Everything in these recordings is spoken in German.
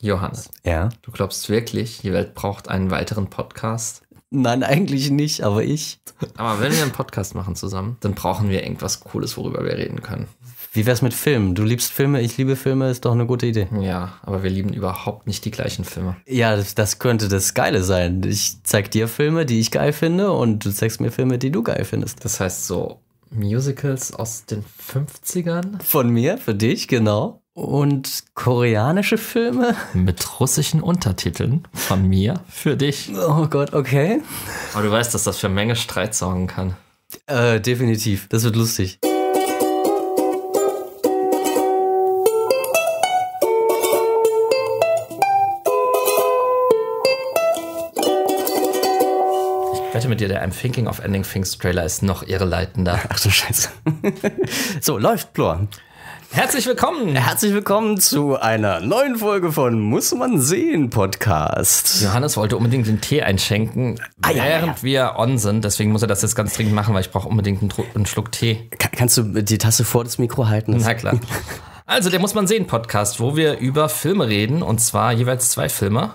Johannes. Ja. Du glaubst wirklich, die Welt braucht einen weiteren Podcast? Nein, eigentlich nicht, aber ich. Aber wenn wir einen Podcast machen zusammen, dann brauchen wir irgendwas Cooles, worüber wir reden können. Wie wär's mit Filmen? Du liebst Filme, ich liebe Filme, ist doch eine gute Idee. Ja, aber wir lieben überhaupt nicht die gleichen Filme. Ja, das, das könnte das Geile sein. Ich zeig dir Filme, die ich geil finde und du zeigst mir Filme, die du geil findest. Das heißt so Musicals aus den 50ern? Von mir, für dich, genau und koreanische Filme. Mit russischen Untertiteln von mir für dich. Oh Gott, okay. Aber du weißt, dass das für Menge Streit sorgen kann. Äh, definitiv. Das wird lustig. wette mit dir, der I'm Thinking of Ending Things Trailer ist noch irreleitender. Ach du Scheiße. so, läuft, Plor. Herzlich willkommen. Herzlich willkommen zu einer neuen Folge von Muss man sehen Podcast. Johannes wollte unbedingt den Tee einschenken, ah, ja, während ja, ja. wir on sind. Deswegen muss er das jetzt ganz dringend machen, weil ich brauche unbedingt einen, einen, Schluck Tee. kannst du die Tasse vor das Mikro halten? Na klar. Also, der Muss man sehen Podcast, wo wir über Filme reden und zwar jeweils zwei Filme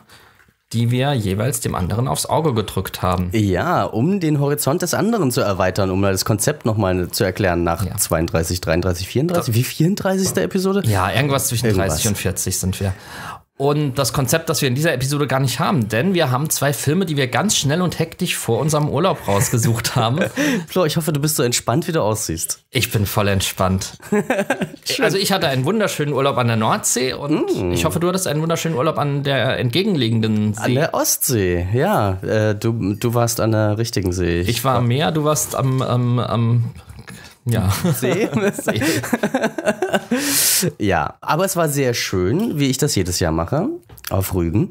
die wir jeweils dem anderen aufs Auge gedrückt haben. Ja, um den Horizont des anderen zu erweitern, um das Konzept nochmal zu erklären nach ja. 32, 33, 34, wie 34. Episode? Ja, irgendwas zwischen irgendwas. 30 und 40 sind wir. Und das Konzept, das wir in dieser Episode gar nicht haben, denn wir haben zwei Filme, die wir ganz schnell und hektisch vor unserem Urlaub rausgesucht haben. Flo, ich hoffe, du bist so entspannt, wie du aussiehst. Ich bin voll entspannt. also ich hatte einen wunderschönen Urlaub an der Nordsee und mm. ich hoffe, du hattest einen wunderschönen Urlaub an der entgegenliegenden See. An der Ostsee, ja. Äh, du, du warst an der richtigen See. Ich, ich war am Meer, du warst am, am, am ja. See? See. ja, aber es war sehr schön, wie ich das jedes Jahr mache, auf Rügen.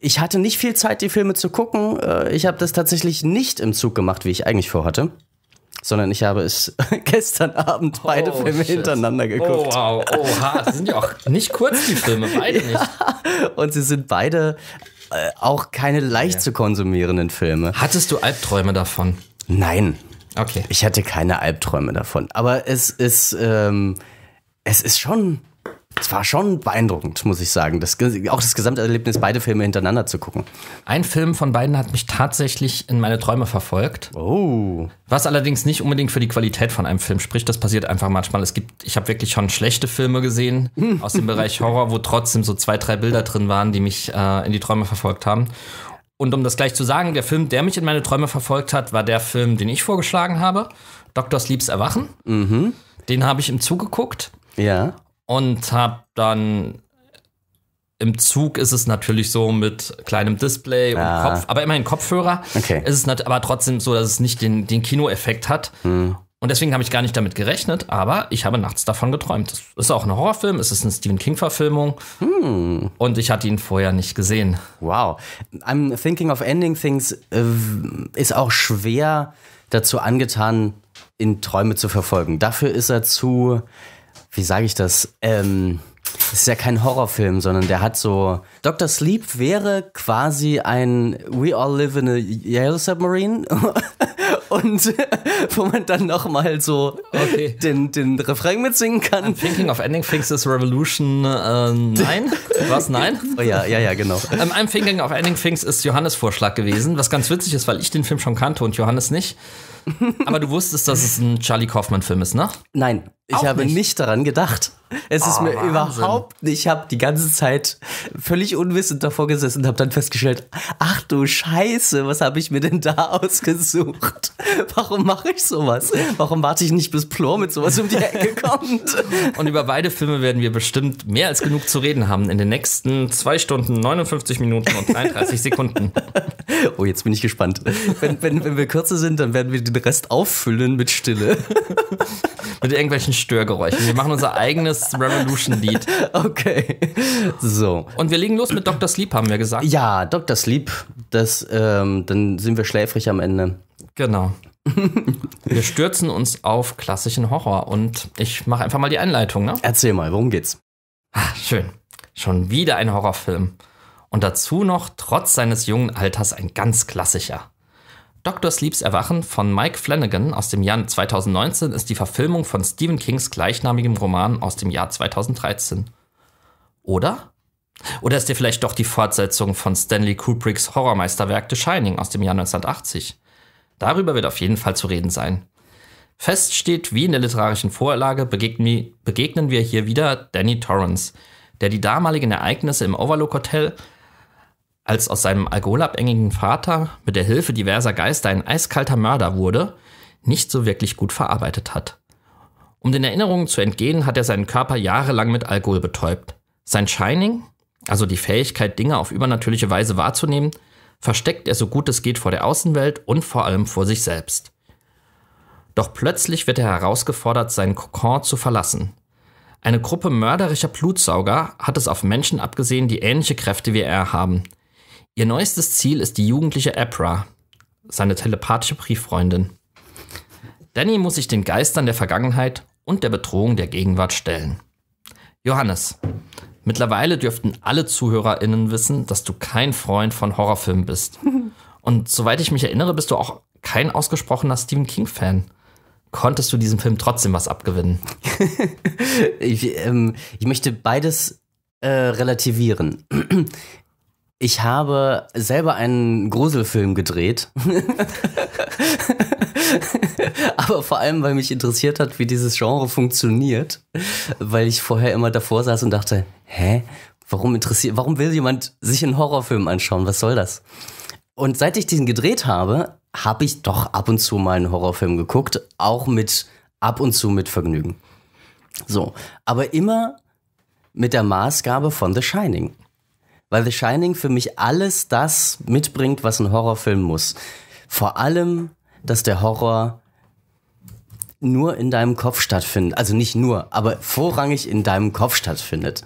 Ich hatte nicht viel Zeit, die Filme zu gucken. Äh, ich habe das tatsächlich nicht im Zug gemacht, wie ich eigentlich vorhatte sondern ich habe es gestern Abend beide oh, Filme shit. hintereinander oh, geguckt. Oh, wow, oha, das sind ja auch nicht kurz die Filme, beide ja. nicht. Und sie sind beide äh, auch keine leicht ja. zu konsumierenden Filme. Hattest du Albträume davon? Nein, Okay. Ich hatte keine Albträume davon. Aber es ist, ähm, es ist schon, es war schon beeindruckend, muss ich sagen. Das, auch das Gesamterlebnis, beide Filme hintereinander zu gucken. Ein Film von beiden hat mich tatsächlich in meine Träume verfolgt. Oh. Was allerdings nicht unbedingt für die Qualität von einem Film spricht. Das passiert einfach manchmal. Es gibt, ich habe wirklich schon schlechte Filme gesehen aus dem Bereich Horror, wo trotzdem so zwei, drei Bilder drin waren, die mich äh, in die Träume verfolgt haben. Und um das gleich zu sagen, der Film, der mich in meine Träume verfolgt hat, war der Film, den ich vorgeschlagen habe, Dr. Sleeps Erwachen. Mhm. Den habe ich im Zug geguckt. Ja. Und habe dann im Zug ist es natürlich so mit kleinem Display und ah. Kopf, aber immerhin Kopfhörer. Okay. Ist es aber trotzdem so, dass es nicht den, den Kinoeffekt hat. Mhm. Und deswegen habe ich gar nicht damit gerechnet, aber ich habe nachts davon geträumt. Es ist auch ein Horrorfilm, es ist eine Stephen King-Verfilmung. Hm. Und ich hatte ihn vorher nicht gesehen. Wow. I'm Thinking of Ending Things äh, ist auch schwer dazu angetan, in Träume zu verfolgen. Dafür ist er zu, wie sage ich das, ähm, das ist ja kein Horrorfilm, sondern der hat so. Dr. Sleep wäre quasi ein We All Live in a Yale Submarine. und wo man dann nochmal so okay. den, den Refrain mitsingen kann. I'm thinking of ending things is revolution. Äh, nein? Was? Nein? Oh, ja, ja, ja, genau. Um, ähm, I'm thinking of ending things ist Johannes Vorschlag gewesen, was ganz witzig ist, weil ich den Film schon kannte und Johannes nicht. Aber du wusstest, dass es ein Charlie Kaufman-Film ist, ne? Nein. Ich habe nicht. nicht. daran gedacht. Es oh, ist mir Wahnsinn. überhaupt nicht. Ich habe die ganze Zeit völlig unwissend davor gesessen und habe dann festgestellt, ach du Scheiße, was habe ich mir denn da ausgesucht? Warum mache ich sowas? Warum warte ich nicht, bis Plor mit sowas um die Ecke kommt? und über beide Filme werden wir bestimmt mehr als genug zu reden haben in den nächsten zwei Stunden, 59 Minuten und 33 Sekunden. oh, jetzt bin ich gespannt. Wenn, wenn, wenn wir kürzer sind, dann werden wir den Rest auffüllen mit Stille. mit irgendwelchen Störgeräuschen. Wir machen unser eigenes Revolution-Lied. Okay. So. Und wir legen los mit Dr. Sleep, haben wir gesagt. Ja, Dr. Sleep. Das, ähm, dann sind wir schläfrig am Ende. Genau. wir stürzen uns auf klassischen Horror und ich mache einfach mal die Einleitung. Ne? Erzähl mal, worum geht's? Ach, schön. Schon wieder ein Horrorfilm. Und dazu noch, trotz seines jungen Alters, ein ganz klassischer. Dr. Sleeps Erwachen von Mike Flanagan aus dem Jahr 2019 ist die Verfilmung von Stephen Kings gleichnamigem Roman aus dem Jahr 2013. Oder? Oder ist er vielleicht doch die Fortsetzung von Stanley Kubricks Horrormeisterwerk The Shining aus dem Jahr 1980? Darüber wird auf jeden Fall zu reden sein. Fest steht, wie in der literarischen Vorlage begegnen wir hier wieder Danny Torrance, der die damaligen Ereignisse im Overlook Hotel als aus seinem alkoholabhängigen Vater mit der Hilfe diverser Geister ein eiskalter Mörder wurde, nicht so wirklich gut verarbeitet hat. Um den Erinnerungen zu entgehen, hat er seinen Körper jahrelang mit Alkohol betäubt. Sein Shining, also die Fähigkeit, Dinge auf übernatürliche Weise wahrzunehmen, versteckt er so gut es geht vor der Außenwelt und vor allem vor sich selbst. Doch plötzlich wird er herausgefordert, seinen Kokon zu verlassen. Eine Gruppe mörderischer Blutsauger hat es auf Menschen abgesehen, die ähnliche Kräfte wie er haben – Ihr neuestes Ziel ist die jugendliche Abra, seine telepathische Brieffreundin. Danny muss sich den Geistern der Vergangenheit und der Bedrohung der Gegenwart stellen. Johannes, mittlerweile dürften alle ZuhörerInnen wissen, dass du kein Freund von Horrorfilmen bist. Und soweit ich mich erinnere, bist du auch kein ausgesprochener Stephen King-Fan konntest du diesem Film trotzdem was abgewinnen? ich, ähm, ich, möchte beides äh, relativieren. Ich habe selber einen Gruselfilm gedreht. Aber vor allem, weil mich interessiert hat, wie dieses Genre funktioniert. Weil ich vorher immer davor saß und dachte, hä? Warum interessiert, warum will jemand sich einen Horrorfilm anschauen? Was soll das? Und seit ich diesen gedreht habe, habe ich doch ab und zu mal einen Horrorfilm geguckt. Auch mit, ab und zu mit Vergnügen. So. Aber immer mit der Maßgabe von The Shining weil The Shining für mich alles das mitbringt, was ein Horrorfilm muss. Vor allem, dass der Horror nur in deinem Kopf stattfindet. Also nicht nur, aber vorrangig in deinem Kopf stattfindet.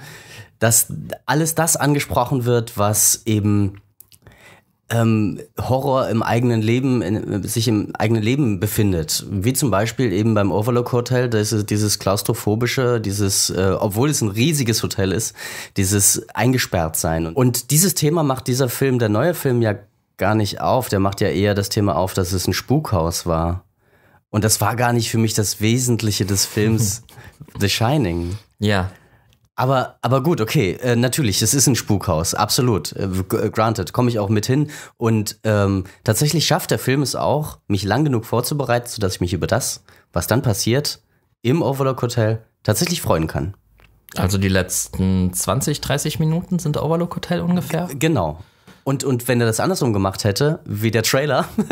Dass alles das angesprochen wird, was eben ähm, Horror im eigenen Leben, in, sich im eigenen Leben befindet. Wie zum Beispiel eben beim Overlook Hotel, das ist dieses klaustrophobische, dieses, äh, obwohl es ein riesiges Hotel ist, dieses eingesperrt sein. Und dieses Thema macht dieser Film, der neue Film ja gar nicht auf. Der macht ja eher das Thema auf, dass es ein Spukhaus war. Und das war gar nicht für mich das Wesentliche des Films The Shining. Ja. Aber, aber gut, okay, äh, natürlich, es ist ein Spukhaus, absolut. Äh, äh granted, komme ich auch mit hin. Und ähm, tatsächlich schafft der Film es auch, mich lang genug vorzubereiten, sodass ich mich über das, was dann passiert, im Overlook Hotel tatsächlich freuen kann. Also die letzten 20, 30 Minuten sind Overlook Hotel ungefähr? G genau. Und, und wenn er das andersrum gemacht hätte, wie der Trailer,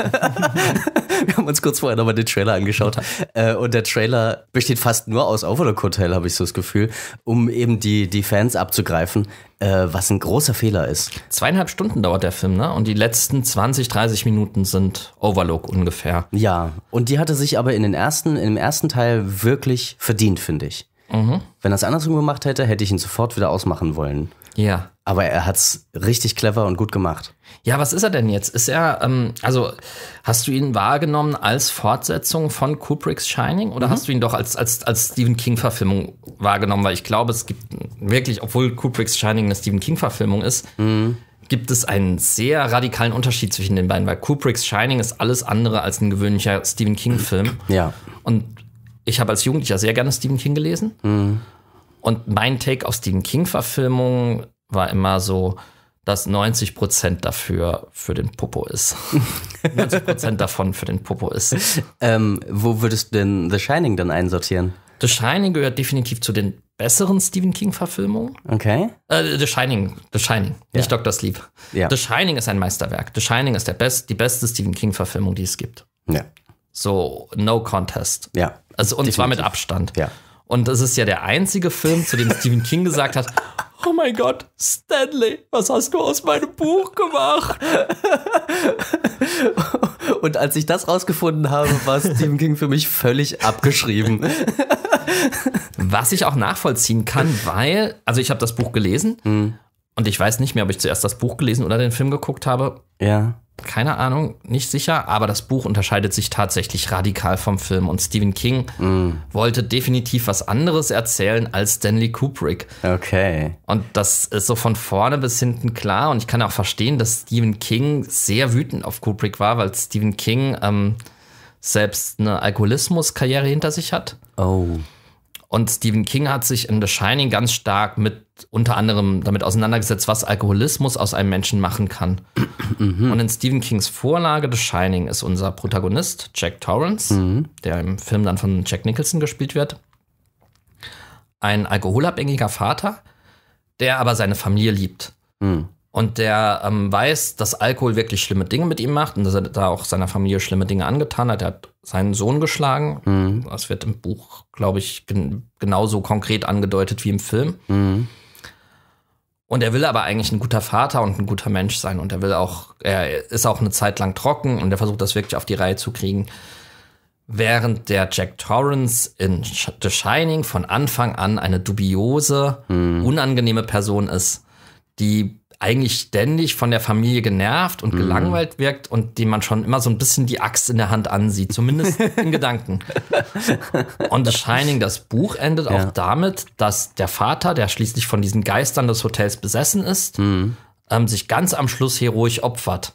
wir haben uns kurz vorher nochmal den Trailer angeschaut, äh, und der Trailer besteht fast nur aus Overlook Hotel, habe ich so das Gefühl, um eben die, die Fans abzugreifen, äh, was ein großer Fehler ist. Zweieinhalb Stunden dauert der Film, ne? Und die letzten 20, 30 Minuten sind Overlook ungefähr. Ja, und die hatte sich aber in den ersten, im ersten Teil wirklich verdient, finde ich. Mhm. Wenn er es andersrum gemacht hätte, hätte ich ihn sofort wieder ausmachen wollen. Ja. Aber er hat es richtig clever und gut gemacht. Ja, was ist er denn jetzt? Ist er, ähm, also hast du ihn wahrgenommen als Fortsetzung von Kubricks Shining oder mhm. hast du ihn doch als, als, als Stephen King-Verfilmung wahrgenommen? Weil ich glaube, es gibt wirklich, obwohl Kubricks Shining eine Stephen King-Verfilmung ist, mhm. gibt es einen sehr radikalen Unterschied zwischen den beiden, weil Kubricks Shining ist alles andere als ein gewöhnlicher Stephen King-Film. Ja. Und ich habe als Jugendlicher sehr gerne Stephen King gelesen. Mhm. Und mein Take auf Stephen King-Verfilmungen war immer so, dass 90 Prozent dafür für den Popo ist. 90 Prozent davon für den Popo ist. Ähm, wo würdest du denn The Shining dann einsortieren? The Shining gehört definitiv zu den besseren Stephen King-Verfilmungen. Okay. Äh, The Shining, The Shining, ja. nicht Dr. Sleep. Ja. The Shining ist ein Meisterwerk. The Shining ist der best, die beste Stephen King-Verfilmung, die es gibt. Ja. So, no contest. Ja. Also, und Definitiv. zwar mit Abstand. Ja. Und das ist ja der einzige Film, zu dem Stephen King gesagt hat, Oh mein Gott, Stanley, was hast du aus meinem Buch gemacht? Und als ich das rausgefunden habe, war Stephen King für mich völlig abgeschrieben. Was ich auch nachvollziehen kann, weil, also ich habe das Buch gelesen mhm. Und ich weiß nicht mehr, ob ich zuerst das Buch gelesen oder den Film geguckt habe. Ja. Keine Ahnung, nicht sicher, aber das Buch unterscheidet sich tatsächlich radikal vom Film. Und Stephen King mm. wollte definitiv was anderes erzählen als Stanley Kubrick. Okay. Und das ist so von vorne bis hinten klar. Und ich kann auch verstehen, dass Stephen King sehr wütend auf Kubrick war, weil Stephen King ähm, selbst eine Alkoholismuskarriere hinter sich hat. Oh. Und Stephen King hat sich in The Shining ganz stark mit unter anderem damit auseinandergesetzt, was Alkoholismus aus einem Menschen machen kann. Mhm. Und in Stephen Kings Vorlage The Shining ist unser Protagonist Jack Torrance, mhm. der im Film dann von Jack Nicholson gespielt wird, ein alkoholabhängiger Vater, der aber seine Familie liebt. Mhm und der ähm, weiß, dass Alkohol wirklich schlimme Dinge mit ihm macht und dass er da auch seiner Familie schlimme Dinge angetan hat. Er hat seinen Sohn geschlagen. Mhm. Das wird im Buch, glaube ich, gen genauso konkret angedeutet wie im Film. Mhm. Und er will aber eigentlich ein guter Vater und ein guter Mensch sein. Und er will auch, er ist auch eine Zeit lang trocken und er versucht das wirklich auf die Reihe zu kriegen. Während der Jack Torrance in The Shining von Anfang an eine dubiose, mhm. unangenehme Person ist, die eigentlich ständig von der Familie genervt und mhm. gelangweilt wirkt und dem man schon immer so ein bisschen die Axt in der Hand ansieht, zumindest in Gedanken. Und The Shining, das Buch, endet ja. auch damit, dass der Vater, der schließlich von diesen Geistern des Hotels besessen ist, mhm. ähm, sich ganz am Schluss heroisch opfert.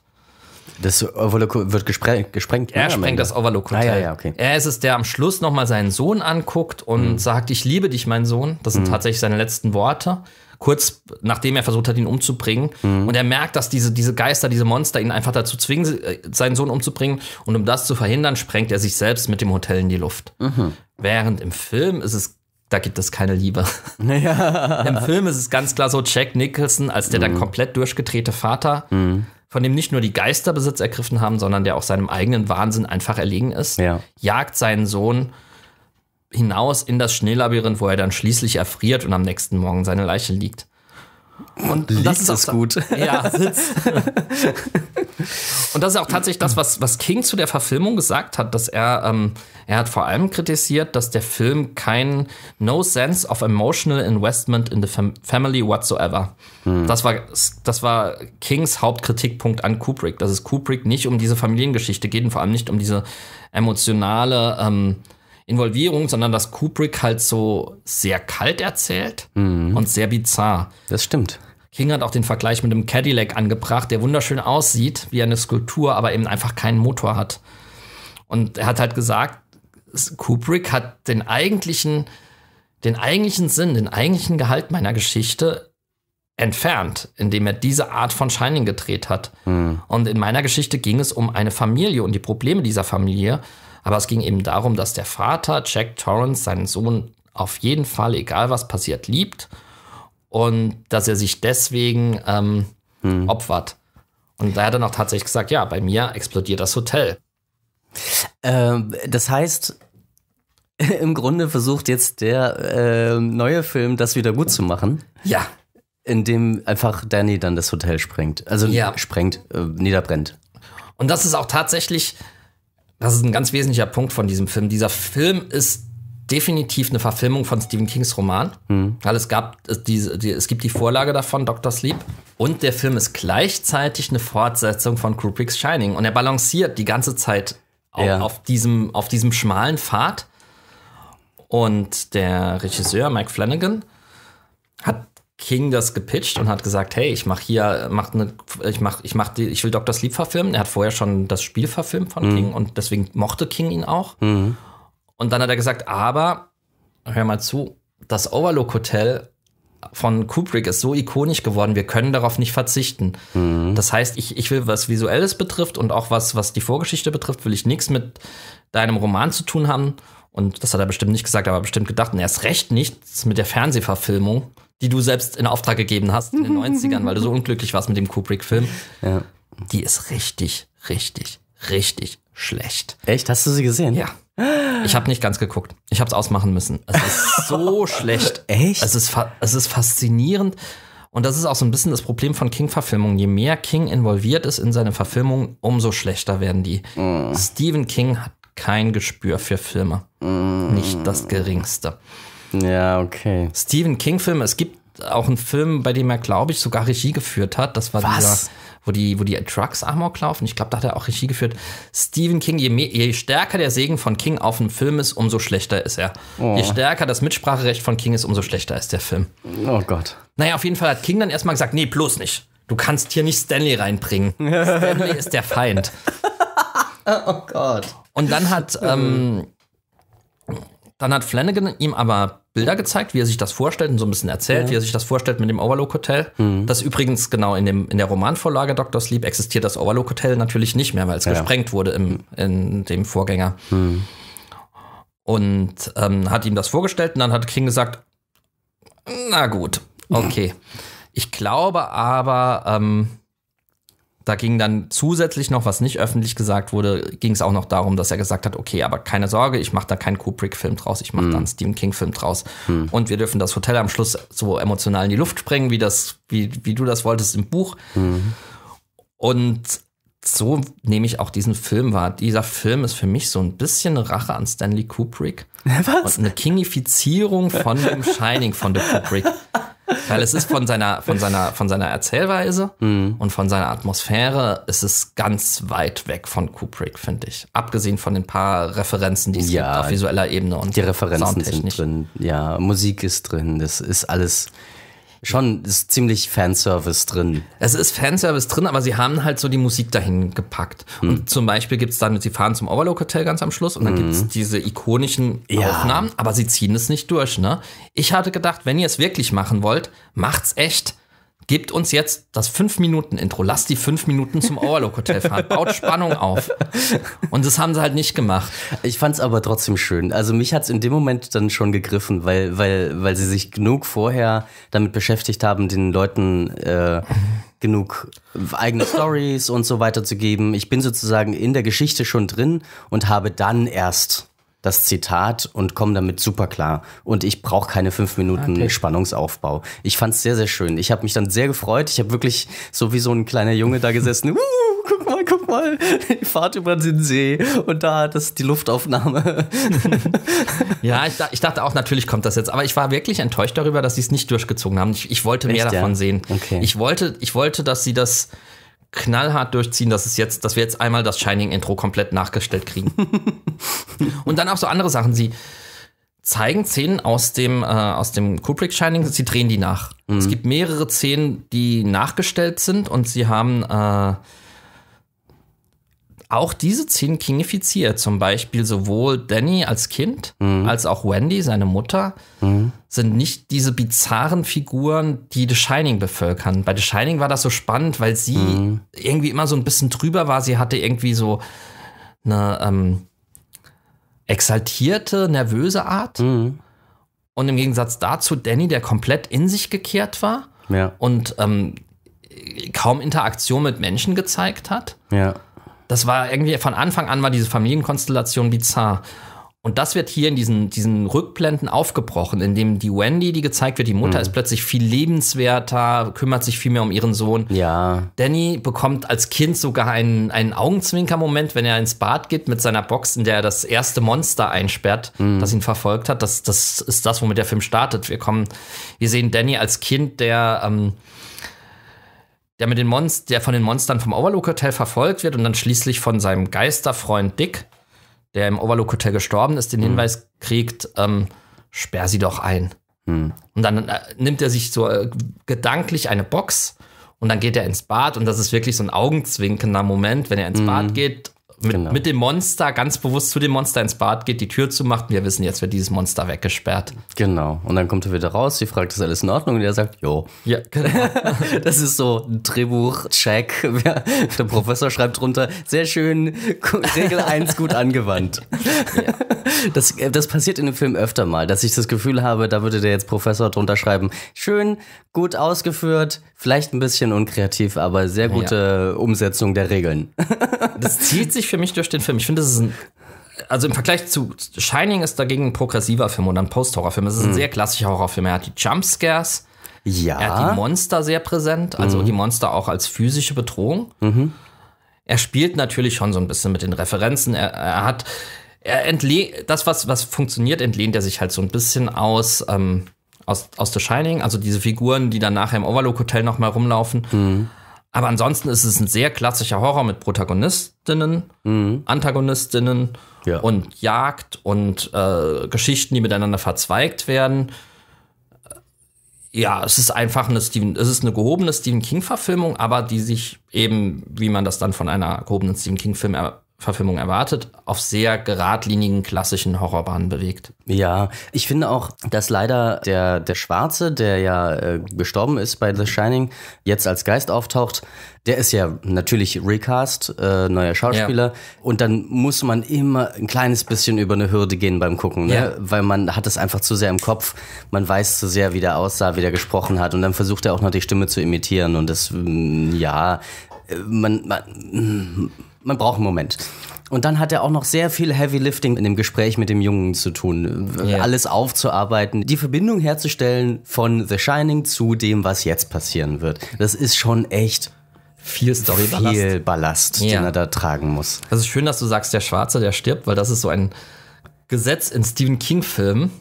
Das Overlook wird gesprengt. gesprengt ne, er sprengt das Overlook Hotel. Ah, ja, ja, okay. Er ist es, der am Schluss nochmal seinen Sohn anguckt und mhm. sagt, ich liebe dich, mein Sohn. Das sind mhm. tatsächlich seine letzten Worte kurz nachdem er versucht hat, ihn umzubringen. Mhm. Und er merkt, dass diese, diese Geister, diese Monster ihn einfach dazu zwingen, äh, seinen Sohn umzubringen. Und um das zu verhindern, sprengt er sich selbst mit dem Hotel in die Luft. Mhm. Während im Film ist es da gibt es keine Liebe. Ja. Im Film ist es ganz klar so, Jack Nicholson als der mhm. dann komplett durchgedrehte Vater, mhm. von dem nicht nur die Geister Besitz ergriffen haben, sondern der auch seinem eigenen Wahnsinn einfach erlegen ist, ja. jagt seinen Sohn hinaus in das Schneelabyrinth, wo er dann schließlich erfriert und am nächsten Morgen seine Leiche liegt. Und, liegt das ist, auch, gut. Ja, sitzt. und das ist auch tatsächlich das, was, was King zu der Verfilmung gesagt hat, dass er, ähm, er hat vor allem kritisiert, dass der Film kein No Sense of Emotional Investment in the fam Family whatsoever. Hm. Das, war, das war Kings Hauptkritikpunkt an Kubrick, dass es Kubrick nicht um diese Familiengeschichte geht und vor allem nicht um diese emotionale ähm, Involvierung, sondern dass Kubrick halt so sehr kalt erzählt mhm. und sehr bizarr. Das stimmt. King hat auch den Vergleich mit einem Cadillac angebracht, der wunderschön aussieht, wie eine Skulptur, aber eben einfach keinen Motor hat. Und er hat halt gesagt, Kubrick hat den eigentlichen, den eigentlichen Sinn, den eigentlichen Gehalt meiner Geschichte entfernt, indem er diese Art von Shining gedreht hat. Mhm. Und in meiner Geschichte ging es um eine Familie und die Probleme dieser Familie aber es ging eben darum, dass der Vater Jack Torrance seinen Sohn auf jeden Fall, egal was passiert, liebt und dass er sich deswegen ähm, hm. opfert. Und da hat er noch tatsächlich gesagt, ja, bei mir explodiert das Hotel. Ähm, das heißt, im Grunde versucht jetzt der äh, neue Film, das wieder gut zu machen. Ja. Indem einfach Danny dann das Hotel sprengt. Also ja. sprengt, äh, niederbrennt. Und das ist auch tatsächlich, das ist ein ganz wesentlicher Punkt von diesem Film. Dieser Film ist definitiv eine Verfilmung von Stephen Kings Roman, mhm. weil es gab diese, die, es gibt die Vorlage davon, Dr. Sleep, und der Film ist gleichzeitig eine Fortsetzung von Kubricks Shining und er balanciert die ganze Zeit auf, ja. auf diesem auf diesem schmalen Pfad und der Regisseur Mike Flanagan hat King das gepitcht und hat gesagt, hey, ich mache hier, mach eine, ich mach, ich mach die, ich will Dr. Sleep verfilmen. Er hat vorher schon das Spiel verfilmt von mhm. King und deswegen mochte King ihn auch. Mhm. Und dann hat er gesagt, aber hör mal zu, das Overlook Hotel von Kubrick ist so ikonisch geworden, wir können darauf nicht verzichten. Mhm. Das heißt, ich, ich will, was Visuelles betrifft und auch was, was die Vorgeschichte betrifft, will ich nichts mit deinem Roman zu tun haben. Und das hat er bestimmt nicht gesagt, aber bestimmt gedacht. Und ist recht nichts mit der Fernsehverfilmung die du selbst in Auftrag gegeben hast in den 90ern, weil du so unglücklich warst mit dem Kubrick-Film. Ja. Die ist richtig, richtig, richtig schlecht. Echt? Hast du sie gesehen? Ja. Ich habe nicht ganz geguckt. Ich habe es ausmachen müssen. Es ist so schlecht. Echt? Es ist, es ist faszinierend. Und das ist auch so ein bisschen das Problem von King-Verfilmungen. Je mehr King involviert ist in seine Verfilmungen, umso schlechter werden die. Mm. Stephen King hat kein Gespür für Filme. Mm. Nicht das geringste. Ja, okay. Stephen king filme Es gibt auch einen Film, bei dem er, glaube ich, sogar Regie geführt hat. Das war Was? dieser, wo die, wo die Trucks Amok laufen. Ich glaube, da hat er auch Regie geführt. Stephen King, je, mehr, je stärker der Segen von King auf dem Film ist, umso schlechter ist er. Oh. Je stärker das Mitspracherecht von King ist, umso schlechter ist der Film. Oh Gott. Naja, auf jeden Fall hat King dann erstmal gesagt, nee, bloß nicht. Du kannst hier nicht Stanley reinbringen. Stanley ist der Feind. oh Gott. Und dann hat, ähm, dann hat Flanagan ihm aber Bilder gezeigt, wie er sich das vorstellt und so ein bisschen erzählt, ja. wie er sich das vorstellt mit dem Overlook Hotel. Mhm. Das übrigens genau in, dem, in der Romanvorlage Dr. Sleep existiert das Overlook Hotel natürlich nicht mehr, weil es ja. gesprengt wurde im, in dem Vorgänger. Mhm. Und ähm, hat ihm das vorgestellt und dann hat King gesagt, na gut, okay. Ja. Ich glaube aber, ähm, da ging dann zusätzlich noch, was nicht öffentlich gesagt wurde, ging es auch noch darum, dass er gesagt hat, okay, aber keine Sorge, ich mache da keinen Kubrick-Film draus, ich mache mhm. da einen hm. Stephen King-Film draus. Mhm. Und wir dürfen das Hotel am Schluss so emotional in die Luft sprengen, wie, das, wie, wie du das wolltest im Buch. Mhm. Und so nehme ich auch diesen Film wahr. Dieser Film ist für mich so ein bisschen eine Rache an Stanley Kubrick. Was? Und eine Kingifizierung von dem Shining von The Kubrick. Weil es ist von seiner, von seiner, von seiner Erzählweise mhm. und von seiner Atmosphäre, es ist ganz weit weg von Kubrick, finde ich. Abgesehen von den paar Referenzen, die es ja, gibt auf visueller Ebene und Die Referenzen sind drin, ja, Musik ist drin, das ist alles schon ist ziemlich Fanservice drin. Es ist Fanservice drin, aber sie haben halt so die Musik dahin gepackt. Mhm. Und zum Beispiel gibt es dann, sie fahren zum Overlook Hotel ganz am Schluss und dann mhm. gibt es diese ikonischen ja. Aufnahmen, aber sie ziehen es nicht durch. Ne? Ich hatte gedacht, wenn ihr es wirklich machen wollt, macht's echt. Gebt uns jetzt das 5-Minuten-Intro. Lasst die 5 Minuten zum Overlook Hotel fahren. Baut Spannung auf. Und das haben sie halt nicht gemacht. Ich fand es aber trotzdem schön. Also mich hat es in dem Moment dann schon gegriffen, weil, weil, weil sie sich genug vorher damit beschäftigt haben, den Leuten äh, genug eigene Stories und so weiter zu geben. Ich bin sozusagen in der Geschichte schon drin und habe dann erst das Zitat und komme damit super klar. Und ich brauche keine fünf Minuten okay. Spannungsaufbau. Ich fand es sehr, sehr schön. Ich habe mich dann sehr gefreut. Ich habe wirklich so wie so ein kleiner Junge da gesessen. uh, guck mal, guck mal, Ich Fahrt über den See und da das ist die Luftaufnahme. ja, ich, ich, dachte auch, natürlich kommt das jetzt. Aber ich war wirklich enttäuscht darüber, dass sie es nicht durchgezogen haben. Ich, ich wollte Echt, mehr davon ja? sehen. Okay. Ich, wollte, ich wollte, dass sie das knallhart durchziehen, dass es jetzt, dass wir jetzt einmal das Shining-Intro komplett nachgestellt kriegen. und dann auch so andere Sachen. Sie zeigen Szenen aus dem, äh, aus dem Kubrick Shining, sie drehen die nach. Mhm. Es gibt mehrere Szenen, die nachgestellt sind und sie haben äh, auch diese Szenen kingifiziert. Zum Beispiel sowohl Danny als Kind mhm. als auch Wendy, seine Mutter, mhm. sind nicht diese bizarren Figuren, die The Shining bevölkern. Bei The Shining war das so spannend, weil sie mhm. irgendwie immer so ein bisschen drüber war. Sie hatte irgendwie so eine ähm, exaltierte, nervöse Art. Mhm. Und im Gegensatz dazu Danny, der komplett in sich gekehrt war ja. und ähm, kaum Interaktion mit Menschen gezeigt hat. Ja das war irgendwie von Anfang an war diese Familienkonstellation bizarr. Und das wird hier in diesen, diesen Rückblenden aufgebrochen, indem die Wendy, die gezeigt wird, die Mutter mhm. ist plötzlich viel lebenswerter, kümmert sich viel mehr um ihren Sohn. Ja. Danny bekommt als Kind sogar einen, einen Augenzwinker-Moment, wenn er ins Bad geht mit seiner Box, in der er das erste Monster einsperrt, mhm. das ihn verfolgt hat. Das, das ist das, womit der Film startet. Wir kommen, wir sehen Danny als Kind, der ähm, der, mit den Monst der von den Monstern vom Overlook Hotel verfolgt wird und dann schließlich von seinem Geisterfreund Dick, der im Overlook Hotel gestorben ist, den mhm. Hinweis kriegt, ähm, sperr sie doch ein. Mhm. Und dann äh, nimmt er sich so äh, gedanklich eine Box und dann geht er ins Bad und das ist wirklich so ein augenzwinkender Moment, wenn er ins mhm. Bad geht mit, genau. mit, dem Monster ganz bewusst zu dem Monster ins Bad geht, die Tür zumacht. Wir wissen, jetzt wird dieses Monster weggesperrt. Genau. Und dann kommt er wieder raus, sie fragt, ist alles in Ordnung? Und er sagt, jo. Ja, genau. das ist so ein Drehbuch-Check. Der Professor schreibt drunter, sehr schön, Regel 1 gut angewandt. Ja. Das, äh, das passiert in dem Film öfter mal, dass ich das Gefühl habe, da würde der jetzt Professor drunter schreiben, schön, gut ausgeführt, vielleicht ein bisschen unkreativ, aber sehr gute ja. Umsetzung der Regeln. Das zieht sich für mich durch den Film. Ich finde, es ist ein also im Vergleich zu Shining ist dagegen ein progressiver Film und ein Post-Horrorfilm. Es ist ein mhm. sehr klassischer Horrorfilm. Er hat die Jumpscares. Ja. Er hat die Monster sehr präsent, also mhm. die Monster auch als physische Bedrohung. Mhm. Er spielt natürlich schon so ein bisschen mit den Referenzen. Er, er hat, er entlehnt, das, was, was funktioniert, entlehnt er sich halt so ein bisschen aus, ähm, aus, aus The Shining. Also diese Figuren, die dann nachher im Overlook Hotel nochmal rumlaufen. Mhm. Aber ansonsten ist es ein sehr klassischer Horror mit Protagonistinnen, mhm. Antagonistinnen ja. und Jagd und äh, Geschichten, die miteinander verzweigt werden. Ja, es ist einfach eine Stephen, es ist eine gehobene Stephen King-Verfilmung, aber die sich eben, wie man das dann von einer gehobenen Stephen King-Film er Verfilmung erwartet, auf sehr geradlinigen klassischen Horrorbahnen bewegt. Ja, ich finde auch, dass leider der, der Schwarze, der ja äh, gestorben ist bei The Shining, jetzt als Geist auftaucht, der ist ja natürlich Recast, äh, neuer Schauspieler. Ja. Und dann muss man immer ein kleines bisschen über eine Hürde gehen beim Gucken, ne? Ja. weil man hat es einfach zu sehr im Kopf. Man weiß zu sehr, wie der aussah, wie der gesprochen hat. Und dann versucht er auch noch die Stimme zu imitieren. Und das, mm, ja, äh, man, man mm, man braucht einen Moment. Und dann hat er auch noch sehr viel Heavy Lifting in dem Gespräch mit dem Jungen zu tun. Yeah. Äh, alles aufzuarbeiten, die Verbindung herzustellen von The Shining zu dem, was jetzt passieren wird. Das ist schon echt viel Story Ballast. Viel Ballast, ja. den er da tragen muss. Das ist schön, dass du sagst, der Schwarze, der stirbt, weil das ist so ein Gesetz in Stephen King-Filmen.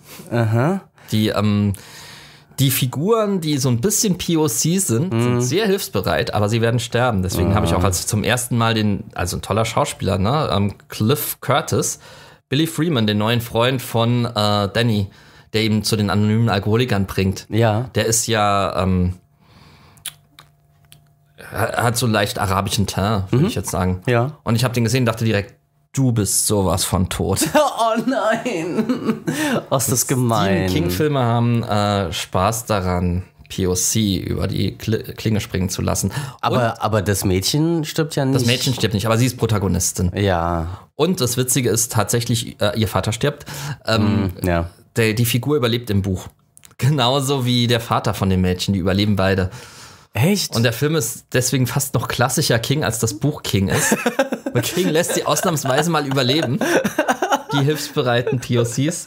Die, ähm, die Figuren, die so ein bisschen POC sind, mhm. sind sehr hilfsbereit, aber sie werden sterben. Deswegen mhm. habe ich auch ah. als zum ersten Mal den, also ein toller Schauspieler, ne, um ähm, Cliff Curtis, Billy Freeman, den neuen Freund von äh, Danny, der eben zu den anonymen Alkoholikern bringt. Ja. Der ist ja ähm, hat so leicht arabischen Teint, würde mhm. ich jetzt sagen. Ja. Und ich habe den gesehen, dachte direkt, Du bist sowas von tot. oh nein! Was ist das gemein? Die King-Filme haben äh, Spaß daran, POC über die Klinge springen zu lassen. Aber, aber das Mädchen stirbt ja nicht. Das Mädchen stirbt nicht, aber sie ist Protagonistin. Ja. Und das Witzige ist tatsächlich, äh, ihr Vater stirbt. Ähm, mm, ja. Der, die Figur überlebt im Buch. Genauso wie der Vater von dem Mädchen, die überleben beide. Echt? Und der Film ist deswegen fast noch klassischer King, als das Buch King ist. Und King lässt sie ausnahmsweise mal überleben. Die hilfsbereiten POCs.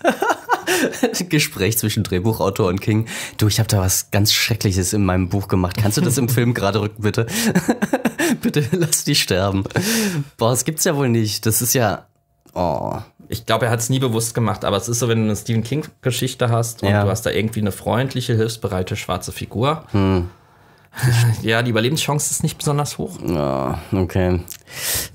Gespräch zwischen Drehbuchautor und King. Du, ich habe da was ganz Schreckliches in meinem Buch gemacht. Kannst du das im Film gerade rücken, bitte? bitte lass die sterben. Boah, das gibt's ja wohl nicht. Das ist ja. Oh. Ich glaube, er hat es nie bewusst gemacht, aber es ist so, wenn du eine Stephen King-Geschichte hast und ja. du hast da irgendwie eine freundliche, hilfsbereite schwarze Figur. Hm Ja, die Überlebenschance ist nicht besonders hoch. Ja, okay.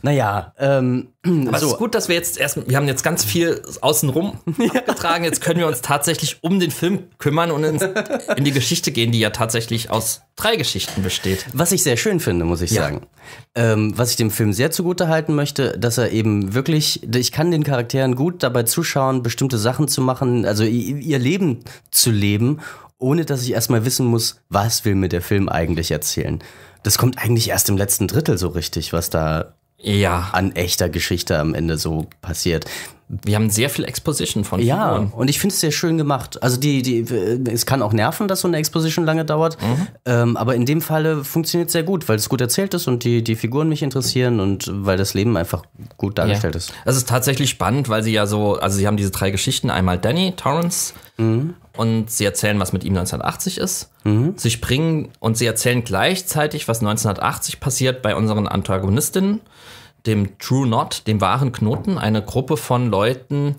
Naja, ähm, aber also, es ist gut, dass wir jetzt erst, wir haben jetzt ganz viel außenrum getragen. Jetzt können wir uns tatsächlich um den Film kümmern und in, in, die Geschichte gehen, die ja tatsächlich aus drei Geschichten besteht. Was ich sehr schön finde, muss ich ja. sagen. Ähm, was ich dem Film sehr zugute halten möchte, dass er eben wirklich, ich kann den Charakteren gut dabei zuschauen, bestimmte Sachen zu machen, also ihr Leben zu leben ohne dass ich erstmal wissen muss, was will mir der Film eigentlich erzählen. Das kommt eigentlich erst im letzten Drittel so richtig, was da ja. an echter Geschichte am Ende so passiert. Wir haben sehr viel Exposition von Ja, Figuren. und ich finde es sehr schön gemacht. Also die, die, äh, es kann auch nerven, dass so eine Exposition lange dauert. Mhm. Ähm, aber in dem Falle funktioniert es sehr gut, weil es gut erzählt ist und die, die Figuren mich interessieren und weil das Leben einfach gut dargestellt ja. ist. Es ist tatsächlich spannend, weil sie ja so, also sie haben diese drei Geschichten. Einmal Danny, Torrance mhm und sie erzählen, was mit ihm 1980 ist. Mhm. Sie springen und sie erzählen gleichzeitig, was 1980 passiert bei unseren Antagonistinnen, dem True Knot, dem wahren Knoten, eine Gruppe von Leuten,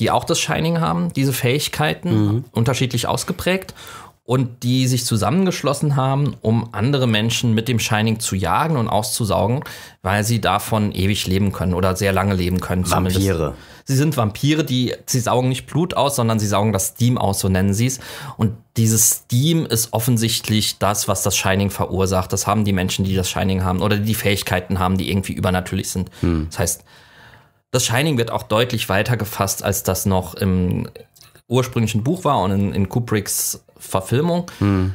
die auch das Shining haben, diese Fähigkeiten, mhm. unterschiedlich ausgeprägt und die sich zusammengeschlossen haben, um andere Menschen mit dem Shining zu jagen und auszusaugen, weil sie davon ewig leben können oder sehr lange leben können. Vampire. Sie sind Vampire, die sie saugen nicht Blut aus, sondern sie saugen das Steam aus, so nennen sie es. Und dieses Steam ist offensichtlich das, was das Shining verursacht. Das haben die Menschen, die das Shining haben oder die Fähigkeiten haben, die irgendwie übernatürlich sind. Hm. Das heißt, das Shining wird auch deutlich weiter gefasst, als das noch im ursprünglichen Buch war und in, in Kubricks Verfilmung. Hm.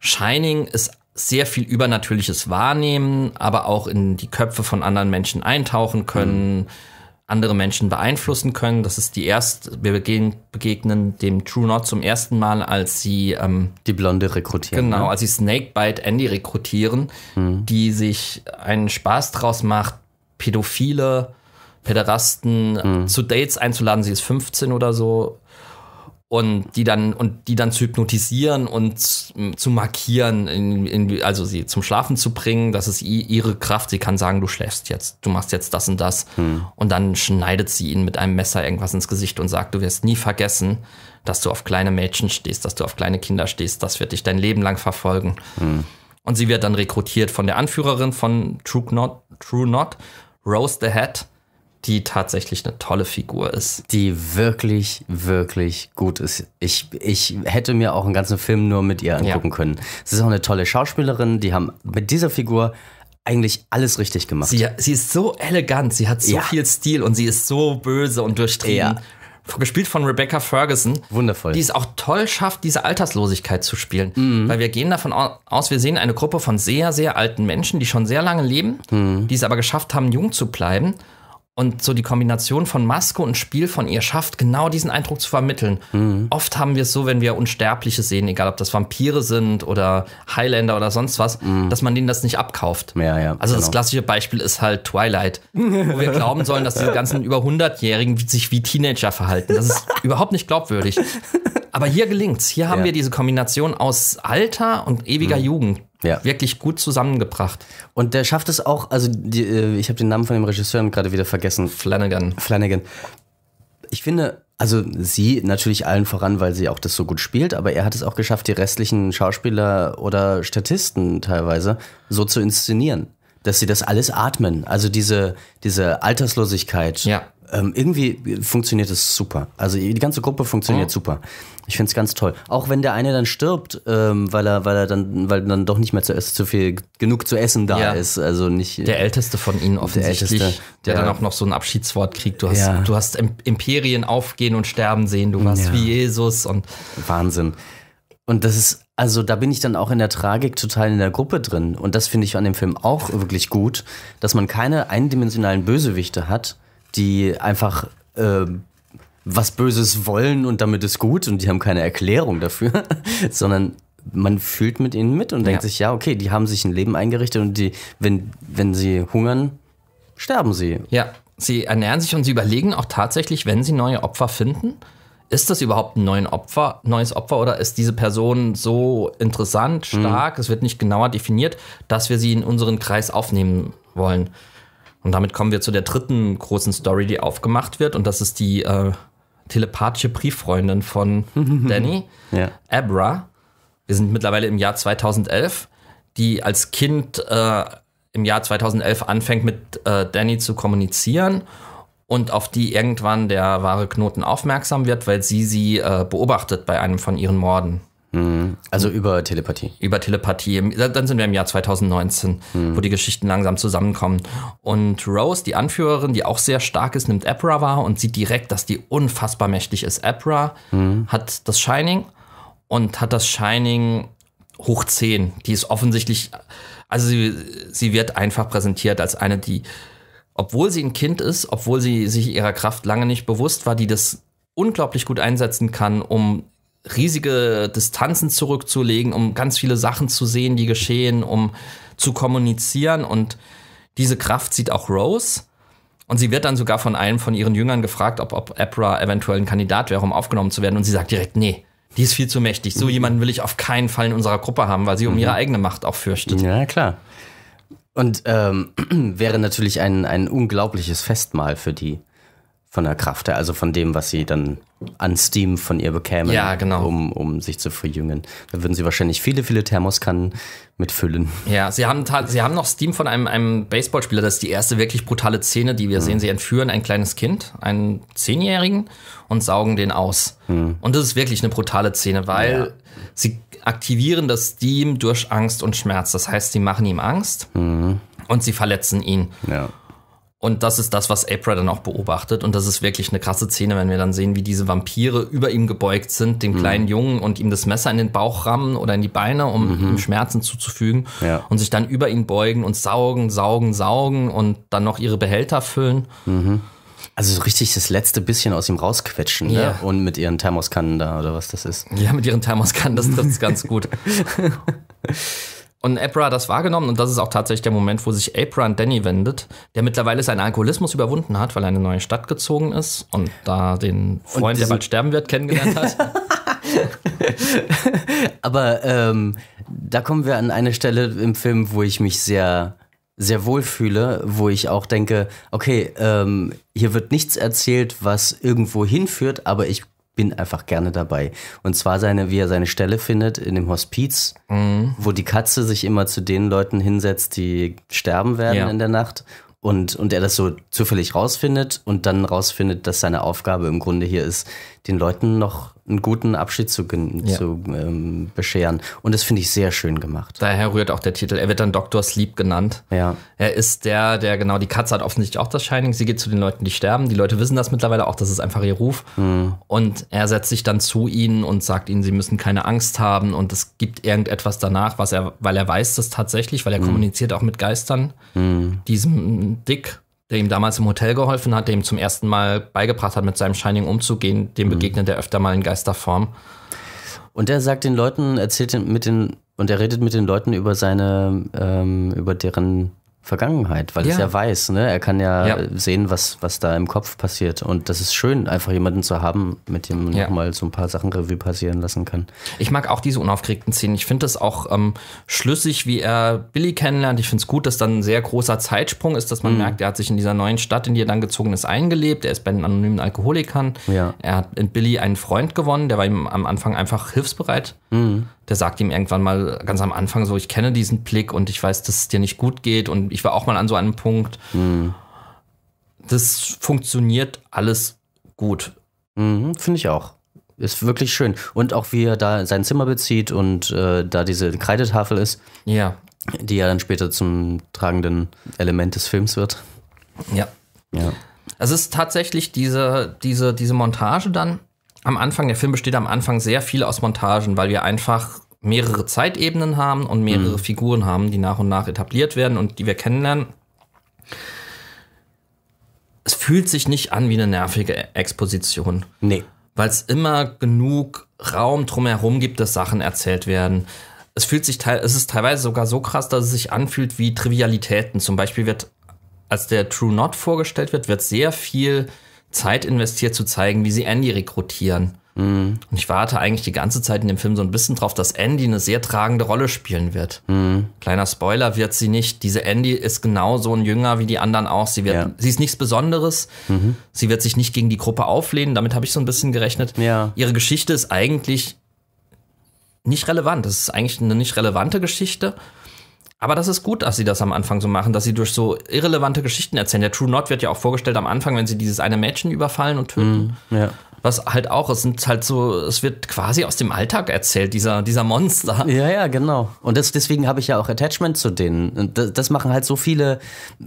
Shining ist sehr viel Übernatürliches wahrnehmen, aber auch in die Köpfe von anderen Menschen eintauchen können, mhm. andere Menschen beeinflussen können. Das ist die erste, wir begegnen dem True Not zum ersten Mal, als sie ähm, die Blonde rekrutieren. Genau, ne? als sie Snakebite Andy rekrutieren, mhm. die sich einen Spaß draus macht, Pädophile, Päderasten mhm. zu Dates einzuladen. Sie ist 15 oder so und die dann und die dann zu hypnotisieren und zu markieren, in, in, also sie zum Schlafen zu bringen, das ist ihre Kraft. Sie kann sagen, du schläfst jetzt, du machst jetzt das und das hm. und dann schneidet sie ihnen mit einem Messer irgendwas ins Gesicht und sagt, du wirst nie vergessen, dass du auf kleine Mädchen stehst, dass du auf kleine Kinder stehst, das wird dich dein Leben lang verfolgen. Hm. Und sie wird dann rekrutiert von der Anführerin von True Not, True Not Rose the Hat die tatsächlich eine tolle Figur ist. Die wirklich, wirklich gut ist. Ich, ich hätte mir auch einen ganzen Film nur mit ihr angucken ja. können. Sie ist auch eine tolle Schauspielerin. Die haben mit dieser Figur eigentlich alles richtig gemacht. Sie, sie ist so elegant, sie hat so ja. viel Stil und sie ist so böse und durchtrieben. Ja gespielt von Rebecca Ferguson. Wundervoll. Die es auch toll schafft, diese Alterslosigkeit zu spielen. Mhm. Weil wir gehen davon aus, wir sehen eine Gruppe von sehr, sehr alten Menschen, die schon sehr lange leben, mhm. die es aber geschafft haben, jung zu bleiben. Und so die Kombination von Maske und Spiel von ihr schafft genau diesen Eindruck zu vermitteln. Mhm. Oft haben wir es so, wenn wir Unsterbliche sehen, egal ob das Vampire sind oder Highlander oder sonst was, mhm. dass man denen das nicht abkauft. Ja, ja, also genau. das klassische Beispiel ist halt Twilight, wo wir glauben sollen, dass diese ganzen über 100-Jährigen sich wie Teenager verhalten. Das ist überhaupt nicht glaubwürdig. Aber hier gelingt's. Hier haben ja. wir diese Kombination aus Alter und ewiger mhm. Jugend. Ja. Wirklich gut zusammengebracht. Und der schafft es auch, also die, äh, ich habe den Namen von dem Regisseur gerade wieder vergessen. Flanagan. Flanagan. Ich finde, also sie natürlich allen voran, weil sie auch das so gut spielt, aber er hat es auch geschafft, die restlichen Schauspieler oder Statisten teilweise so zu inszenieren, dass sie das alles atmen. Also diese, diese Alterslosigkeit. Ja. Ähm, irgendwie funktioniert es super. Also die ganze Gruppe funktioniert oh. super. Ich finde es ganz toll. Auch wenn der eine dann stirbt, ähm, weil er, weil er dann, weil dann doch nicht mehr zu, essen, zu viel genug zu essen da ja. ist. Also nicht. Der älteste von ihnen offensichtlich, der, älteste, der, der dann auch noch so ein Abschiedswort kriegt. Du hast, ja. du hast Imperien aufgehen und sterben sehen. Du warst ja. wie Jesus und Wahnsinn. Und das ist, also da bin ich dann auch in der Tragik total in der Gruppe drin. Und das finde ich an dem Film auch wirklich gut, dass man keine eindimensionalen Bösewichte hat, die einfach äh, was Böses wollen und damit ist gut und die haben keine Erklärung dafür, sondern man fühlt mit ihnen mit und ja. denkt sich, ja, okay, die haben sich ein Leben eingerichtet und die, wenn, wenn sie hungern, sterben sie. Ja, sie ernähren sich und sie überlegen auch tatsächlich, wenn sie neue Opfer finden, ist das überhaupt ein Opfer, neues Opfer oder ist diese Person so interessant, mhm. stark, mhm. es wird nicht genauer definiert, dass wir sie in unseren Kreis aufnehmen wollen? Und damit kommen wir zu der dritten großen Story, die aufgemacht wird und das ist die äh, telepathische Brieffreundin von Danny, ja. Abra. Wir sind mittlerweile im Jahr 2011, die als Kind äh, im Jahr 2011 anfängt mit äh, Danny zu kommunizieren und auf die irgendwann der wahre Knoten aufmerksam wird, weil sie sie äh, beobachtet bei einem von ihren Morden. Mhm. Also über Telepathie. Über Telepathie. Dann sind wir im Jahr 2019, mhm. wo die Geschichten langsam zusammenkommen. Und Rose, die Anführerin, die auch sehr stark ist, nimmt Abra wahr und sieht direkt, dass die unfassbar mächtig ist. Abra mhm. hat das Shining und hat das Shining hoch 10. Die ist offensichtlich, also sie, sie wird einfach präsentiert als eine, die, obwohl sie ein Kind ist, obwohl sie sich ihrer Kraft lange nicht bewusst war, die das unglaublich gut einsetzen kann, um riesige Distanzen zurückzulegen, um ganz viele Sachen zu sehen, die geschehen, um zu kommunizieren. Und diese Kraft sieht auch Rose. Und sie wird dann sogar von einem von ihren Jüngern gefragt, ob, ob Abra eventuell ein Kandidat wäre, um aufgenommen zu werden. Und sie sagt direkt, nee, die ist viel zu mächtig. So mhm. jemanden will ich auf keinen Fall in unserer Gruppe haben, weil sie um mhm. ihre eigene Macht auch fürchtet. Ja, klar. Und ähm, wäre natürlich ein, ein unglaubliches Festmahl für die. Von der Kraft her, also von dem, was sie dann an Steam von ihr bekämen, ja, genau. um, um sich zu verjüngen. Da würden sie wahrscheinlich viele, viele Thermoskannen mitfüllen. Ja, sie haben, sie haben noch Steam von einem, einem Baseballspieler. Das ist die erste wirklich brutale Szene, die wir mhm. sehen. Sie entführen ein kleines Kind, einen Zehnjährigen, und saugen den aus. Mhm. Und das ist wirklich eine brutale Szene, weil ja. sie aktivieren das Steam durch Angst und Schmerz. Das heißt, sie machen ihm Angst mhm. und sie verletzen ihn. Ja. Und das ist das, was April dann auch beobachtet. Und das ist wirklich eine krasse Szene, wenn wir dann sehen, wie diese Vampire über ihm gebeugt sind, dem mhm. kleinen Jungen und ihm das Messer in den Bauch rammen oder in die Beine, um mhm. ihm Schmerzen zuzufügen. Ja. Und sich dann über ihn beugen und saugen, saugen, saugen und dann noch ihre Behälter füllen. Mhm. Also so richtig das letzte bisschen aus ihm rausquetschen yeah. ne? und mit ihren Thermoskannen da oder was das ist. Ja, mit ihren Thermoskannen, das trifft es ganz gut. Und Abra hat das wahrgenommen und das ist auch tatsächlich der Moment, wo sich Abra an Danny wendet, der mittlerweile seinen Alkoholismus überwunden hat, weil er in eine neue Stadt gezogen ist und da den Freund, der bald sterben wird, kennengelernt hat. Aber ähm, da kommen wir an eine Stelle im Film, wo ich mich sehr, sehr wohl fühle, wo ich auch denke, okay, ähm, hier wird nichts erzählt, was irgendwo hinführt, aber ich bin einfach gerne dabei. Und zwar seine, wie er seine Stelle findet in dem Hospiz, mhm. wo die Katze sich immer zu den Leuten hinsetzt, die sterben werden ja. in der Nacht. Und, und er das so zufällig rausfindet und dann rausfindet, dass seine Aufgabe im Grunde hier ist, den Leuten noch einen guten Abschied zu, ja. zu ähm, bescheren. Und das finde ich sehr schön gemacht. Daher rührt auch der Titel. Er wird dann Dr. Sleep genannt. Ja. Er ist der, der genau, die Katze hat offensichtlich auch das Shining. Sie geht zu den Leuten, die sterben. Die Leute wissen das mittlerweile auch, das ist einfach ihr Ruf. Mhm. Und er setzt sich dann zu ihnen und sagt ihnen, sie müssen keine Angst haben und es gibt irgendetwas danach, was er, weil er weiß das tatsächlich, weil er mhm. kommuniziert auch mit Geistern, mhm. diesem Dick der ihm damals im Hotel geholfen hat, der ihm zum ersten Mal beigebracht hat, mit seinem Shining umzugehen, dem mhm. begegnet er öfter mal in Geisterform. Und er sagt den Leuten, erzählt mit den, und er redet mit den Leuten über seine, ähm, über deren Vergangenheit, weil ja. es ja weiß, ne? Er kann ja, ja, sehen, was, was da im Kopf passiert. Und das ist schön, einfach jemanden zu haben, mit dem man ja. nochmal so ein paar Sachen Revue passieren lassen kann. Ich mag auch diese unaufgeregten Szenen. Ich finde das auch ähm, schlüssig, wie er Billy kennenlernt. Ich finde es gut, dass dann ein sehr großer Zeitsprung ist, dass man mhm. merkt, er hat sich in dieser neuen Stadt, in die er dann gezogen ist, eingelebt. Er ist bei den anonymen Alkoholikern. Ja. Er hat in Billy einen Freund gewonnen, der war ihm am Anfang einfach hilfsbereit. Mhm der sagt ihm irgendwann mal ganz am Anfang so, ich kenne diesen Blick und ich weiß, dass es dir nicht gut geht und ich war auch mal an so einem Punkt. Mhm. Das funktioniert alles gut. Mhm, Finde ich auch. Ist wirklich schön. Und auch wie er da sein Zimmer bezieht und äh, da diese Kreidetafel ist. Ja. Die ja dann später zum tragenden Element des Films wird. Ja. Ja. Es ist tatsächlich diese, diese, diese Montage dann, am Anfang, der Film besteht am Anfang sehr viel aus Montagen, weil wir einfach mehrere Zeitebenen haben und mehrere mhm. Figuren haben, die nach und nach etabliert werden und die wir kennenlernen. Es fühlt sich nicht an wie eine nervige Exposition. Nee. Weil es immer genug Raum drumherum gibt, dass Sachen erzählt werden. Es fühlt sich es ist teilweise sogar so krass, dass es sich anfühlt wie Trivialitäten. Zum Beispiel wird, als der True Not vorgestellt wird, wird sehr viel Zeit investiert, zu zeigen, wie sie Andy rekrutieren. Mhm. Und ich warte eigentlich die ganze Zeit in dem Film so ein bisschen drauf, dass Andy eine sehr tragende Rolle spielen wird. Mhm. Kleiner Spoiler wird sie nicht. Diese Andy ist genauso ein Jünger wie die anderen auch. Sie, wird, ja. sie ist nichts Besonderes. Mhm. Sie wird sich nicht gegen die Gruppe auflehnen. Damit habe ich so ein bisschen gerechnet. Ja. Ihre Geschichte ist eigentlich nicht relevant. Das ist eigentlich eine nicht relevante Geschichte. Aber das ist gut, dass sie das am Anfang so machen, dass sie durch so irrelevante Geschichten erzählen. Der True Not wird ja auch vorgestellt am Anfang, wenn sie dieses eine Mädchen überfallen und töten. Mm, ja. Was halt auch, es sind halt so, es wird quasi aus dem Alltag erzählt, dieser, dieser Monster. Ja, ja, genau. Und das, deswegen habe ich ja auch Attachment zu denen. Und das, das machen halt so viele,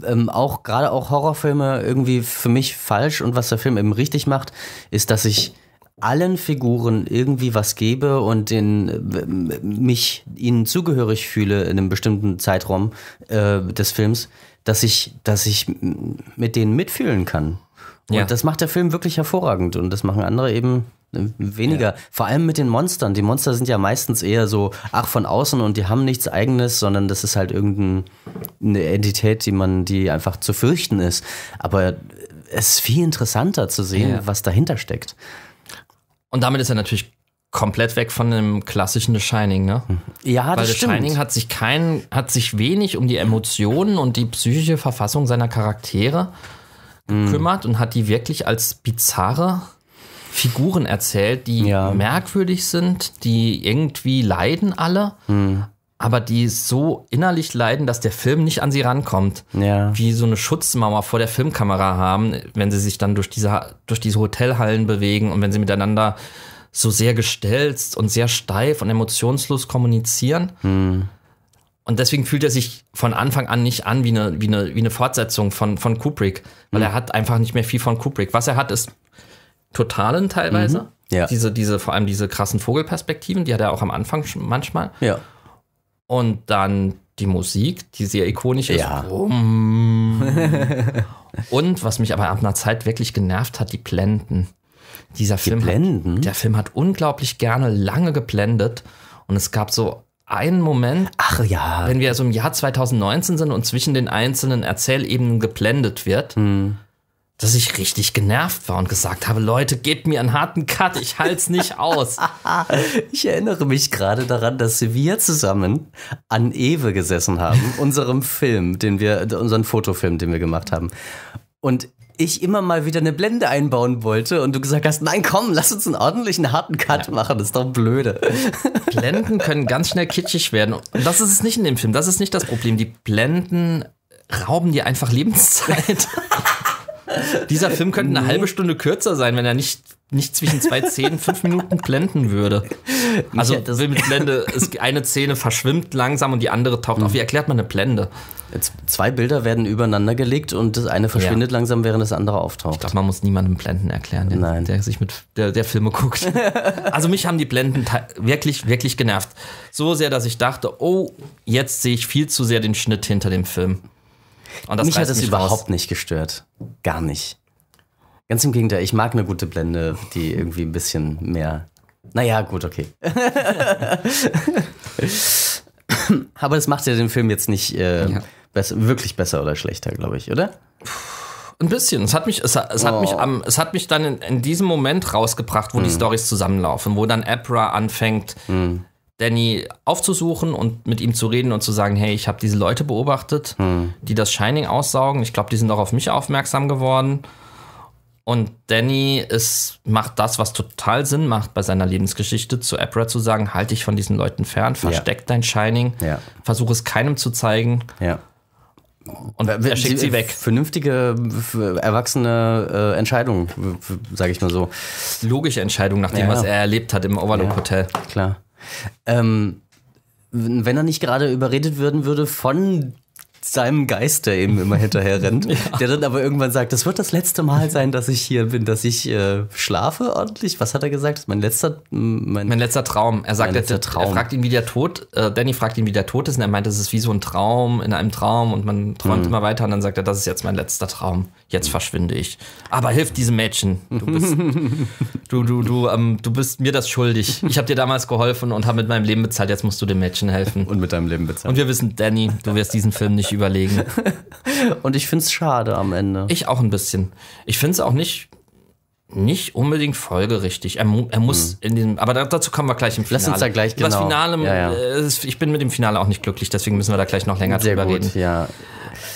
ähm, auch gerade auch Horrorfilme irgendwie für mich falsch. Und was der Film eben richtig macht, ist, dass ich allen Figuren irgendwie was gebe und den, äh, mich ihnen zugehörig fühle in einem bestimmten Zeitraum äh, des Films, dass ich, dass ich mit denen mitfühlen kann. Und ja. das macht der Film wirklich hervorragend und das machen andere eben äh, weniger. Ja. Vor allem mit den Monstern. Die Monster sind ja meistens eher so, ach, von außen und die haben nichts eigenes, sondern das ist halt irgendeine Entität, die man, die einfach zu fürchten ist. Aber es ist viel interessanter zu sehen, ja. was dahinter steckt. Und damit ist er natürlich komplett weg von dem klassischen The Shining, ne? Ja, das Weil The stimmt. Shining hat sich kein, hat sich wenig um die Emotionen und die psychische Verfassung seiner Charaktere mm. gekümmert und hat die wirklich als bizarre Figuren erzählt, die ja. merkwürdig sind, die irgendwie leiden alle, mm aber die so innerlich leiden, dass der Film nicht an sie rankommt. Ja. Wie so eine Schutzmauer vor der Filmkamera haben, wenn sie sich dann durch diese, durch diese Hotelhallen bewegen und wenn sie miteinander so sehr gestelzt und sehr steif und emotionslos kommunizieren. Hm. Und deswegen fühlt er sich von Anfang an nicht an wie eine, wie eine, wie eine Fortsetzung von, von Kubrick, weil mhm. er hat einfach nicht mehr viel von Kubrick. Was er hat, ist Totalen teilweise. Mhm. Ja. Diese, diese, vor allem diese krassen Vogelperspektiven, die hat er auch am Anfang manchmal. Ja. Und dann die Musik, die sehr ikonisch ist. Ja. Und was mich aber ab einer Zeit wirklich genervt hat, die Blenden. Dieser die Film, Blenden? Hat, der Film hat unglaublich gerne lange geblendet. Und es gab so einen Moment, ach ja, wenn wir so also im Jahr 2019 sind und zwischen den einzelnen Erzählebenen geblendet wird, hm dass ich richtig genervt war und gesagt habe, Leute, gebt mir einen harten Cut, ich halt's nicht aus. ich erinnere mich gerade daran, dass wir zusammen an Ewe gesessen haben, unserem Film, den wir, unseren Fotofilm, den wir gemacht haben. Und ich immer mal wieder eine Blende einbauen wollte und du gesagt hast, nein, komm, lass uns einen ordentlichen harten Cut ja. machen, das ist doch blöde. Blenden können ganz schnell kitschig werden. Und das ist es nicht in dem Film, das ist nicht das Problem. Die Blenden rauben dir einfach Lebenszeit. Dieser Film könnte eine nee. halbe Stunde kürzer sein, wenn er nicht, nicht zwischen zwei Szenen fünf Minuten blenden würde. Also mit Blende ist eine Szene verschwimmt langsam und die andere taucht mhm. auf. Wie erklärt man eine Blende? zwei Bilder werden übereinander gelegt und das eine verschwindet ja. langsam, während das andere auftaucht. Ich glaube, man muss niemandem Blenden erklären, der, Nein. der sich mit der, der Filme guckt. also mich haben die Blenden wirklich, wirklich genervt. So sehr, dass ich dachte, oh, jetzt sehe ich viel zu sehr den Schnitt hinter dem Film. Mich hat es überhaupt raus. nicht gestört. Gar nicht. Ganz im Gegenteil, ich mag eine gute Blende, die irgendwie ein bisschen mehr. Naja, gut, okay. Aber das macht ja den Film jetzt nicht äh, ja. besser, wirklich besser oder schlechter, glaube ich, oder? Ein bisschen. Es hat mich, es, es hat oh. mich, am, es hat mich dann in, in diesem Moment rausgebracht, wo mm. die Storys zusammenlaufen, wo dann Abra anfängt, mm. Danny aufzusuchen und mit ihm zu reden und zu sagen, hey, ich habe diese Leute beobachtet, hm. die das Shining aussaugen. Ich glaube, die sind auch auf mich aufmerksam geworden. Und Danny ist, macht das, was total Sinn macht bei seiner Lebensgeschichte, zu Abra zu sagen, halte dich von diesen Leuten fern, versteck ja. dein Shining, ja. versuche es keinem zu zeigen. Ja. Und er schickt sie weg. Vernünftige, erwachsene äh, Entscheidung, sage ich mal so. Logische Entscheidung, nachdem ja, was er erlebt hat im Overlook Hotel. Klar. Ähm, wenn er nicht gerade überredet werden würde von seinem Geist, der eben immer hinterher rennt, ja. der dann aber irgendwann sagt, das wird das letzte Mal sein, dass ich hier bin, dass ich äh, schlafe ordentlich. Was hat er gesagt? Das ist mein letzter, mein, mein letzter Traum. Er sagt, letzter Traum. er fragt ihn, wie der tot, äh, Danny fragt ihn, wie der Tod ist, und er meint, das ist wie so ein Traum in einem Traum und man träumt mhm. immer weiter und dann sagt er, das ist jetzt mein letzter Traum jetzt verschwinde ich. Aber hilf diesem Mädchen. Du bist, du, du, du, ähm, du bist mir das schuldig. Ich habe dir damals geholfen und habe mit meinem Leben bezahlt. Jetzt musst du dem Mädchen helfen. Und mit deinem Leben bezahlen. Und wir wissen, Danny, du wirst diesen Film nicht überlegen. Und ich finde es schade am Ende. Ich auch ein bisschen. Ich finde es auch nicht nicht unbedingt folgerichtig. Er, er muss hm. in dem, aber dazu kommen wir gleich im Finale. Lass uns da gleich genau. Das Finale, ja, ja. Äh, ich bin mit dem Finale auch nicht glücklich, deswegen müssen wir da gleich noch länger Sehr drüber gut, reden. Ja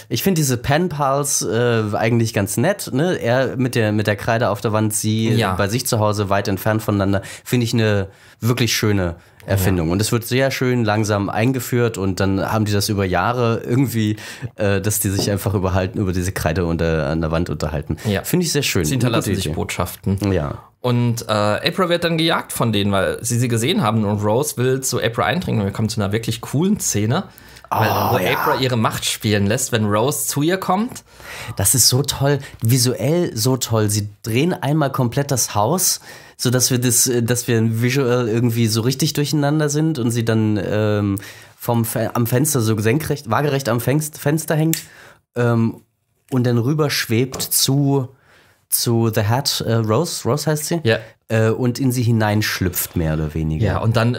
ich finde diese Penpals äh, eigentlich ganz nett. Ne? Er mit der, mit der Kreide auf der Wand, sie ja. Äh, bei sich zu Hause weit entfernt voneinander. Finde ich eine wirklich schöne Erfindung. Ja. Und es wird sehr schön langsam eingeführt und dann haben die das über Jahre irgendwie, äh, dass die sich einfach überhalten, über diese Kreide unter, äh, an der Wand unterhalten. Ja. Finde ich sehr schön. Sie hinterlassen sich Botschaften. Ja. Und äh, April wird dann gejagt von denen, weil sie sie gesehen haben und Rose will zu April eindringen und wir kommen zu einer wirklich coolen Szene weil oh, ja. April ihre Macht spielen lässt, wenn Rose zu ihr kommt. Das ist so toll, visuell so toll. Sie drehen einmal komplett das Haus, sodass wir das, äh, dass wir visuell irgendwie so richtig durcheinander sind und sie dann ähm, vom am Fenster so senkrecht, waagerecht am Fenster hängt ähm, und dann rüber schwebt zu zu The Hat, äh, Rose, Rose heißt sie. Ja. Äh, und in sie hineinschlüpft, mehr oder weniger. Ja, und dann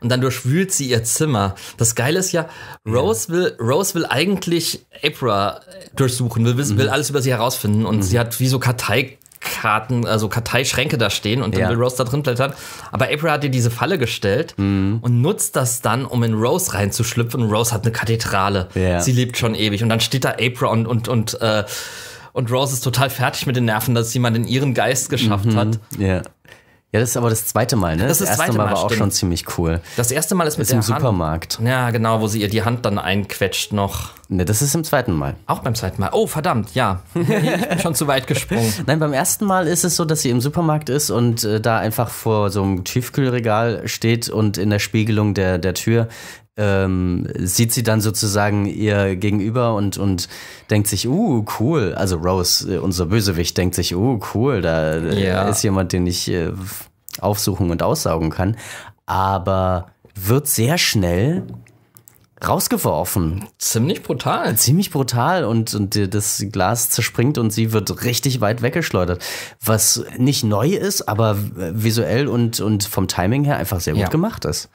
und dann durchwühlt sie ihr Zimmer. Das Geile ist ja, Rose, ja. Will, Rose will eigentlich April äh, durchsuchen, will, will mhm. alles über sie herausfinden und mhm. sie hat wie so Kartei Karten, also Karteischränke da stehen und dann ja. will Rose da drin blättern. Aber April hat ihr diese Falle gestellt mhm. und nutzt das dann, um in Rose reinzuschlüpfen. Rose hat eine Kathedrale. Ja. Sie lebt schon ewig. Und dann steht da April und, und, und, äh, und Rose ist total fertig mit den Nerven, dass jemand in ihren Geist geschafft mhm. hat. Ja. Ja, das ist aber das zweite Mal, ne? Das, das erste Mal, Mal war stimmt. auch schon ziemlich cool. Das erste Mal ist mit ist der im Hand. Supermarkt. Ja, genau, wo sie ihr die Hand dann einquetscht noch. Ne, das ist im zweiten Mal. Auch beim zweiten Mal. Oh, verdammt, ja. ich bin schon zu weit gesprungen. Nein, beim ersten Mal ist es so, dass sie im Supermarkt ist und äh, da einfach vor so einem Tiefkühlregal steht und in der Spiegelung der, der Tür ähm, sieht sie dann sozusagen ihr gegenüber und, und denkt sich, uh, cool. Also Rose, äh, unser Bösewicht, denkt sich, uh, cool, da äh, ja. ist jemand, den ich äh, aufsuchen und aussaugen kann. Aber wird sehr schnell rausgeworfen. Ziemlich brutal. Ziemlich brutal und, und das Glas zerspringt und sie wird richtig weit weggeschleudert. Was nicht neu ist, aber visuell und, und vom Timing her einfach sehr gut ja. gemacht ist.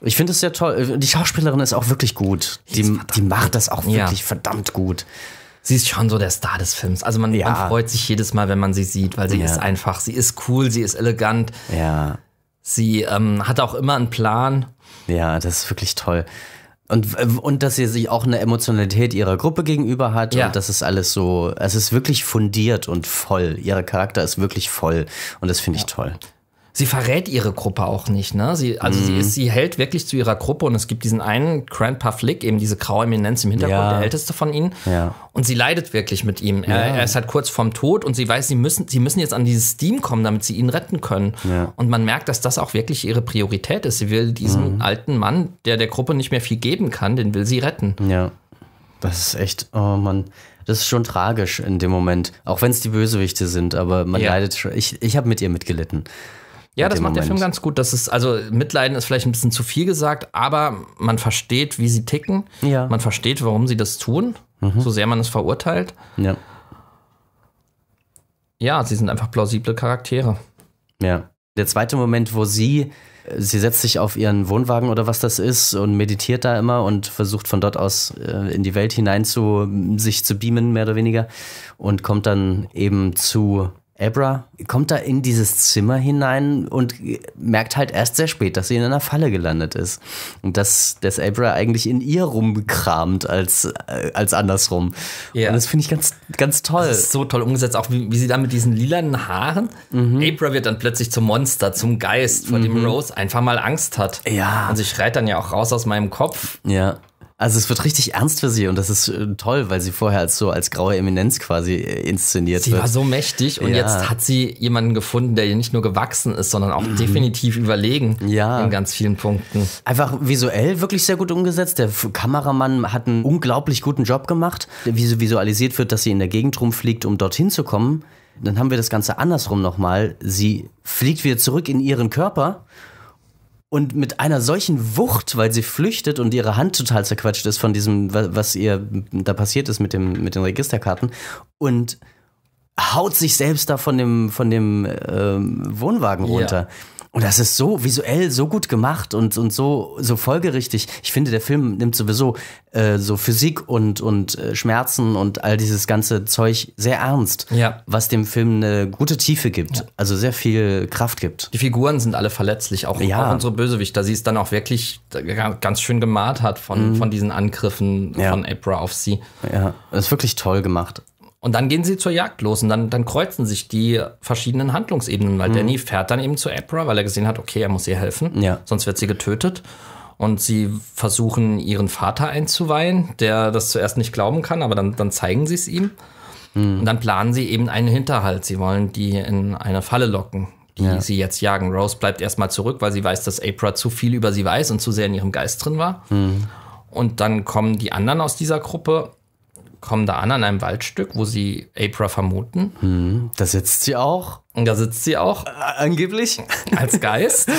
Ich finde es sehr toll. Die Schauspielerin ist auch wirklich gut. Die, die, macht das auch wirklich ja. verdammt gut. Sie ist schon so der Star des Films. Also man, ja. man freut sich jedes Mal, wenn man sie sieht, weil sie ja. ist einfach, sie ist cool, sie ist elegant. Ja. Sie ähm, hat auch immer einen Plan. Ja, das ist wirklich toll. Und, und dass sie sich auch eine Emotionalität ihrer Gruppe gegenüber hat. Ja. Und das ist alles so, es ist wirklich fundiert und voll. Ihr Charakter ist wirklich voll. Und das finde ich toll sie verrät ihre Gruppe auch nicht, ne? Sie, also mhm. sie ist, sie hält wirklich zu ihrer Gruppe und es gibt diesen einen Grandpa Flick, eben diese graue Eminenz im Hintergrund, ja. der älteste von ihnen. Ja. Und sie leidet wirklich mit ihm. Ja. Er, er, ist halt kurz vorm Tod und sie weiß, sie müssen, sie müssen jetzt an dieses Team kommen, damit sie ihn retten können. Und man merkt, dass das auch wirklich ihre Priorität ist. Sie will diesen mhm. alten Mann, der der Gruppe nicht mehr viel geben kann, den will sie retten. Ja. Das ist echt, oh Mann das ist schon tragisch in dem Moment, auch wenn es die Bösewichte sind, aber man ja. leidet schon. Ich, ich habe mit ihr mitgelitten. Ja, das macht Moment. der Film ganz gut. Das ist, also Mitleiden ist vielleicht ein bisschen zu viel gesagt, aber man versteht, wie sie ticken. Ja. Man versteht, warum sie das tun, mhm. so sehr man es verurteilt. Ja. Ja, sie sind einfach plausible Charaktere. Ja. Der zweite Moment, wo sie, äh, sie setzt sich auf ihren Wohnwagen oder was das ist und meditiert da immer und versucht von dort aus äh, in die Welt hinein zu sich zu beamen, mehr oder weniger, und kommt dann eben zu Abra kommt da in dieses Zimmer hinein und merkt halt erst sehr spät, dass sie in einer Falle gelandet ist. Und dass, dass Abra eigentlich in ihr rumkramt als, äh, als andersrum. Ja. Und das finde ich ganz, ganz toll. Das ist so toll umgesetzt, auch wie, wie sie da mit diesen lilanen Haaren. Mhm. Abra wird dann plötzlich zum Monster, zum Geist, vor mhm. dem Rose einfach mal Angst hat. Ja. Und sie schreit dann ja auch raus aus meinem Kopf. Ja. Also es wird richtig ernst für sie und das ist äh, toll, weil sie vorher als so als graue Eminenz quasi äh, inszeniert sie wird. Sie war so mächtig und ja. jetzt hat sie jemanden gefunden, der ihr nicht nur gewachsen ist, sondern auch mhm. definitiv überlegen ja. in ganz vielen Punkten. Einfach visuell wirklich sehr gut umgesetzt. Der Kameramann hat einen unglaublich guten Job gemacht, wie so visualisiert wird, dass sie in der Gegend rumfliegt, um dorthin zu kommen. Dann haben wir das Ganze andersrum nochmal. Sie fliegt wieder zurück in ihren Körper und mit einer solchen Wucht, weil sie flüchtet und ihre Hand total zerquetscht ist von diesem, was ihr da passiert ist mit, dem, mit den Registerkarten und haut sich selbst da von dem, von dem ähm, Wohnwagen runter. Ja. Und das ist so visuell so gut gemacht und, und so, so folgerichtig. Ich finde, der Film nimmt sowieso äh, so Physik und, und äh, Schmerzen und all dieses ganze Zeug sehr ernst, ja. was dem Film eine gute Tiefe gibt, ja. also sehr viel Kraft gibt. Die Figuren sind alle verletzlich, auch, ja. auch unsere Bösewichter, sie es dann auch wirklich ganz schön gemalt hat von, mhm. von diesen Angriffen ja. von April auf sie. Ja, das ist wirklich toll gemacht. Und dann gehen sie zur Jagd los und dann, dann kreuzen sich die verschiedenen Handlungsebenen, weil mhm. Danny fährt dann eben zu Abra, weil er gesehen hat, okay, er muss ihr helfen, ja. sonst wird sie getötet. Und sie versuchen, ihren Vater einzuweihen, der das zuerst nicht glauben kann, aber dann, dann zeigen sie es ihm. Mhm. Und dann planen sie eben einen Hinterhalt. Sie wollen die in eine Falle locken, die ja. sie jetzt jagen. Rose bleibt erstmal zurück, weil sie weiß, dass Abra zu viel über sie weiß und zu sehr in ihrem Geist drin war. Mhm. Und dann kommen die anderen aus dieser Gruppe kommen da an an einem Waldstück, wo sie Apra vermuten. Hm, da sitzt sie auch. Und da sitzt sie auch. Äh, angeblich. Als Geist.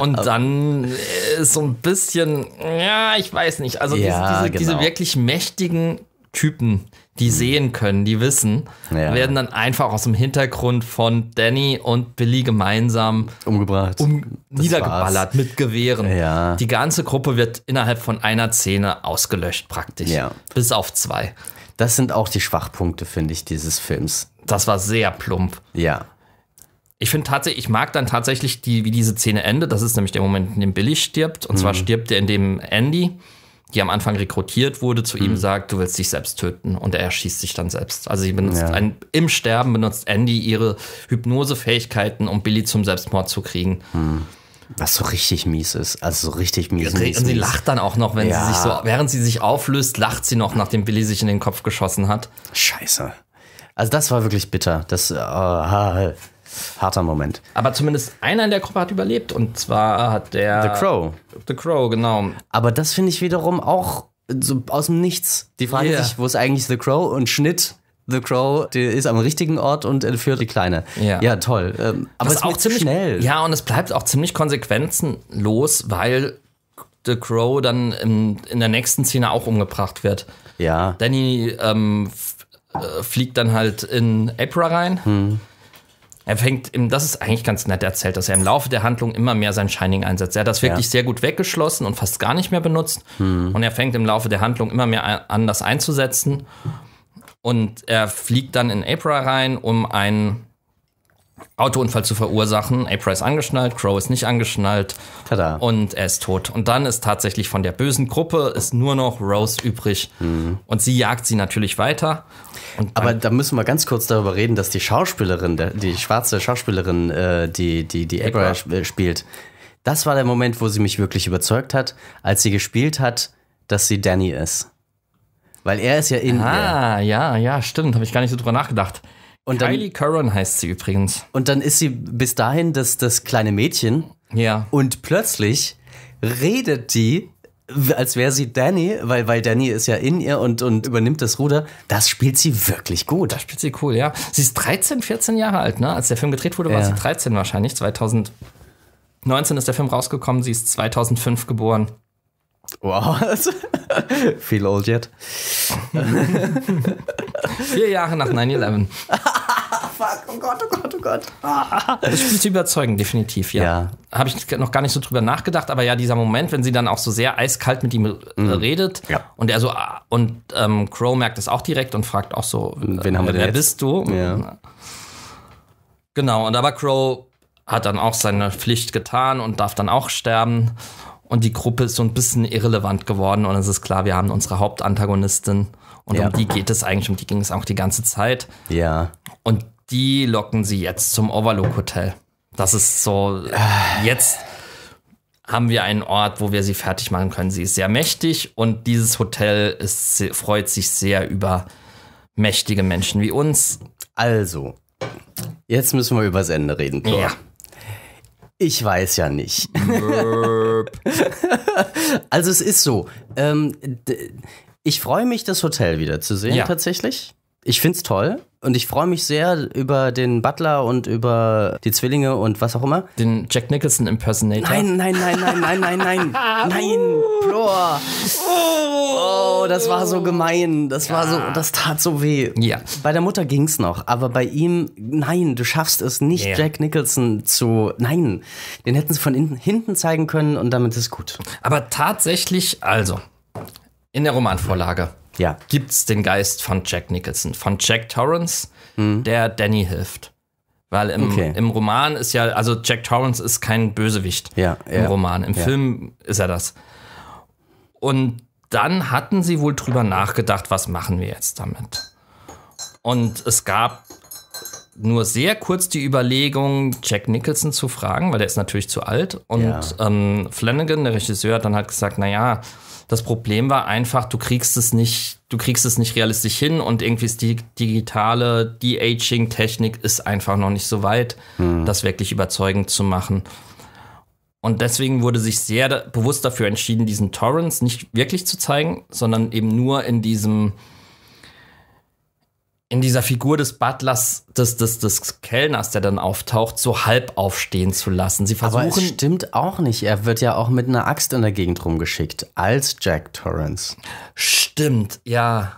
Und dann ist äh, so ein bisschen, ja, ich weiß nicht. Also ja, diese, diese, genau. diese wirklich mächtigen Typen, die mhm. sehen können, die wissen, ja. werden dann einfach aus dem Hintergrund von Danny und Billy gemeinsam umgebracht, um, niedergeballert war's. mit Gewehren. Ja. Die ganze Gruppe wird innerhalb von einer Szene ausgelöscht praktisch, ja. bis auf zwei. Das sind auch die Schwachpunkte, finde ich, dieses Films. Das war sehr plump. Ja. Ich finde tatsächlich, ich mag dann tatsächlich, die, wie diese Szene endet. Das ist nämlich der Moment, in dem Billy stirbt. Und mhm. zwar stirbt er in dem Andy die am Anfang rekrutiert wurde, zu mhm. ihm sagt, du willst dich selbst töten und er erschießt sich dann selbst. Also sie benutzt ja. ein, im Sterben benutzt Andy ihre Hypnosefähigkeiten, um Billy zum Selbstmord zu kriegen. Mhm. Was so richtig mies ist. Also so richtig mies. mies und sie lacht dann auch noch, wenn ja. sie sich so, während sie sich auflöst, lacht sie noch, nachdem Billy sich in den Kopf geschossen hat. Scheiße. Also das war wirklich bitter. Das, oh, harter Moment. Aber zumindest einer in der Gruppe hat überlebt und zwar hat der. The Crow. The Crow, genau. Aber das finde ich wiederum auch so aus dem Nichts. Die fragen yeah. sich, wo ist eigentlich The Crow und Schnitt. The Crow ist am richtigen Ort und entführt die Kleine. Ja, ja toll. Ähm, aber es ist auch ziemlich schnell. Ja, und es bleibt auch ziemlich konsequenzenlos, weil The Crow dann in, in der nächsten Szene auch umgebracht wird. Ja. Danny ähm, äh, fliegt dann halt in April rein. Hm er fängt, im, das ist eigentlich ganz nett erzählt, dass er im Laufe der Handlung immer mehr sein Shining einsetzt. Er hat das wirklich ja. sehr gut weggeschlossen und fast gar nicht mehr benutzt. Hm. Und er fängt im Laufe der Handlung immer mehr an, das einzusetzen. Und er fliegt dann in April rein, um einen Autounfall zu verursachen. April ist angeschnallt, Crow ist nicht angeschnallt Tada. und er ist tot. Und dann ist tatsächlich von der bösen Gruppe ist nur noch Rose übrig mhm. und sie jagt sie natürlich weiter. Aber da müssen wir ganz kurz darüber reden, dass die Schauspielerin, die schwarze Schauspielerin, äh, die die, die April sp äh, spielt, das war der Moment, wo sie mich wirklich überzeugt hat, als sie gespielt hat, dass sie Danny ist. Weil er ist ja in ah, ihr. Ah, ja, ja, stimmt. Habe ich gar nicht so drüber nachgedacht. Und dann, Kylie Curran heißt sie übrigens. Und dann ist sie bis dahin das, das kleine Mädchen. Ja. Und plötzlich redet die, als wäre sie Danny, weil, weil Danny ist ja in ihr und, und übernimmt das Ruder. Das spielt sie wirklich gut. Das spielt sie cool, ja. Sie ist 13, 14 Jahre alt, ne? Als der Film gedreht wurde, ja. war sie 13 wahrscheinlich. 2019 ist der Film rausgekommen, sie ist 2005 geboren. Wow. Feel old yet. Vier Jahre nach 9-11. fuck, oh Gott, oh Gott, oh Gott. Ah. Das Spiel zu überzeugen, definitiv, ja. ja. Habe ich noch gar nicht so drüber nachgedacht, aber ja, dieser Moment, wenn sie dann auch so sehr eiskalt mit ihm äh, mhm. redet ja. und er so, ah, und ähm, Crow merkt es auch direkt und fragt auch so, Wen äh, haben wir wer jetzt? bist du? Ja. Genau, und aber Crow hat dann auch seine Pflicht getan und darf dann auch sterben. Und die Gruppe ist so ein bisschen irrelevant geworden und es ist klar, wir haben unsere Hauptantagonistin. Und ja. um die geht es eigentlich, um die ging es auch die ganze Zeit. Ja. Und die locken sie jetzt zum Overlook Hotel. Das ist so, jetzt haben wir einen Ort, wo wir sie fertig machen können. Sie ist sehr mächtig und dieses Hotel ist, freut sich sehr über mächtige Menschen wie uns. Also, jetzt müssen wir übers Ende reden. Klar. Ja. Ich weiß ja nicht. also es ist so. Ähm, ich freue mich, das Hotel wiederzusehen, ja. tatsächlich. Ich finde es toll. Und ich freue mich sehr über den Butler und über die Zwillinge und was auch immer. Den Jack Nicholson Impersonator. Nein, nein, nein, nein, nein, nein, nein. nein, Plor. Oh, das war so gemein. Das war so, das tat so weh. Ja. Bei der Mutter ging's noch, aber bei ihm, nein, du schaffst es nicht, yeah. Jack Nicholson zu. Nein, den hätten sie von hinten zeigen können und damit ist gut. Aber tatsächlich, also, in der Romanvorlage ja. gibt es den Geist von Jack Nicholson, von Jack Torrance, mhm. der Danny hilft. Weil im, okay. im Roman ist ja, also Jack Torrance ist kein Bösewicht ja, im ja. Roman. Im ja. Film ist er das. Und dann hatten sie wohl drüber nachgedacht, was machen wir jetzt damit. Und es gab nur sehr kurz die Überlegung, Jack Nicholson zu fragen, weil der ist natürlich zu alt. Und ähm, Flanagan, der Regisseur, hat dann halt gesagt, naja, ja das Problem war einfach, du kriegst es nicht, du kriegst es nicht realistisch hin und irgendwie ist die digitale De-Aging-Technik ist einfach noch nicht so weit, mhm. das wirklich überzeugend zu machen. Und deswegen wurde sich sehr bewusst dafür entschieden, diesen Torrents nicht wirklich zu zeigen, sondern eben nur in diesem in dieser Figur des Butlers, des, des, des Kellners, der dann auftaucht, so halb aufstehen zu lassen. Sie versuchen. Aber es stimmt auch nicht. Er wird ja auch mit einer Axt in der Gegend rumgeschickt, als Jack Torrance. Stimmt, ja.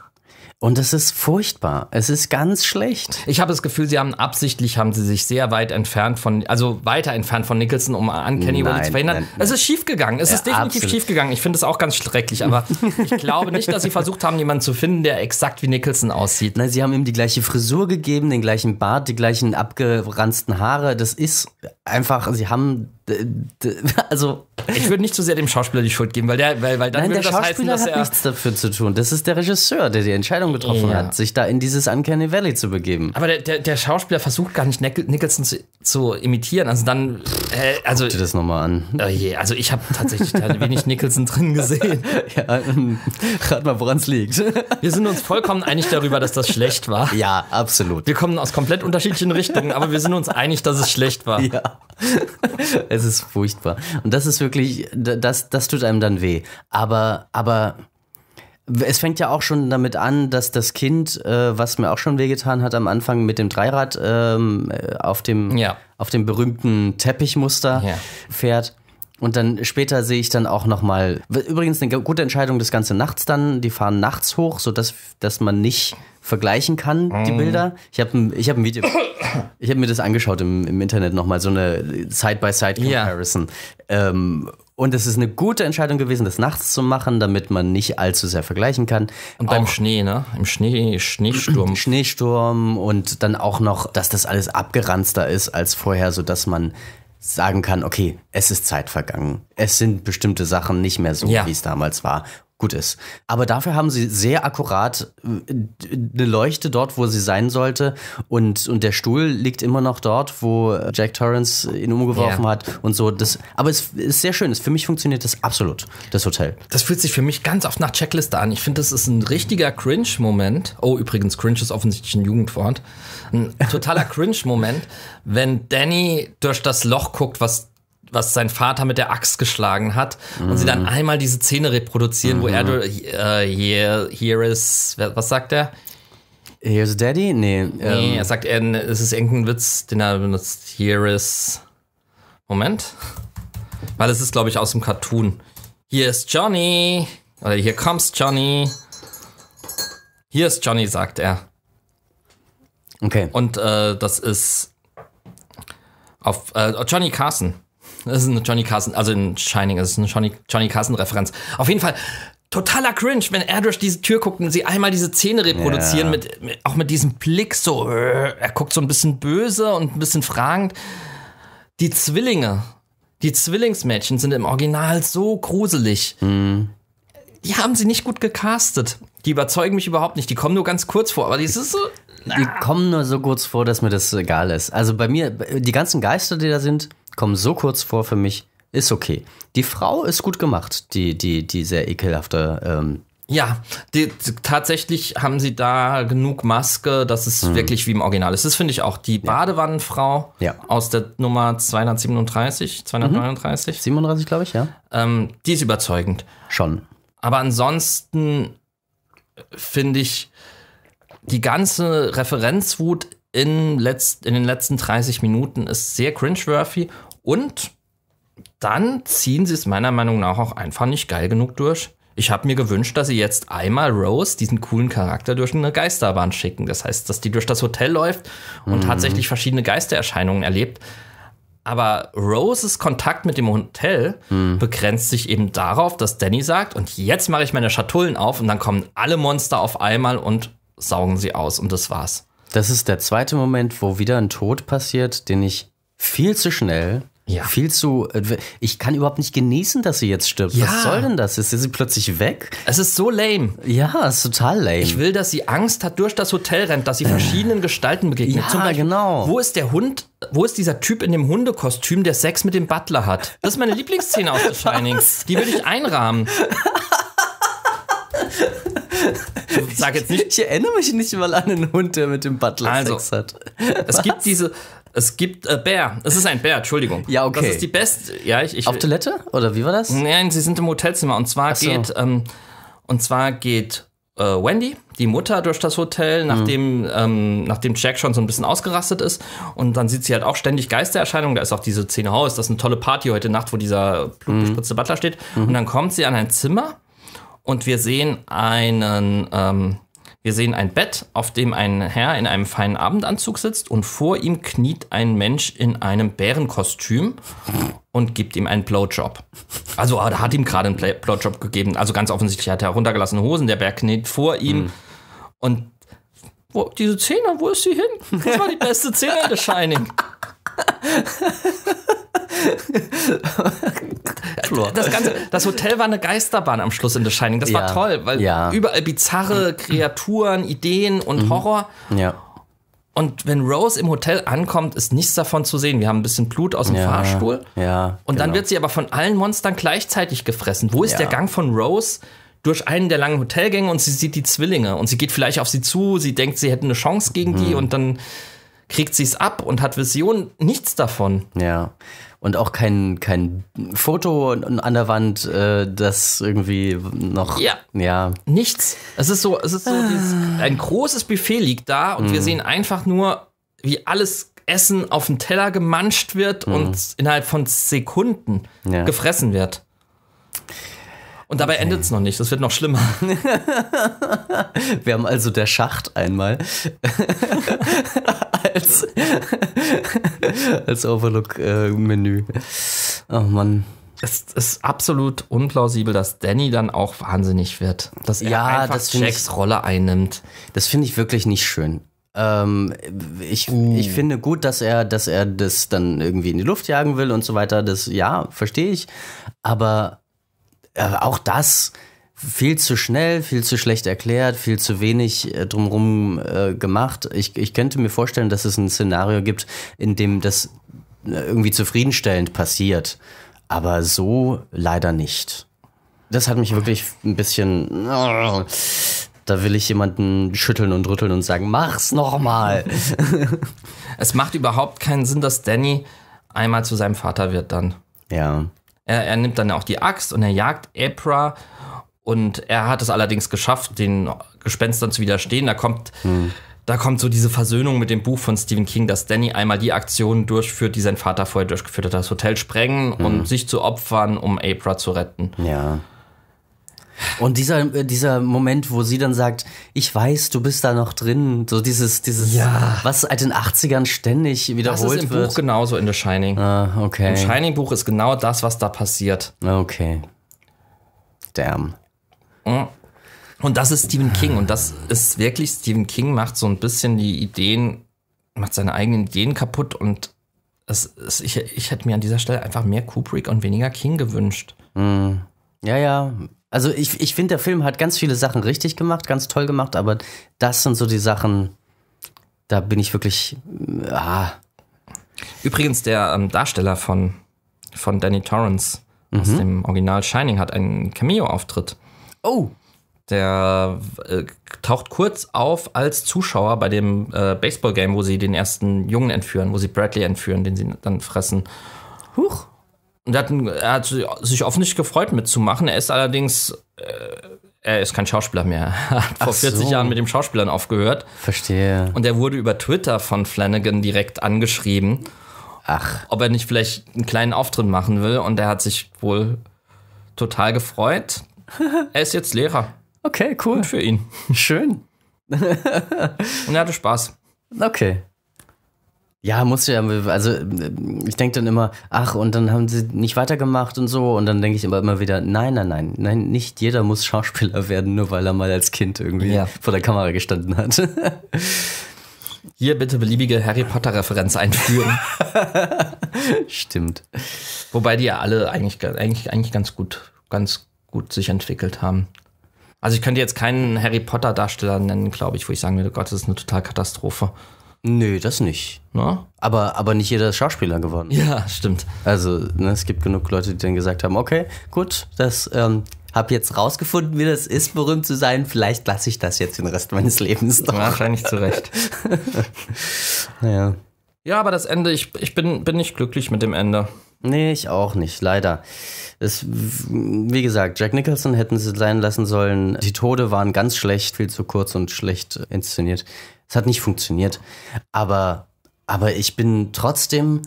Und es ist furchtbar. Es ist ganz schlecht. Ich habe das Gefühl, sie haben absichtlich haben sie sich sehr weit entfernt von, also weiter entfernt von Nicholson, um an Kenny Valley zu verhindern. Nein, nein. Es ist schiefgegangen. Es ja, ist definitiv schiefgegangen. Ich finde es auch ganz schrecklich, aber ich glaube nicht, dass sie versucht haben, jemanden zu finden, der exakt wie Nicholson aussieht. Nein, sie haben ihm die gleiche Frisur gegeben, den gleichen Bart, die gleichen abgeranzten Haare. Das ist einfach, sie haben also ich würde nicht so sehr dem Schauspieler die Schuld geben, weil der, weil, weil dann Nein, würde der das Schauspieler heißen, dass hat nichts dafür zu tun. Das ist der Regisseur, der die Entscheidung getroffen ja. hat, sich da in dieses Uncanny Valley zu begeben. Aber der, der, der Schauspieler versucht gar nicht Nicholson zu, zu imitieren. Also dann, äh, also dir das nochmal an. Oh je, also ich habe tatsächlich da wenig Nicholson drin gesehen. ja, ähm, rat mal, woran es liegt. Wir sind uns vollkommen einig darüber, dass das schlecht war. Ja, absolut. Wir kommen aus komplett unterschiedlichen Richtungen, aber wir sind uns einig, dass es schlecht war. Ja. Es ist furchtbar. Und das ist wirklich, das, das tut einem dann weh. Aber, aber es fängt ja auch schon damit an, dass das Kind, äh, was mir auch schon wehgetan hat am Anfang mit dem Dreirad ähm, äh, auf, dem, ja. auf dem berühmten Teppichmuster ja. fährt. Und dann später sehe ich dann auch nochmal, übrigens eine gute Entscheidung, das Ganze nachts dann, die fahren nachts hoch, sodass dass man nicht vergleichen kann, mm. die mhm. Bilder. Ich habe ich hab ein Video, ich habe mir das angeschaut im, im Internet nochmal, so eine Side-by-Side-Comparison. Ja. Ähm, und es ist eine gute Entscheidung gewesen, das nachts zu machen, damit man nicht allzu sehr vergleichen kann. Und auch beim Schnee, ne? Im Schnee, Schneesturm. Schneesturm und dann auch noch, dass das alles abgeranzter ist als vorher, sodass man sagen kann, okay, es ist Zeit vergangen. Es sind bestimmte Sachen nicht mehr so, ja. wie es damals war gut ist. Aber dafür haben sie sehr akkurat äh, eine Leuchte dort, wo sie sein sollte. Und, und der Stuhl liegt immer noch dort, wo Jack Torrance ihn umgeworfen yeah. hat und so. Das, aber es ist sehr schön. Für mich funktioniert das absolut, das Hotel. Das fühlt sich für mich ganz oft nach Checkliste an. Ich finde, das ist ein richtiger Cringe-Moment. Oh, übrigens, Cringe ist offensichtlich ein Jugendwort. Ein totaler Cringe-Moment, wenn Danny durch das Loch guckt, was was sein Vater mit der Axt geschlagen hat. Mhm. Und sie dann mhm. einmal diese Szene reproduzieren, mhm. wo er, mhm. äh, here, here is, was sagt er? Here's Daddy? Nee. Nee, ähm, er sagt, er, es ist irgendein Witz, den er benutzt. Here is. Moment. Weil es ist, glaube ich, aus dem Cartoon. Hier ist Johnny. Oder hier comes Johnny. Hier ist Johnny, sagt er. Okay. Und äh, das ist auf äh, Johnny Carson. Das ist eine Johnny Carson, also in Shining, das ist eine Johnny, Johnny Carson-Referenz. Auf jeden Fall totaler Cringe, wenn er durch diese Tür guckt und sie einmal diese Szene reproduzieren, ja. mit, mit, auch mit diesem Blick so, äh, er guckt so ein bisschen böse und ein bisschen fragend. Die Zwillinge, die Zwillingsmädchen sind im Original so gruselig. Mhm. Die haben sie nicht gut gecastet. Die überzeugen mich überhaupt nicht. Die kommen nur ganz kurz vor, aber die ist so die kommen nur so kurz vor, dass mir das egal ist. Also bei mir, die ganzen Geister, die da sind, kommen so kurz vor für mich. Ist okay. Die Frau ist gut gemacht, die, die, die sehr ekelhafte ähm, ja, die, tatsächlich haben sie da genug Maske, dass es hm. wirklich wie im Original ist. Das finde ich auch. Die Badewannenfrau ja. aus der Nummer 237, 239. Mhm. 37, glaube ich, ja. Ähm, die ist überzeugend. Schon. Aber ansonsten finde ich, die ganze Referenzwut in, letzt, in den letzten 30 Minuten ist sehr cringeworthy und dann ziehen sie es meiner Meinung nach auch einfach nicht geil genug durch. Ich habe mir gewünscht, dass sie jetzt einmal Rose, diesen coolen Charakter, durch eine Geisterbahn schicken. Das heißt, dass die durch das Hotel läuft und mhm. tatsächlich verschiedene Geistererscheinungen erlebt. Aber Roses Kontakt mit dem Hotel mhm. begrenzt sich eben darauf, dass Danny sagt, und jetzt mache ich meine Schatullen auf und dann kommen alle Monster auf einmal und saugen sie aus und das war's. Das ist der zweite Moment, wo wieder ein Tod passiert, den ich viel zu schnell ja. Viel zu. Äh, ich kann überhaupt nicht genießen, dass sie jetzt stirbt. Ja. Was soll denn das? Ist sie plötzlich weg? Es ist so lame. Ja, es ist total lame. Ich will, dass sie Angst hat, durch das Hotel rennt, dass sie verschiedenen Gestalten begegnet. Ja, Zum Beispiel, genau. Wo ist der Hund? Wo ist dieser Typ in dem Hundekostüm, der Sex mit dem Butler hat? Das ist meine Lieblingsszene aus The Shining. Die würde ich einrahmen. Sag jetzt nicht. Ich, ich erinnere mich nicht mal an den Hund, der mit dem Butler also, Sex hat. Es Was? gibt diese. Es gibt äh, Bär. Es ist ein Bär, Entschuldigung. Ja, okay. Das ist die beste. Ja, ich, ich, Auf Toilette? Oder wie war das? Nein, sie sind im Hotelzimmer. Und zwar so. geht. Ähm, und zwar geht äh, Wendy, die Mutter, durch das Hotel, mhm. nachdem, mhm. ähm, nachdem Jack schon so ein bisschen ausgerastet ist. Und dann sieht sie halt auch ständig Geistererscheinungen. Da ist auch diese Szene, oh, ist das eine tolle Party heute Nacht, wo dieser blutgespritzte mhm. Butler steht. Mhm. Und dann kommt sie an ein Zimmer und wir sehen einen, ähm, wir sehen ein Bett, auf dem ein Herr in einem feinen Abendanzug sitzt und vor ihm kniet ein Mensch in einem Bärenkostüm und gibt ihm einen Blowjob. Also er ah, hat ihm gerade einen Blowjob gegeben. Also ganz offensichtlich hat er runtergelassene Hosen, der Bär kniet vor ihm mhm. und wo, diese Szene, wo ist sie hin? Das war die beste Szene in The Shining. das, ganze, das Hotel war eine Geisterbahn am Schluss in The Shining. Das ja. war toll, weil ja. überall bizarre Kreaturen, Ideen und mhm. Horror. Ja. Und wenn Rose im Hotel ankommt, ist nichts davon zu sehen. Wir haben ein bisschen Blut aus dem ja, Fahrstuhl. Ja. Und dann genau. wird sie aber von allen Monstern gleichzeitig gefressen. Wo ist ja. der Gang von Rose? Durch einen der langen Hotelgänge und sie sieht die Zwillinge und sie geht vielleicht auf sie zu, sie denkt, sie hätte eine Chance gegen mhm. die und dann kriegt sie es ab und hat Vision, nichts davon. Ja. Und auch kein, kein Foto an der Wand, äh, das irgendwie noch. Ja. ja. Nichts. Es ist so, es ist so, dieses, ein großes Buffet liegt da und mhm. wir sehen einfach nur, wie alles Essen auf den Teller gemanscht wird mhm. und innerhalb von Sekunden ja. gefressen wird. Und dabei okay. endet es noch nicht, das wird noch schlimmer. Wir haben also der Schacht einmal. als, als Overlook-Menü. oh Mann. Es ist absolut unplausibel, dass Danny dann auch wahnsinnig wird. Dass er ja, einfach Jacks Rolle einnimmt. Das finde ich wirklich nicht schön. Ähm, ich, uh. ich finde gut, dass er, dass er das dann irgendwie in die Luft jagen will und so weiter. Das ja, verstehe ich. Aber äh, auch das viel zu schnell, viel zu schlecht erklärt, viel zu wenig äh, drumherum äh, gemacht. Ich, ich könnte mir vorstellen, dass es ein Szenario gibt, in dem das äh, irgendwie zufriedenstellend passiert. Aber so leider nicht. Das hat mich wirklich ein bisschen. Äh, da will ich jemanden schütteln und rütteln und sagen, mach's nochmal. es macht überhaupt keinen Sinn, dass Danny einmal zu seinem Vater wird dann. Ja. Er, er nimmt dann auch die Axt und er jagt Abra und er hat es allerdings geschafft, den Gespenstern zu widerstehen. Da kommt, hm. da kommt so diese Versöhnung mit dem Buch von Stephen King, dass Danny einmal die Aktion durchführt, die sein Vater vorher durchgeführt hat. Das Hotel sprengen hm. und mhm. sich zu opfern, um April zu retten. Ja. Und dieser, äh, dieser Moment, wo sie dann sagt, ich weiß, du bist da noch drin, so dieses, dieses, ja. was seit den 80ern ständig wiederholt wird. Das ist im wird. Buch genauso in The Shining. Ah, okay. Im Shining-Buch ist genau das, was da passiert. Okay. Damn. Und das ist Stephen King. Und das ist wirklich, Stephen King macht so ein bisschen die Ideen, macht seine eigenen Ideen kaputt. Und es, es, ich, ich hätte mir an dieser Stelle einfach mehr Kubrick und weniger King gewünscht. Mhm. Ja, ja. Also ich, ich finde, der Film hat ganz viele Sachen richtig gemacht, ganz toll gemacht, aber das sind so die Sachen, da bin ich wirklich. Mm, ah. Übrigens, der ähm, Darsteller von, von Danny Torrance mhm. aus dem Original Shining hat einen Cameo-Auftritt. Oh. Der äh, taucht kurz auf als Zuschauer bei dem äh, Baseball-Game, wo sie den ersten Jungen entführen, wo sie Bradley entführen, den sie dann fressen. Huch. Und er hat, er hat sich offensichtlich gefreut mitzumachen. Er ist allerdings, äh, er ist kein Schauspieler mehr. Er hat Ach vor 40 so. Jahren mit dem Schauspielern aufgehört. Verstehe. Und er wurde über Twitter von Flanagan direkt angeschrieben. Ach. Ob er nicht vielleicht einen kleinen Auftritt machen will. Und er hat sich wohl total gefreut er ist jetzt Lehrer. Okay, cool. Gut für ihn. Schön. Und er hatte Spaß. Okay. Ja, musst ja, also ich denke dann immer, ach, und dann haben sie nicht weitergemacht und so, und dann denke ich aber immer wieder, nein, nein, nein, nein, nicht jeder muss Schauspieler werden, nur weil er mal als Kind irgendwie ja. vor der Kamera gestanden hat. Hier bitte beliebige Harry Potter-Referenz einführen. Stimmt. Wobei die ja alle eigentlich, eigentlich, eigentlich ganz gut, ganz gut sich entwickelt haben. Also ich könnte jetzt keinen Harry Potter Darsteller nennen, glaube ich, wo ich sagen würde, Gott, das ist eine total Katastrophe. Nö, das nicht. Na? Aber, aber nicht jeder ist Schauspieler geworden. Ja, stimmt. Also ne, es gibt genug Leute, die dann gesagt haben, okay, gut, das ähm, habe jetzt rausgefunden, wie das ist, berühmt zu sein. Vielleicht lasse ich das jetzt den Rest meines Lebens doch. Wahrscheinlich zu Recht. naja. Ja, aber das Ende, ich, ich bin, bin nicht glücklich mit dem Ende. Nee, ich auch nicht, leider. Es, wie gesagt, Jack Nicholson hätten sie sein lassen sollen. Die Tode waren ganz schlecht, viel zu kurz und schlecht inszeniert. Es hat nicht funktioniert. Aber, aber ich bin trotzdem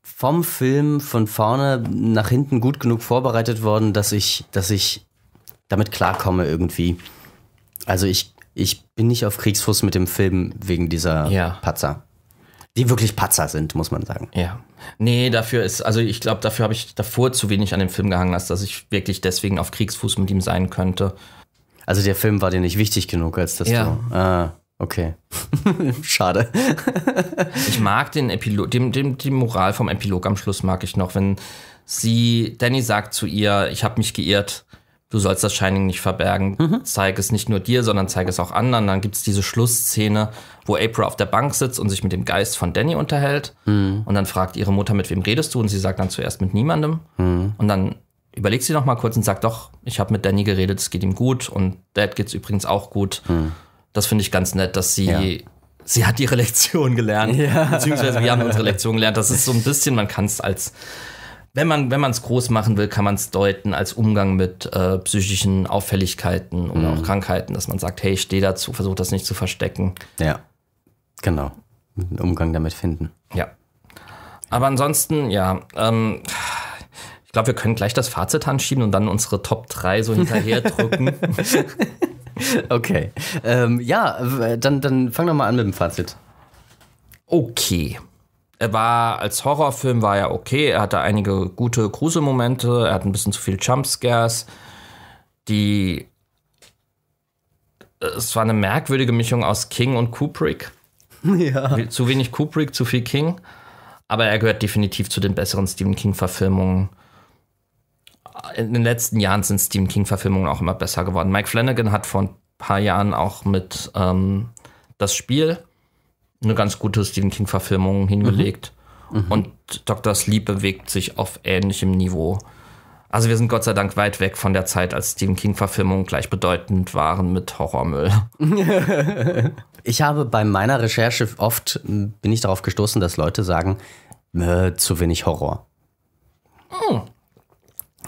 vom Film von vorne nach hinten gut genug vorbereitet worden, dass ich, dass ich damit klarkomme irgendwie. Also ich, ich bin nicht auf Kriegsfuß mit dem Film wegen dieser ja. Patzer die wirklich Patzer sind, muss man sagen. Ja. Nee, dafür ist, also ich glaube, dafür habe ich davor zu wenig an dem Film gehangen, als dass ich wirklich deswegen auf Kriegsfuß mit ihm sein könnte. Also der Film war dir nicht wichtig genug, als dass ja. du. Ah, okay. Schade. ich mag den Epilog, dem, dem, die Moral vom Epilog am Schluss mag ich noch, wenn sie, Danny sagt zu ihr, ich habe mich geirrt. Du sollst das Shining nicht verbergen. Mhm. Zeig es nicht nur dir, sondern zeig es auch anderen. Dann gibt es diese Schlussszene, wo April auf der Bank sitzt und sich mit dem Geist von Danny unterhält. Mhm. Und dann fragt ihre Mutter, mit wem redest du? Und sie sagt dann zuerst mit niemandem. Mhm. Und dann überlegt sie noch mal kurz und sagt, doch, ich habe mit Danny geredet, es geht ihm gut und Dad geht es übrigens auch gut. Mhm. Das finde ich ganz nett, dass sie ja sie hat ihre Lektion gelernt. Ja. Beziehungsweise wir haben unsere Lektion gelernt. Das ist so ein bisschen, man kann es als, wenn man wenn es groß machen will, kann man es deuten als Umgang mit äh, psychischen Auffälligkeiten oder mhm. auch Krankheiten, dass man sagt, hey, ich stehe dazu, versuche das nicht zu verstecken. Ja. Genau, einen Umgang damit finden. Ja. Aber ansonsten, ja, ähm, ich glaube, wir können gleich das Fazit anschieben und dann unsere Top 3 so hinterher drücken. okay. Ähm, ja, dann, dann fang doch mal an mit dem Fazit. Okay. Er war als Horrorfilm war ja okay. Er hatte einige gute Gruselmomente. Er hat ein bisschen zu viel Jumpscares. Die äh, es war eine merkwürdige Mischung aus King und Kubrick. Ja. Zu wenig Kubrick, zu viel King. Aber er gehört definitiv zu den besseren Stephen King-Verfilmungen. In den letzten Jahren sind Stephen King-Verfilmungen auch immer besser geworden. Mike Flanagan hat vor ein paar Jahren auch mit ähm, Das Spiel eine ganz gute Stephen King-Verfilmung hingelegt. Mhm. Mhm. Und Dr. Sleep bewegt sich auf ähnlichem Niveau. Also wir sind Gott sei Dank weit weg von der Zeit, als Stephen King-Verfilmungen gleichbedeutend waren mit Horrormüll. Ich habe bei meiner Recherche oft, hm, bin ich darauf gestoßen, dass Leute sagen, äh, zu wenig Horror. Hm.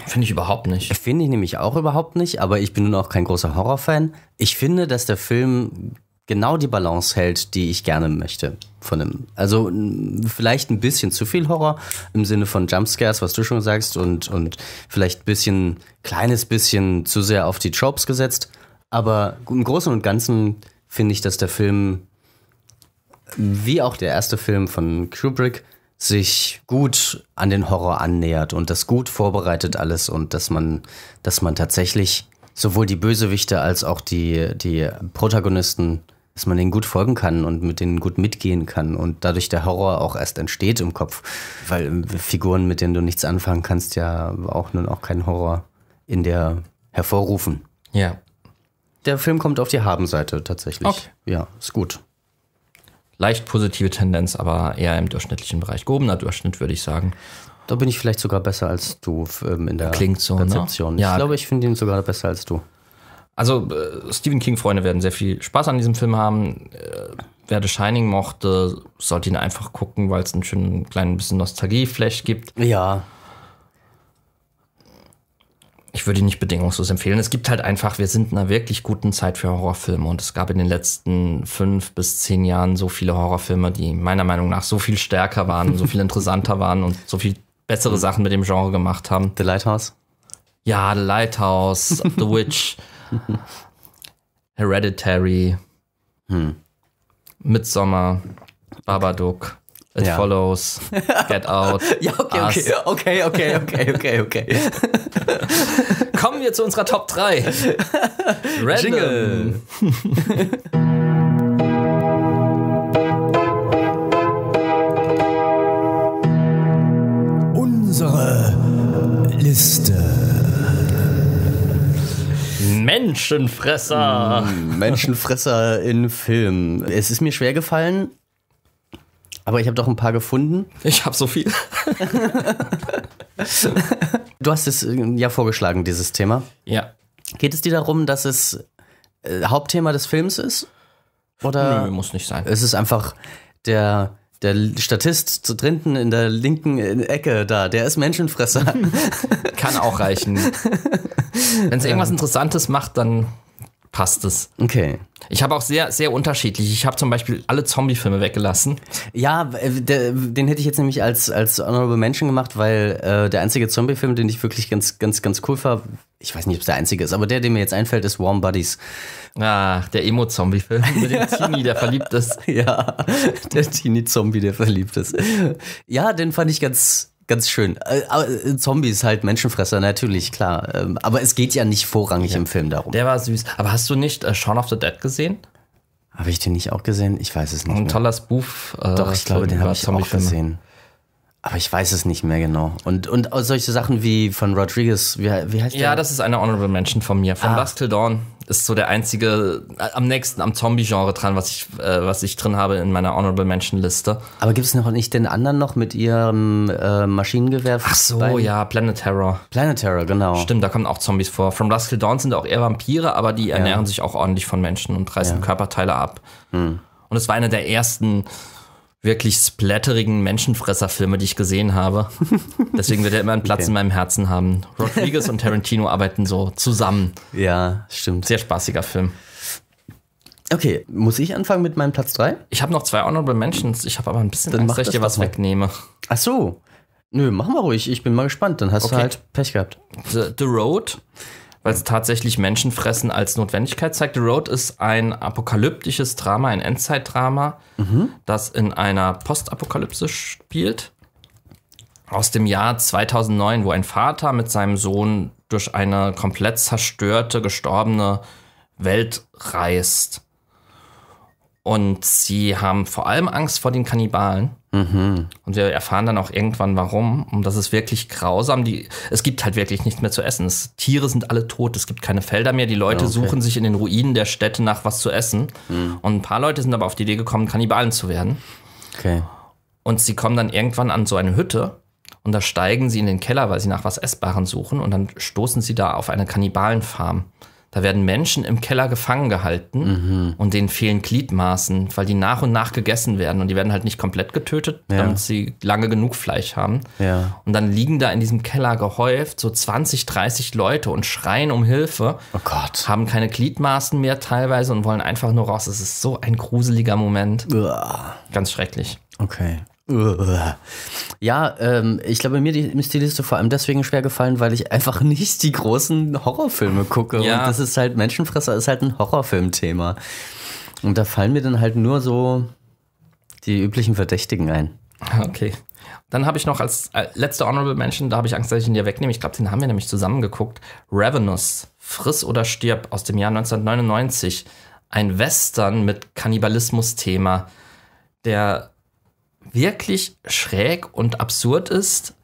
Finde ich überhaupt nicht. Finde ich nämlich auch überhaupt nicht, aber ich bin nun auch kein großer Horrorfan. Ich finde, dass der Film genau die Balance hält, die ich gerne möchte von einem. Also hm, vielleicht ein bisschen zu viel Horror im Sinne von Jumpscares, was du schon sagst, und, und vielleicht ein bisschen, kleines bisschen zu sehr auf die Tropes gesetzt. Aber im Großen und Ganzen finde ich, dass der Film, wie auch der erste Film von Kubrick, sich gut an den Horror annähert und das gut vorbereitet alles und dass man, dass man tatsächlich sowohl die Bösewichte als auch die, die Protagonisten, dass man denen gut folgen kann und mit denen gut mitgehen kann und dadurch der Horror auch erst entsteht im Kopf, weil ähm, Figuren, mit denen du nichts anfangen kannst, ja auch nun auch keinen Horror in der hervorrufen. Ja der Film kommt auf die Habenseite tatsächlich. Okay. Ja, ist gut. Leicht positive Tendenz, aber eher im durchschnittlichen Bereich. Gehobener Durchschnitt, würde ich sagen. Da bin ich vielleicht sogar besser als du ähm, in der Klingt so, ne? Rezeption. Ne? Ja. Ich glaube, ich finde ihn sogar besser als du. Also, äh, Stephen King-Freunde werden sehr viel Spaß an diesem Film haben. Äh, wer The Shining mochte, sollte ihn einfach gucken, weil es einen schönen kleinen bisschen Nostalgie-Flash gibt. Ja ich würde ihn nicht bedingungslos empfehlen. Es gibt halt einfach, wir sind in einer wirklich guten Zeit für Horrorfilme und es gab in den letzten fünf bis zehn Jahren so viele Horrorfilme, die meiner Meinung nach so viel stärker waren, so viel interessanter waren und so viel bessere Sachen mit dem Genre gemacht haben. The Lighthouse? Ja, The Lighthouse, The Witch, Hereditary, hm. Midsommar, Babadook. It ja. Follows, Get Out. ja, okay, okay, okay, okay, okay, okay, okay. Kommen wir zu unserer Top 3. Random. Jingle. Unsere Liste. Menschenfresser. Hm, Menschenfresser in Filmen. Es ist mir schwer gefallen, aber ich habe doch ein paar gefunden. Ich habe so viel. du hast es äh, ja vorgeschlagen, dieses Thema. Ja. Geht es dir darum, dass es äh, Hauptthema des Films ist? Oder Nö, muss nicht sein. Es ist einfach der, der Statist zu drinnen in der linken äh, Ecke da, der ist Menschenfresser. Kann auch reichen. Wenn es irgendwas ähm. Interessantes macht, dann passt es. Okay. Ich habe auch sehr, sehr unterschiedlich. Ich habe zum Beispiel alle Zombie-Filme weggelassen. Ja, äh, den hätte ich jetzt nämlich als, als Honorable Mention gemacht, weil äh, der einzige Zombie-Film, den ich wirklich ganz, ganz, ganz cool fand, ich weiß nicht, ob es der einzige ist, aber der, der mir jetzt einfällt, ist Warm Buddies. Ah, der Emo-Zombie-Film mit dem Teenie, der verliebt ist. Ja, der Teenie-Zombie, der verliebt ist. Ja, den fand ich ganz, Ganz schön. Äh, äh, Zombies halt Menschenfresser, natürlich, klar. Ähm, aber es geht ja nicht vorrangig ja. im Film darum. Der war süß. Aber hast du nicht äh, Shaun of the Dead gesehen? Habe ich den nicht auch gesehen? Ich weiß es nicht. Ein mehr. toller Spoof. Äh, Doch, ich glaube, den habe ich auch gesehen. Aber ich weiß es nicht mehr genau. Und, und solche Sachen wie von Rodriguez, wie, wie heißt der? Ja, das ist eine Honorable Mention von mir. Von ah. Till Dawn ist so der einzige, äh, am nächsten am Zombie-Genre dran, was ich, äh, was ich drin habe in meiner Honorable Mention-Liste. Aber gibt es noch nicht den anderen noch mit ihrem äh, Maschinengewehr? Ach so, Bein? ja, Planet Terror. Planet Terror, genau. Stimmt, da kommen auch Zombies vor. From Dusk Till Dawn sind auch eher Vampire, aber die ernähren ja. sich auch ordentlich von Menschen und reißen ja. Körperteile ab. Hm. Und es war einer der ersten wirklich splatterigen Menschenfresserfilme, die ich gesehen habe. Deswegen wird er immer einen Platz okay. in meinem Herzen haben. Rodriguez und Tarantino arbeiten so zusammen. Ja, stimmt. Sehr spaßiger Film. Okay, muss ich anfangen mit meinem Platz 3? Ich habe noch zwei Honorable Mentions. Ich habe aber ein bisschen Dann Angst, dass ich dir was mal. wegnehme. Ach so. Nö, machen wir ruhig. Ich bin mal gespannt. Dann hast okay. du halt Pech gehabt. The, the Road weil es tatsächlich Menschenfressen als Notwendigkeit zeigt. The Road ist ein apokalyptisches Drama, ein Endzeitdrama, mhm. das in einer Postapokalypse spielt. Aus dem Jahr 2009, wo ein Vater mit seinem Sohn durch eine komplett zerstörte, gestorbene Welt reist. Und sie haben vor allem Angst vor den Kannibalen Mhm. Und wir erfahren dann auch irgendwann warum. Und das ist wirklich grausam. Die, es gibt halt wirklich nichts mehr zu essen. Es, Tiere sind alle tot, es gibt keine Felder mehr. Die Leute ja, ah, okay. suchen sich in den Ruinen der Städte nach was zu essen. Mhm. Und ein paar Leute sind aber auf die Idee gekommen, Kannibalen zu werden. Okay. Und sie kommen dann irgendwann an so eine Hütte und da steigen sie in den Keller, weil sie nach was Essbarem suchen. Und dann stoßen sie da auf eine Kannibalenfarm. Da werden Menschen im Keller gefangen gehalten mhm. und denen fehlen Gliedmaßen, weil die nach und nach gegessen werden und die werden halt nicht komplett getötet, ja. damit sie lange genug Fleisch haben. Ja. Und dann liegen da in diesem Keller gehäuft so 20, 30 Leute und schreien um Hilfe. Oh Gott. Haben keine Gliedmaßen mehr teilweise und wollen einfach nur raus. Es ist so ein gruseliger Moment. Uah. Ganz schrecklich. Okay. Ja, ähm, ich glaube, mir ist die Liste vor allem deswegen schwer gefallen, weil ich einfach nicht die großen Horrorfilme gucke. Ja. Und das ist halt, Menschenfresser ist halt ein Horrorfilmthema. Und da fallen mir dann halt nur so die üblichen Verdächtigen ein. Okay. Dann habe ich noch als äh, letzte Honorable Mention, da habe ich Angst, dass ich ihn dir wegnehme. Ich glaube, den haben wir nämlich zusammengeguckt. Ravenous, Friss oder Stirb aus dem Jahr 1999. Ein Western mit Kannibalismus-Thema, der wirklich schräg und absurd ist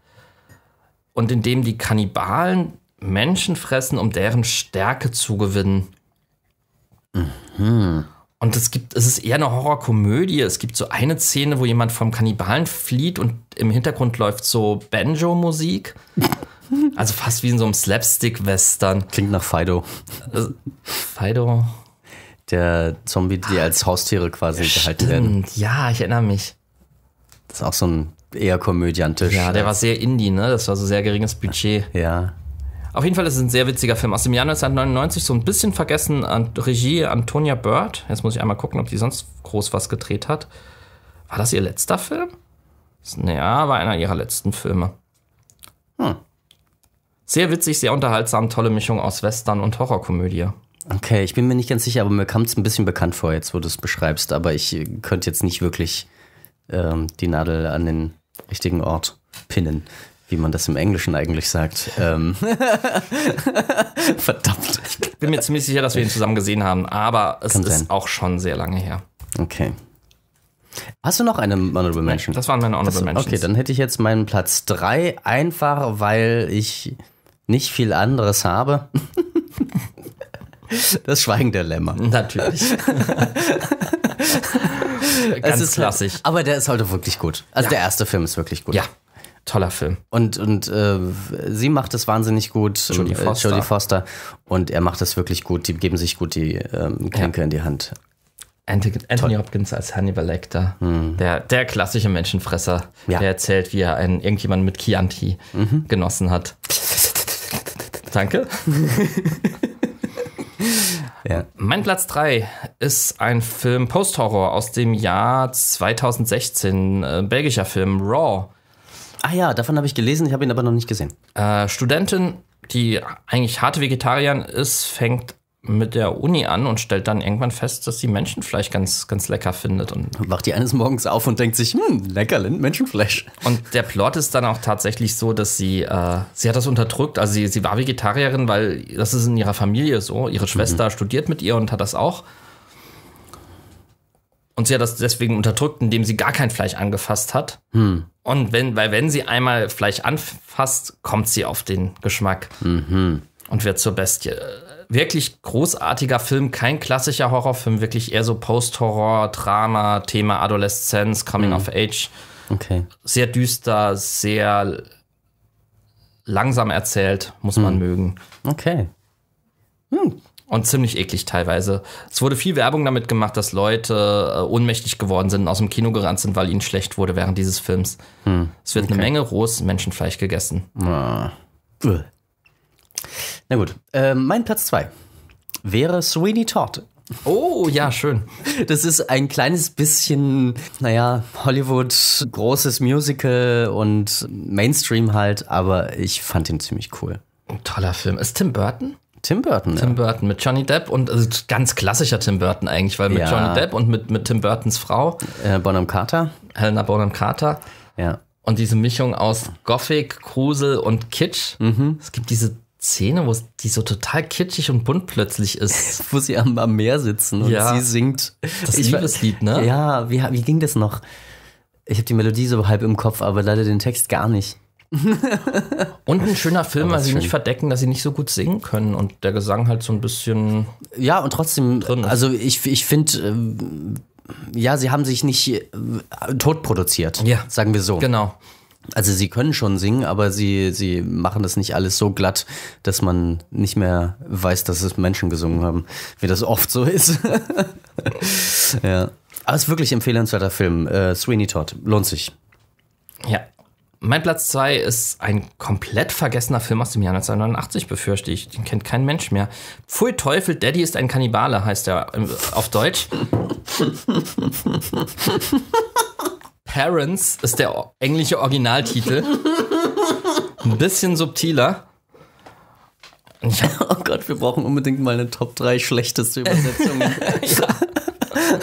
und in dem die Kannibalen Menschen fressen, um deren Stärke zu gewinnen. Mhm. Und es gibt, es ist eher eine Horrorkomödie. Es gibt so eine Szene, wo jemand vom Kannibalen flieht und im Hintergrund läuft so Banjo-Musik. Also fast wie in so einem Slapstick-Western. Klingt nach Fido. Äh, Fido. Der Zombie, die ah. als Haustiere quasi stimmt. gehalten werden. Ja, ich erinnere mich. Das ist auch so ein eher komödiantisch. Ja, der war sehr indie, ne? Das war so sehr geringes Budget. Ja. Auf jeden Fall ist es ein sehr witziger Film. Aus dem Jahr 1999 so ein bisschen vergessen an Regie Antonia Bird. Jetzt muss ich einmal gucken, ob die sonst groß was gedreht hat. War das ihr letzter Film? Naja, war einer ihrer letzten Filme. Hm. Sehr witzig, sehr unterhaltsam, tolle Mischung aus Western und Horrorkomödie. Okay, ich bin mir nicht ganz sicher, aber mir kam es ein bisschen bekannt vor, jetzt wo du es beschreibst, aber ich äh, könnte jetzt nicht wirklich ähm, die Nadel an den richtigen Ort pinnen, wie man das im Englischen eigentlich sagt. Ähm Verdammt. Ich bin mir ziemlich sicher, dass wir ihn zusammen gesehen haben, aber es Kann ist sein. auch schon sehr lange her. Okay. Hast du noch eine Honorable Mention? Das waren meine Honorable Mentions. Okay, dann hätte ich jetzt meinen Platz 3, einfach weil ich nicht viel anderes habe. Das Schweigen der Lämmer. Natürlich. Ganz ist, klassisch. Aber der ist halt wirklich gut. Also ja. der erste Film ist wirklich gut. Ja. Toller Film. Und, und äh, sie macht es wahnsinnig gut, Jodie äh, Foster. Jodie Foster. Und er macht es wirklich gut. Die geben sich gut die ähm, Kränke ja. in die Hand. Anthony, Anthony Hopkins als Hannibal Lecter, mhm. der, der klassische Menschenfresser, ja. der erzählt, wie er einen, irgendjemanden mit Chianti mhm. genossen hat. Danke. Ja. Mein Platz 3 ist ein Film Post-Horror aus dem Jahr 2016, äh, belgischer Film Raw. Ah ja, davon habe ich gelesen, ich habe ihn aber noch nicht gesehen. Äh, Studentin, die eigentlich harte Vegetarierin ist, fängt mit der Uni an und stellt dann irgendwann fest, dass sie Menschenfleisch ganz, ganz lecker findet. Und, wacht die eines Morgens auf und denkt sich, hm, lecker, Menschenfleisch. Und der Plot ist dann auch tatsächlich so, dass sie, äh, sie hat das unterdrückt, also sie, sie war Vegetarierin, weil das ist in ihrer Familie so. Ihre mhm. Schwester mhm. studiert mit ihr und hat das auch. Und sie hat das deswegen unterdrückt, indem sie gar kein Fleisch angefasst hat. Hm. Und wenn, weil wenn sie einmal Fleisch anfasst, kommt sie auf den Geschmack mhm. und wird zur Bestie wirklich großartiger Film, kein klassischer Horrorfilm, wirklich eher so Post-Horror, Drama, Thema Adoleszenz, Coming mhm. of Age. Okay. Sehr düster, sehr langsam erzählt, muss man mhm. mögen. Okay. Mhm. Und ziemlich eklig teilweise. Es wurde viel Werbung damit gemacht, dass Leute äh, ohnmächtig geworden sind und aus dem Kino gerannt sind, weil ihnen schlecht wurde während dieses Films. Hm. Es wird okay. eine Menge rohes Menschenfleisch gegessen. Ah. Na gut, ähm, mein Platz 2 wäre Sweeney Todd. Oh, ja, schön. Das ist ein kleines bisschen, naja, Hollywood, großes Musical und Mainstream halt, aber ich fand ihn ziemlich cool. Ein toller Film. Ist Tim Burton? Tim Burton. Tim ja. Burton mit Johnny Depp und also ganz klassischer Tim Burton eigentlich, weil mit ja. Johnny Depp und mit, mit Tim Burtons Frau. Äh, Bonham Carter. Helena Bonham Carter. Ja. Und diese Mischung aus Gothic, Grusel und Kitsch. Mhm. Es gibt diese Szene, wo die so total kitschig und bunt plötzlich ist. wo sie am, am, Meer sitzen und ja. sie singt. Das ich Liebeslied, ne? Ja, wie, wie ging das noch? Ich habe die Melodie so halb im Kopf, aber leider den Text gar nicht. und ein schöner Film, weil sie schön. nicht verdecken, dass sie nicht so gut singen können und der Gesang halt so ein bisschen. Ja, und trotzdem, drin ist. also ich, ich finde, ähm, ja, sie haben sich nicht äh, tot produziert. Ja. Sagen wir so. Genau. Also sie können schon singen, aber sie, sie machen das nicht alles so glatt, dass man nicht mehr weiß, dass es Menschen gesungen haben, wie das oft so ist. ja. Aber es ist wirklich empfehlenswerter Film. Äh, Sweeney Todd, lohnt sich. Ja. Mein Platz 2 ist ein komplett vergessener Film aus dem Jahr 1989, befürchte ich. Den kennt kein Mensch mehr. Pfui Teufel, Daddy ist ein Kannibale, heißt er äh, auf Deutsch. Parents ist der englische Originaltitel. Ein bisschen subtiler. oh Gott, wir brauchen unbedingt mal eine Top 3 schlechteste Übersetzung. ja.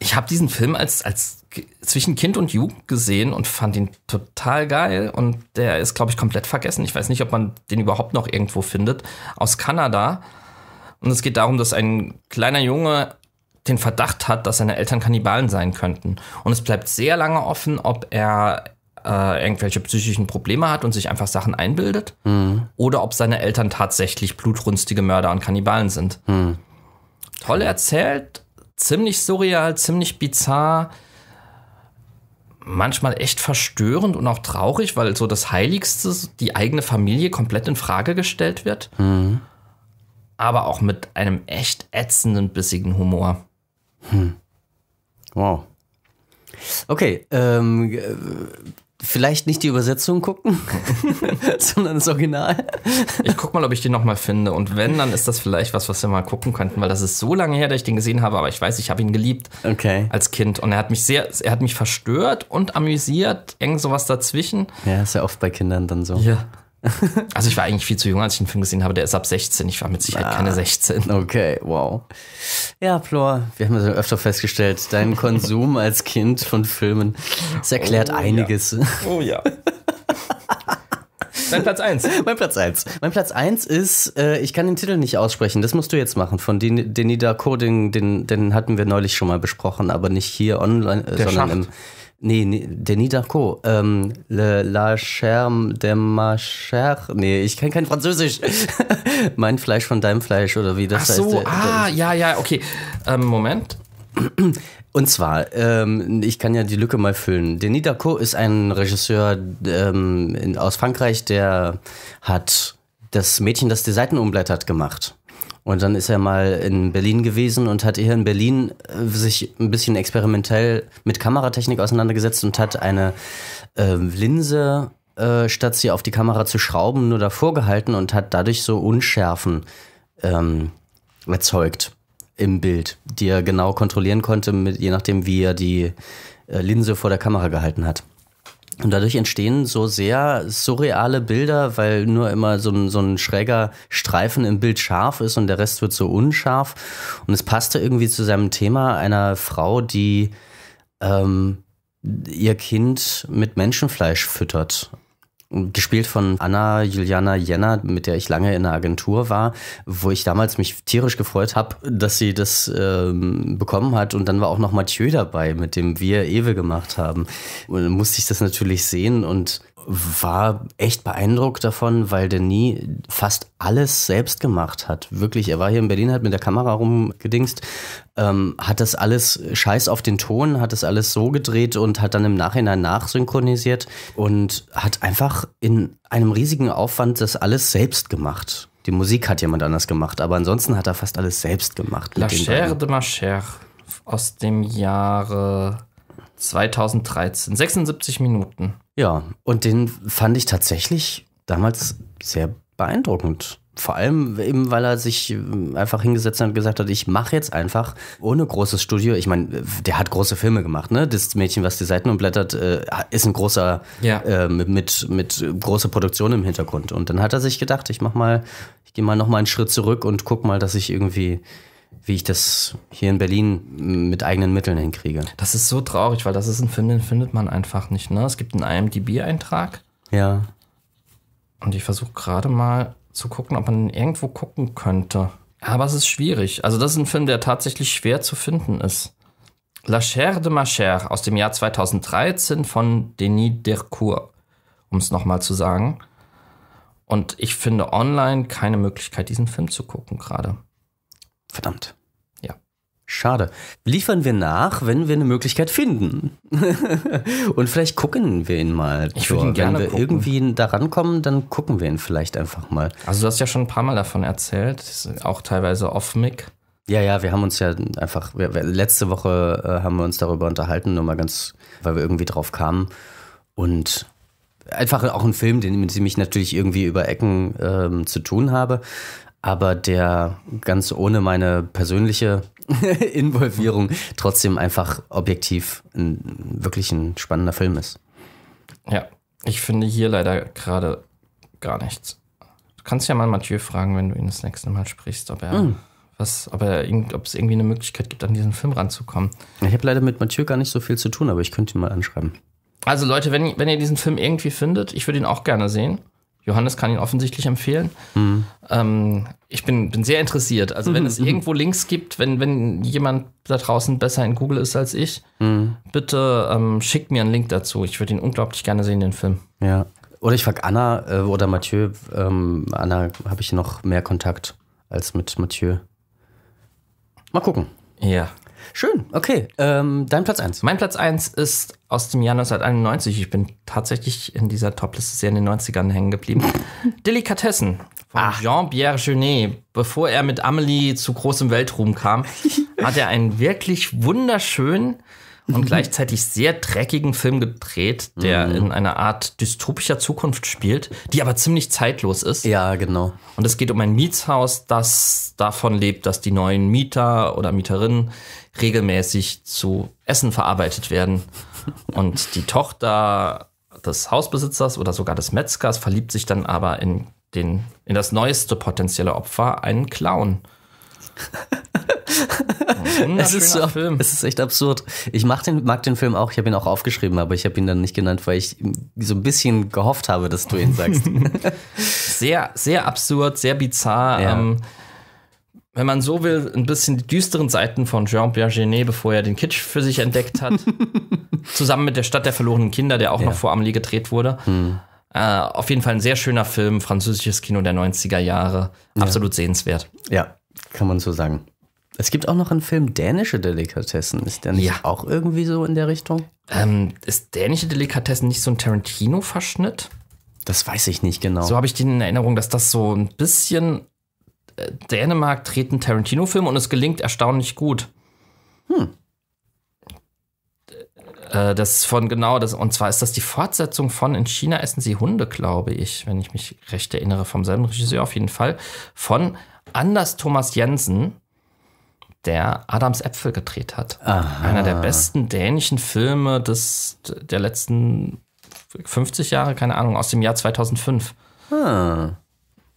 Ich habe diesen Film als, als zwischen Kind und Jugend gesehen und fand ihn total geil. Und der ist, glaube ich, komplett vergessen. Ich weiß nicht, ob man den überhaupt noch irgendwo findet. Aus Kanada. Und es geht darum, dass ein kleiner Junge den Verdacht hat, dass seine Eltern Kannibalen sein könnten. Und es bleibt sehr lange offen, ob er äh, irgendwelche psychischen Probleme hat und sich einfach Sachen einbildet mhm. oder ob seine Eltern tatsächlich blutrünstige Mörder und Kannibalen sind. Mhm. Toll erzählt, ziemlich surreal, ziemlich bizarr, manchmal echt verstörend und auch traurig, weil so das Heiligste, die eigene Familie komplett in Frage gestellt wird. Mhm aber auch mit einem echt ätzenden, bissigen Humor. Hm. Wow. Okay, ähm, äh, vielleicht nicht die Übersetzung gucken, sondern das Original. ich guck mal, ob ich den nochmal finde. Und wenn, dann ist das vielleicht was, was wir mal gucken könnten, weil das ist so lange her, dass ich den gesehen habe, aber ich weiß, ich habe ihn geliebt okay. als Kind. Und er hat mich sehr, er hat mich verstört und amüsiert, eng sowas dazwischen. Ja, ist ja oft bei Kindern dann so. Ja. also ich war eigentlich viel zu jung, als ich den Film gesehen habe. Der ist ab 16. Ich war mit Sicherheit ah, keine 16. Okay, wow. Ja, Flor, wir haben ja öfter festgestellt, dein Konsum als Kind von Filmen, das erklärt oh, einiges. Ja. Oh ja. Dein Platz 1. Mein Platz 1. Mein Platz 1 ist, äh, ich kann den Titel nicht aussprechen, das musst du jetzt machen. Von Den Denida Coding, den, den hatten wir neulich schon mal besprochen, aber nicht hier online, äh, sondern Schacht. im Nee, nee Denis Darko. Ähm, le, la Cherme de ma Cher. Nee, ich kenne kein Französisch. mein Fleisch von deinem Fleisch oder wie das Ach so, heißt. Der, ah, der, ja, ja, okay. Ähm, Moment. Und zwar, ähm, ich kann ja die Lücke mal füllen. Denis Darko ist ein Regisseur ähm, in, aus Frankreich, der hat das Mädchen, das die Seiten umblättert, gemacht. Und dann ist er mal in Berlin gewesen und hat hier in Berlin äh, sich ein bisschen experimentell mit Kameratechnik auseinandergesetzt und hat eine äh, Linse, äh, statt sie auf die Kamera zu schrauben, nur davor gehalten und hat dadurch so Unschärfen ähm, erzeugt im Bild, die er genau kontrollieren konnte, mit, je nachdem, wie er die äh, Linse vor der Kamera gehalten hat. Und dadurch entstehen so sehr surreale Bilder, weil nur immer so ein, so ein schräger Streifen im Bild scharf ist und der Rest wird so unscharf. Und es passte irgendwie zu seinem Thema einer Frau, die ähm, ihr Kind mit Menschenfleisch füttert gespielt von Anna Juliana Jenner, mit der ich lange in der Agentur war, wo ich damals mich tierisch gefreut habe, dass sie das ähm, bekommen hat. Und dann war auch noch Mathieu dabei, mit dem wir Ewe gemacht haben. Und dann musste ich das natürlich sehen und war echt beeindruckt davon, weil Denis fast alles selbst gemacht hat. Wirklich, er war hier in Berlin, hat mit der Kamera rumgedingst, ähm, hat das alles scheiß auf den Ton, hat das alles so gedreht und hat dann im Nachhinein nachsynchronisiert und hat einfach in einem riesigen Aufwand das alles selbst gemacht. Die Musik hat jemand anders gemacht, aber ansonsten hat er fast alles selbst gemacht. La chère de ma chère aus dem Jahre 2013. 76 Minuten. Ja, und den fand ich tatsächlich damals sehr beeindruckend. Vor allem eben, weil er sich äh, einfach hingesetzt hat und gesagt hat, ich mache jetzt einfach ohne großes Studio. Ich meine, der hat große Filme gemacht, ne? Das Mädchen, was die Seiten umblättert, äh, ist ein großer, ja. äh, mit, mit großer Produktion im Hintergrund. Und dann hat er sich gedacht, ich mach mal, ich gehe mal noch mal einen Schritt zurück und guck mal, dass ich irgendwie wie ich das hier in Berlin mit eigenen Mitteln hinkriege. Das ist so traurig, weil das ist ein Film, den findet man einfach nicht. Ne? Es gibt einen IMDb-Eintrag. Ja. Und ich versuche gerade mal zu gucken, ob man irgendwo gucken könnte. Aber es ist schwierig. Also das ist ein Film, der tatsächlich schwer zu finden ist. La Chère de ma Chère aus dem Jahr 2013 von Denis Dercourt, um es nochmal zu sagen. Und ich finde online keine Möglichkeit, diesen Film zu gucken gerade. Verdammt. Ja. Schade. Liefern wir nach, wenn wir eine Möglichkeit finden. Und vielleicht gucken wir ihn mal. Ich würde ihn gerne Wenn wir gucken. irgendwie da rankommen, dann gucken wir ihn vielleicht einfach mal. Also du hast ja schon ein paar Mal davon erzählt, auch teilweise off-mic. Ja, ja, wir haben uns ja einfach, wir, wir, letzte Woche äh, haben wir uns darüber unterhalten, nur mal ganz, weil wir irgendwie drauf kamen. Und einfach auch ein Film, den, mit dem ich natürlich irgendwie über Ecken ähm, zu tun habe aber der ganz ohne meine persönliche Involvierung trotzdem einfach objektiv ein, wirklich ein spannender Film ist. Ja, ich finde hier leider gerade gar nichts. Du kannst ja mal Mathieu fragen, wenn du ihn das nächste Mal sprichst, ob er. Mm. Was, ob, er, ob es irgendwie eine Möglichkeit gibt, an diesen Film ranzukommen. Ich habe leider mit Mathieu gar nicht so viel zu tun, aber ich könnte ihn mal anschreiben. Also Leute, wenn, wenn ihr diesen Film irgendwie findet, ich würde ihn auch gerne sehen. Johannes kann ihn offensichtlich empfehlen. Mhm. Ähm, ich bin, bin sehr interessiert. Also, wenn mhm. es mhm. irgendwo Links gibt, wenn, wenn jemand da draußen besser in Google ist als ich, mhm. bitte ähm, schickt mir einen Link dazu. Ich würde ihn unglaublich gerne sehen, den Film. Ja. Oder ich frage Anna äh, oder Mathieu. Ähm, Anna habe ich noch mehr Kontakt als mit Mathieu. Mal gucken. Ja. Schön, okay. Ähm, dein Platz 1. Mein Platz 1 ist aus dem Jahr 1991. Ich bin tatsächlich in dieser Topliste sehr in den 90ern hängen geblieben. Delikatessen von ah. Jean-Pierre Genet. Bevor er mit Amelie zu großem Weltruhm kam, hat er einen wirklich wunderschönen und gleichzeitig sehr dreckigen Film gedreht, der mhm. in einer Art dystopischer Zukunft spielt, die aber ziemlich zeitlos ist. Ja, genau. Und es geht um ein Mietshaus, das davon lebt, dass die neuen Mieter oder Mieterinnen regelmäßig zu Essen verarbeitet werden. Und die Tochter des Hausbesitzers oder sogar des Metzgers verliebt sich dann aber in, den, in das neueste potenzielle Opfer, einen Clown. es, ist so, Film. es ist echt absurd. Ich mag den, mag den Film auch, ich habe ihn auch aufgeschrieben, aber ich habe ihn dann nicht genannt, weil ich so ein bisschen gehofft habe, dass du ihn sagst. sehr, sehr absurd, sehr bizarr. Ja. Ähm, wenn man so will, ein bisschen die düsteren Seiten von Jean-Pierre Genet, bevor er den Kitsch für sich entdeckt hat. Zusammen mit der Stadt der verlorenen Kinder, der auch ja. noch vor Amelie gedreht wurde. Hm. Äh, auf jeden Fall ein sehr schöner Film, französisches Kino der 90er Jahre. Ja. Absolut sehenswert. Ja, kann man so sagen. Es gibt auch noch einen Film Dänische Delikatessen. Ist der nicht ja. auch irgendwie so in der Richtung? Ähm, ist Dänische Delikatessen nicht so ein Tarantino-Verschnitt? Das weiß ich nicht genau. So habe ich den in Erinnerung, dass das so ein bisschen Dänemark treten tarantino filme und es gelingt erstaunlich gut. Hm. Äh, das ist von genau das, und zwar ist das die Fortsetzung von In China essen sie Hunde, glaube ich, wenn ich mich recht erinnere, vom selben Regisseur auf jeden Fall, von Anders Thomas Jensen, der Adams Äpfel gedreht hat. Aha. Einer der besten dänischen Filme des, der letzten 50 Jahre, keine Ahnung, aus dem Jahr 2005. Ah.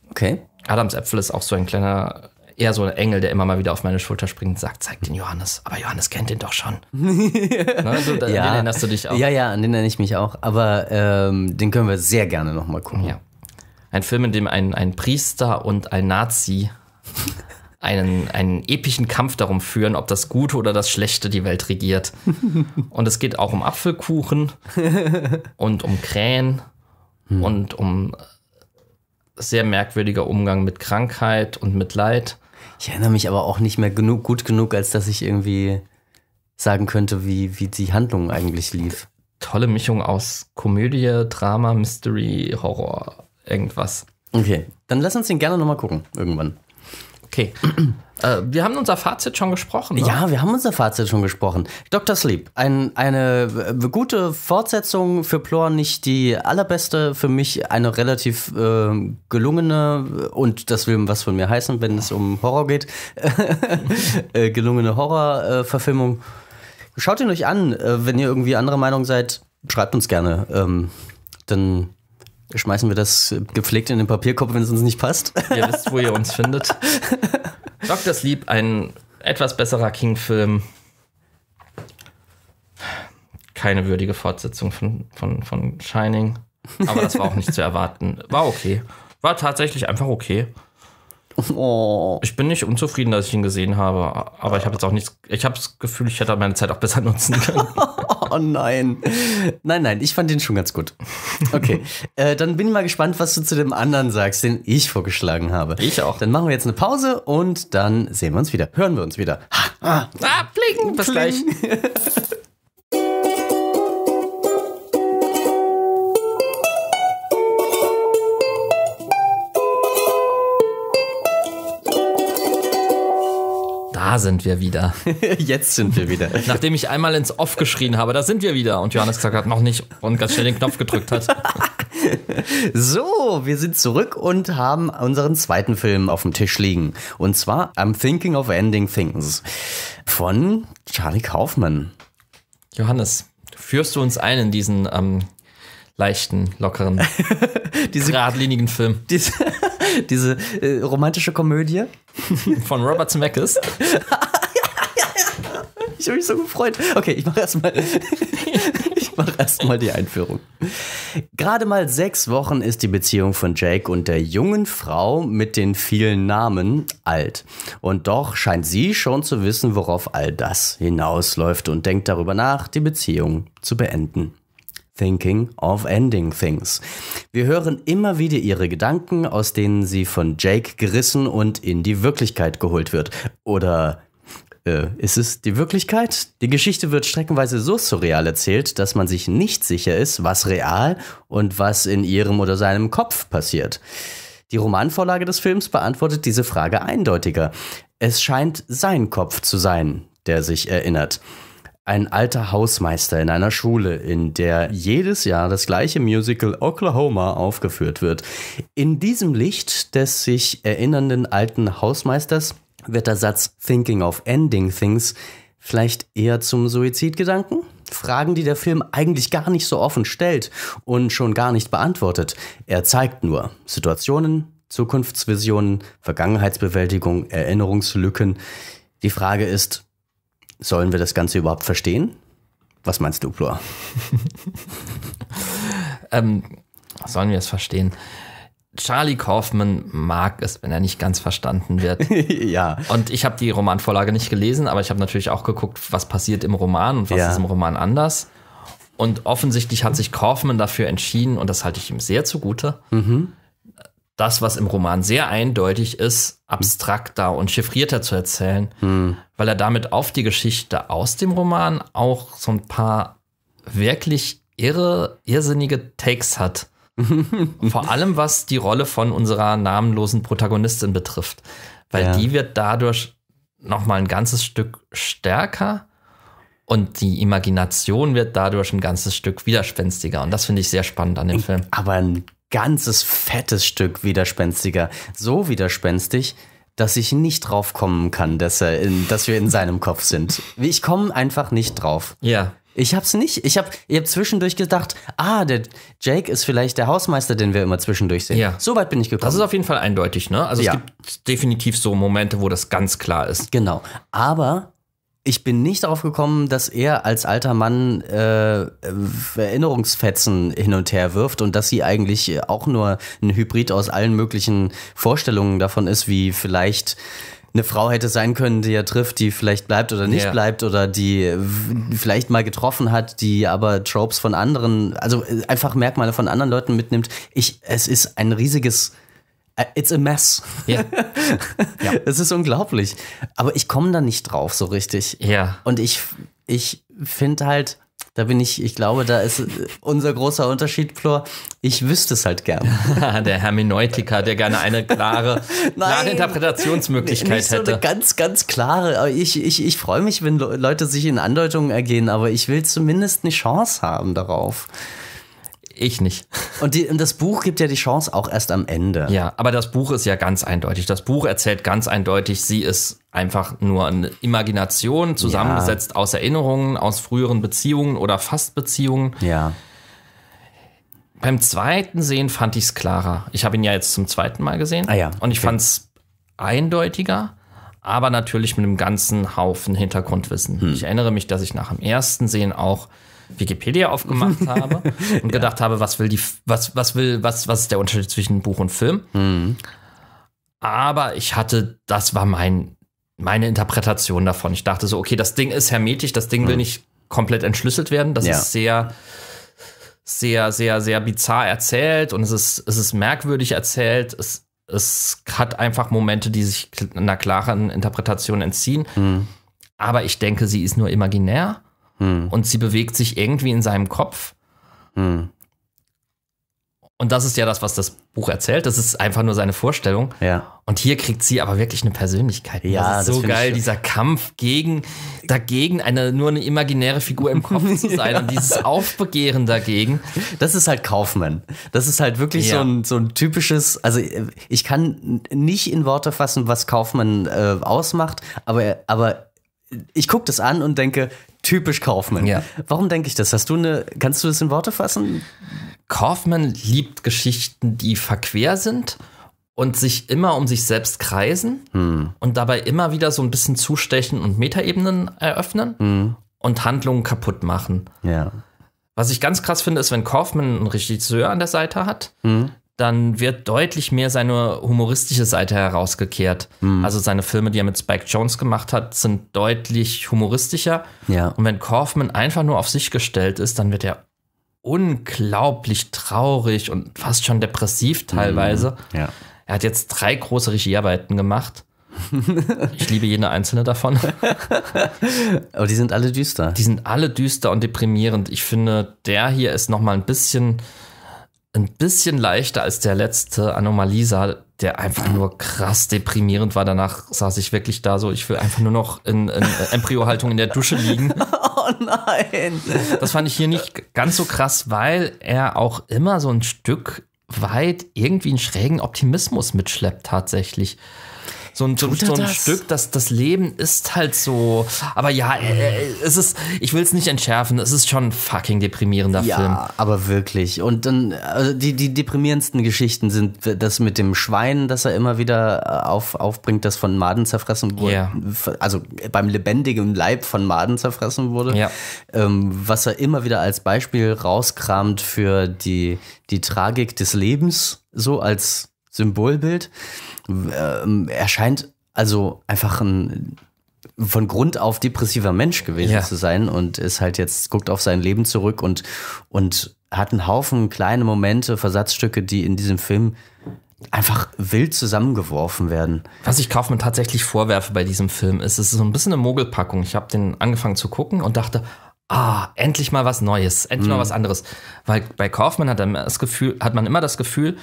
Okay. Adamsäpfel ist auch so ein kleiner, eher so ein Engel, der immer mal wieder auf meine Schulter springt und sagt, zeig den Johannes. Aber Johannes kennt den doch schon. ne? so, da, ja. An den erinnerst du dich auch. Ja, ja, an den erinnere ich mich auch. Aber ähm, den können wir sehr gerne nochmal gucken. Ja. Ein Film, in dem ein, ein Priester und ein Nazi einen, einen epischen Kampf darum führen, ob das Gute oder das Schlechte die Welt regiert. Und es geht auch um Apfelkuchen und um Krähen hm. und um sehr merkwürdiger Umgang mit Krankheit und mit Leid. Ich erinnere mich aber auch nicht mehr genug, gut genug, als dass ich irgendwie sagen könnte, wie, wie die Handlung eigentlich lief. Tolle Mischung aus Komödie, Drama, Mystery, Horror, irgendwas. Okay, dann lass uns den gerne nochmal gucken, irgendwann. Okay. Äh, wir haben unser Fazit schon gesprochen. Ne? Ja, wir haben unser Fazit schon gesprochen. Dr. Sleep, ein, eine äh, gute Fortsetzung für Plor, nicht die allerbeste, für mich eine relativ äh, gelungene, und das will was von mir heißen, wenn es um Horror geht, äh, gelungene Horrorverfilmung. Äh, verfilmung Schaut ihn euch an, äh, wenn ihr irgendwie anderer Meinung seid, schreibt uns gerne. Ähm, dann schmeißen wir das äh, gepflegt in den Papierkorb, wenn es uns nicht passt. Ihr wisst, wo ihr uns findet. Dr. Sleep, ein etwas besserer King-Film. Keine würdige Fortsetzung von, von, von Shining. Aber das war auch nicht zu erwarten. War okay. War tatsächlich einfach okay. Oh. Ich bin nicht unzufrieden, dass ich ihn gesehen habe, aber ich habe jetzt auch nichts. Ich habe das Gefühl, ich hätte meine Zeit auch besser nutzen können. oh nein. Nein, nein, ich fand ihn schon ganz gut. Okay, äh, dann bin ich mal gespannt, was du zu dem anderen sagst, den ich vorgeschlagen habe. Ich auch. Dann machen wir jetzt eine Pause und dann sehen wir uns wieder. Hören wir uns wieder. Ha, ah, ah, blinken, bis gleich. sind wir wieder. Jetzt sind wir wieder. Nachdem ich einmal ins Off geschrien habe, da sind wir wieder. Und Johannes gesagt hat, noch nicht. Und ganz schnell den Knopf gedrückt hat. so, wir sind zurück und haben unseren zweiten Film auf dem Tisch liegen. Und zwar I'm Thinking of Ending Things von Charlie Kaufmann. Johannes, führst du uns ein in diesen ähm, leichten, lockeren, diese, geradlinigen Film? Diese diese äh, romantische Komödie. Von Robert Smackes. ich habe mich so gefreut. Okay, ich mache erstmal ich mache erstmal die Einführung. Gerade mal sechs Wochen ist die Beziehung von Jake und der jungen Frau mit den vielen Namen alt. Und doch scheint sie schon zu wissen, worauf all das hinausläuft und denkt darüber nach, die Beziehung zu beenden. Thinking of Ending Things. Wir hören immer wieder ihre Gedanken, aus denen sie von Jake gerissen und in die Wirklichkeit geholt wird. Oder äh, ist es die Wirklichkeit? Die Geschichte wird streckenweise so surreal erzählt, dass man sich nicht sicher ist, was real und was in ihrem oder seinem Kopf passiert. Die Romanvorlage des Films beantwortet diese Frage eindeutiger. Es scheint sein Kopf zu sein, der sich erinnert ein alter Hausmeister in einer Schule, in der jedes Jahr das gleiche Musical Oklahoma aufgeführt wird. In diesem Licht des sich erinnernden alten Hausmeisters wird der Satz Thinking of Ending Things vielleicht eher zum Suizidgedanken? Fragen, die der Film eigentlich gar nicht so offen stellt und schon gar nicht beantwortet. Er zeigt nur Situationen, Zukunftsvisionen, Vergangenheitsbewältigung, Erinnerungslücken. Die Frage ist, Sollen wir das Ganze überhaupt verstehen? Was meinst du, Plua? ähm, sollen wir es verstehen? Charlie Kaufman mag es, wenn er nicht ganz verstanden wird. ja. Und ich habe die Romanvorlage nicht gelesen, aber ich habe natürlich auch geguckt, was passiert im Roman und was ja. ist im Roman anders. Und offensichtlich hat sich Kaufman dafür entschieden, und das halte ich ihm sehr zugute, mhm das, was im Roman sehr eindeutig ist, abstrakter und chiffrierter zu erzählen, hm. weil er damit auf die Geschichte aus dem Roman auch so ein paar wirklich irre, irrsinnige Takes hat. Vor allem was die Rolle von unserer namenlosen Protagonistin betrifft, weil ja. die wird dadurch noch mal ein ganzes Stück stärker und die Imagination wird dadurch ein ganzes Stück widerspenstiger und das finde ich sehr spannend an dem Film. Aber ein ganzes fettes Stück widerspenstiger. So widerspenstig, dass ich nicht drauf kommen kann, dass, er in, dass wir in seinem Kopf sind. Ich komme einfach nicht drauf. Ja. Ich hab's nicht. Ich hab, ich hab zwischendurch gedacht, ah, der Jake ist vielleicht der Hausmeister, den wir immer zwischendurch sehen. Ja. So weit bin ich gekommen. Das ist auf jeden Fall eindeutig, ne? Also ja. es gibt definitiv so Momente, wo das ganz klar ist. Genau. Aber ich bin nicht darauf gekommen, dass er als alter Mann äh, Erinnerungsfetzen hin und her wirft und dass sie eigentlich auch nur ein Hybrid aus allen möglichen Vorstellungen davon ist, wie vielleicht eine Frau hätte sein können, die er trifft, die vielleicht bleibt oder nicht ja. bleibt oder die vielleicht mal getroffen hat, die aber Tropes von anderen, also äh, einfach Merkmale von anderen Leuten mitnimmt. Ich, es ist ein riesiges äh, it's a mess. Ja. ja. Es ist unglaublich. Aber ich komme da nicht drauf so richtig. Ja. Und ich, ich finde halt, da bin ich, ich glaube, da ist unser großer Unterschied, Flor. Ich wüsste es halt gerne. der Hermeneutiker, der gerne eine klare, Nein, klare Interpretationsmöglichkeit nicht so hätte. Eine ganz, ganz klare. Aber ich, ich, ich freue mich, wenn Leute sich in Andeutungen ergehen, aber ich will zumindest eine Chance haben darauf. Ich nicht. Und, die, und das Buch gibt ja die Chance auch erst am Ende. Ja, aber das Buch ist ja ganz eindeutig. Das Buch erzählt ganz eindeutig, sie ist einfach nur eine Imagination, zusammengesetzt ja. aus Erinnerungen, aus früheren Beziehungen oder Fastbeziehungen. Ja. Beim zweiten Sehen fand ich es klarer. Ich habe ihn ja jetzt zum zweiten Mal gesehen. Ah ja. Okay. Und ich fand es eindeutiger, aber natürlich mit einem ganzen Haufen Hintergrundwissen. Hm. Ich erinnere mich, dass ich nach dem ersten Sehen auch Wikipedia aufgemacht habe und gedacht habe, was will die, was, was will, was, was ist der Unterschied zwischen Buch und Film? Mhm. Aber ich hatte, das war mein, meine Interpretation davon. Ich dachte so, okay, das Ding ist hermetisch, das Ding mhm. will nicht komplett entschlüsselt werden. Das ja. ist sehr, sehr, sehr, sehr bizarr erzählt und es ist, es ist merkwürdig erzählt. Es, es hat einfach Momente, die sich einer klaren Interpretation entziehen. Mhm. Aber ich denke, sie ist nur imaginär hm. und sie bewegt sich irgendwie in seinem Kopf. Hm. Und das ist ja das, was das Buch erzählt. Das ist einfach nur seine Vorstellung. Ja. Und hier kriegt sie aber wirklich eine Persönlichkeit. ja, das ist so das geil, dieser Kampf gegen, dagegen eine, nur eine imaginäre Figur im Kopf zu sein ja. und dieses Aufbegehren dagegen. Das ist halt Kaufmann. Das ist halt wirklich ja. so, ein, so ein typisches, also äh, ich kann nicht in Worte fassen, was Kaufmann äh, ausmacht, aber, aber ich gucke das an und denke, Typisch Kaufmann. Ja. Warum denke ich das? Hast du eine, kannst du das in Worte fassen? Kaufmann liebt Geschichten, die verquer sind und sich immer um sich selbst kreisen hm. und dabei immer wieder so ein bisschen zustechen und Metaebenen eröffnen hm. und Handlungen kaputt machen. Ja. Was ich ganz krass finde, ist, wenn Kaufmann einen Regisseur an der Seite hat, hm dann wird deutlich mehr seine humoristische Seite herausgekehrt. Mhm. Also seine Filme, die er mit Spike Jones gemacht hat, sind deutlich humoristischer. Ja. Und wenn Kaufman einfach nur auf sich gestellt ist, dann wird er unglaublich traurig und fast schon depressiv teilweise. Mhm. Ja. Er hat jetzt drei große Regiearbeiten gemacht. ich liebe jede einzelne davon. Aber die sind alle düster. Die sind alle düster und deprimierend. Ich finde, der hier ist noch mal ein bisschen ein bisschen leichter als der letzte Anomalisa, der einfach nur krass deprimierend war. Danach saß ich wirklich da so, ich will einfach nur noch in, in Embryo-Haltung in der Dusche liegen. Oh nein! Das fand ich hier nicht ganz so krass, weil er auch immer so ein Stück weit irgendwie einen schrägen Optimismus mitschleppt tatsächlich so ein, so, so ein das? Stück, das, das Leben ist halt so. Aber ja, äh, äh, es ist, ich will es nicht entschärfen, es ist schon ein fucking deprimierender ja, Film. Ja, aber wirklich. Und dann, also die, die deprimierendsten Geschichten sind das mit dem Schwein, das er immer wieder äh, auf, aufbringt, das von Maden zerfressen wurde. Yeah. Also beim lebendigen Leib von Maden zerfressen wurde. Ja. Ähm, was er immer wieder als Beispiel rauskramt für die, die Tragik des Lebens, so als Symbolbild äh, erscheint also einfach ein von Grund auf depressiver Mensch gewesen ja. zu sein und ist halt jetzt, guckt auf sein Leben zurück und, und hat einen Haufen kleine Momente, Versatzstücke, die in diesem Film einfach wild zusammengeworfen werden. Was ich Kaufmann tatsächlich vorwerfe bei diesem Film ist, es ist so ein bisschen eine Mogelpackung. Ich habe den angefangen zu gucken und dachte, ah, endlich mal was Neues, endlich mhm. mal was anderes. Weil bei Kaufmann hat, das Gefühl, hat man immer das Gefühl,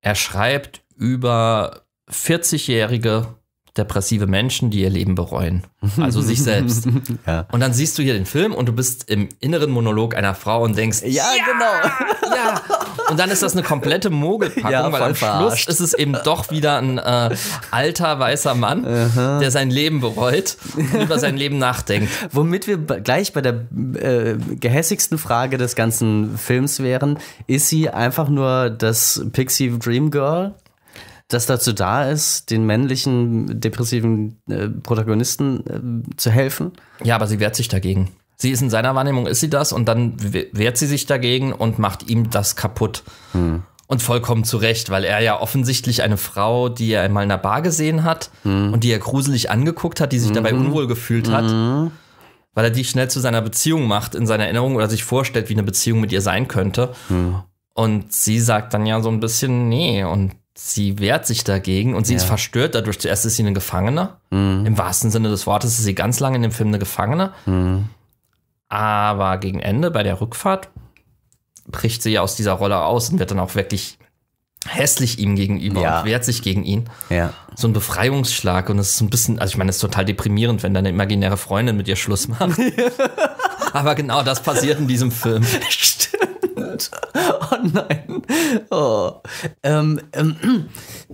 er schreibt über 40-Jährige, depressive Menschen, die ihr Leben bereuen. Also sich selbst. ja. Und dann siehst du hier den Film und du bist im inneren Monolog einer Frau und denkst, ja, ja genau. Ja. Und dann ist das eine komplette Mogelpackung, ja, weil am verarscht. Schluss ist es eben doch wieder ein äh, alter weißer Mann, Aha. der sein Leben bereut und über sein Leben nachdenkt. Womit wir gleich bei der äh, gehässigsten Frage des ganzen Films wären, ist sie einfach nur das Pixie Dream Girl? das dazu da ist, den männlichen depressiven äh, Protagonisten äh, zu helfen. Ja, aber sie wehrt sich dagegen. Sie ist in seiner Wahrnehmung, ist sie das und dann wehrt sie sich dagegen und macht ihm das kaputt. Hm. Und vollkommen zu Recht, weil er ja offensichtlich eine Frau, die er einmal in der Bar gesehen hat mhm. und die er gruselig angeguckt hat, die sich mhm. dabei hm. unwohl gefühlt mhm. hat, hm. weil er die schnell zu seiner Beziehung macht in seiner Erinnerung oder sich vorstellt, wie eine Beziehung mit ihr sein könnte. Hm. Und sie sagt dann ja so ein bisschen, nee, und sie wehrt sich dagegen und sie ja. ist verstört dadurch. Zuerst ist sie eine Gefangene. Mhm. Im wahrsten Sinne des Wortes ist sie ganz lange in dem Film eine Gefangene. Mhm. Aber gegen Ende bei der Rückfahrt bricht sie aus dieser Rolle aus und wird dann auch wirklich hässlich ihm gegenüber ja. und wehrt sich gegen ihn. Ja. So ein Befreiungsschlag und es ist so ein bisschen, also ich meine, es ist total deprimierend, wenn deine imaginäre Freundin mit dir Schluss macht. Aber genau das passiert in diesem Film. Stimmt wird. Oh nein. Oh. Ähm, ähm,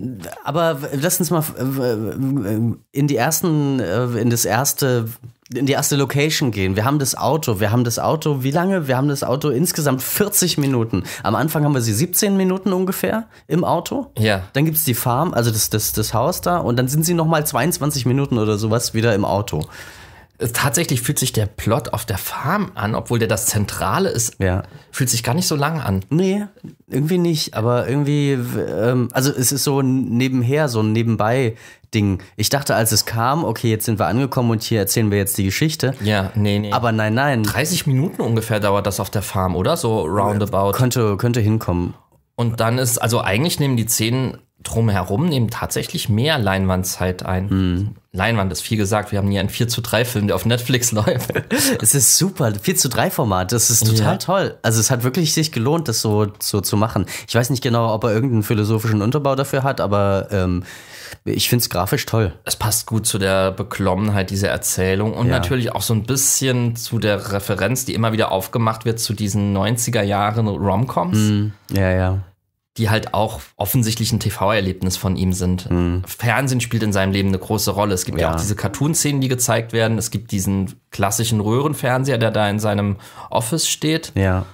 aber lass uns mal äh, äh, in die ersten, äh, in das erste in die erste Location gehen. Wir haben das Auto. Wir haben das Auto, wie lange? Wir haben das Auto insgesamt 40 Minuten. Am Anfang haben wir sie 17 Minuten ungefähr im Auto. Ja. Dann gibt es die Farm, also das, das, das Haus da. Und dann sind sie nochmal 22 Minuten oder sowas wieder im Auto. Äh, tatsächlich fühlt sich der Plot auf der Farm an, obwohl der das Zentrale ist. Ja. Fühlt sich gar nicht so lang an. Nee, irgendwie nicht. Aber irgendwie, ähm, also es ist so nebenher, so ein Nebenbei-Ding. Ich dachte, als es kam, okay, jetzt sind wir angekommen und hier erzählen wir jetzt die Geschichte. Ja, nee, nee. Aber nein, nein. 30 Minuten ungefähr dauert das auf der Farm, oder? So roundabout. Könnte, könnte hinkommen. Und dann ist, also eigentlich nehmen die Szenen drumherum, nehmen tatsächlich mehr Leinwandzeit ein. Mhm. Leinwand ist viel gesagt. Wir haben hier einen 4 zu 3 Film, der auf Netflix läuft. es ist super. 4 zu 3 Format. Das ist total ja. toll. Also es hat wirklich sich gelohnt, das so, so zu machen. Ich weiß nicht genau, ob er irgendeinen philosophischen Unterbau dafür hat, aber ähm, ich finde es grafisch toll. Es passt gut zu der Beklommenheit dieser Erzählung und ja. natürlich auch so ein bisschen zu der Referenz, die immer wieder aufgemacht wird zu diesen 90er Jahren Romcoms. Mm, ja, ja die halt auch offensichtlich ein TV-Erlebnis von ihm sind. Mhm. Fernsehen spielt in seinem Leben eine große Rolle. Es gibt ja, ja auch diese Cartoon-Szenen, die gezeigt werden. Es gibt diesen klassischen Röhrenfernseher, der da in seinem Office steht. Ja.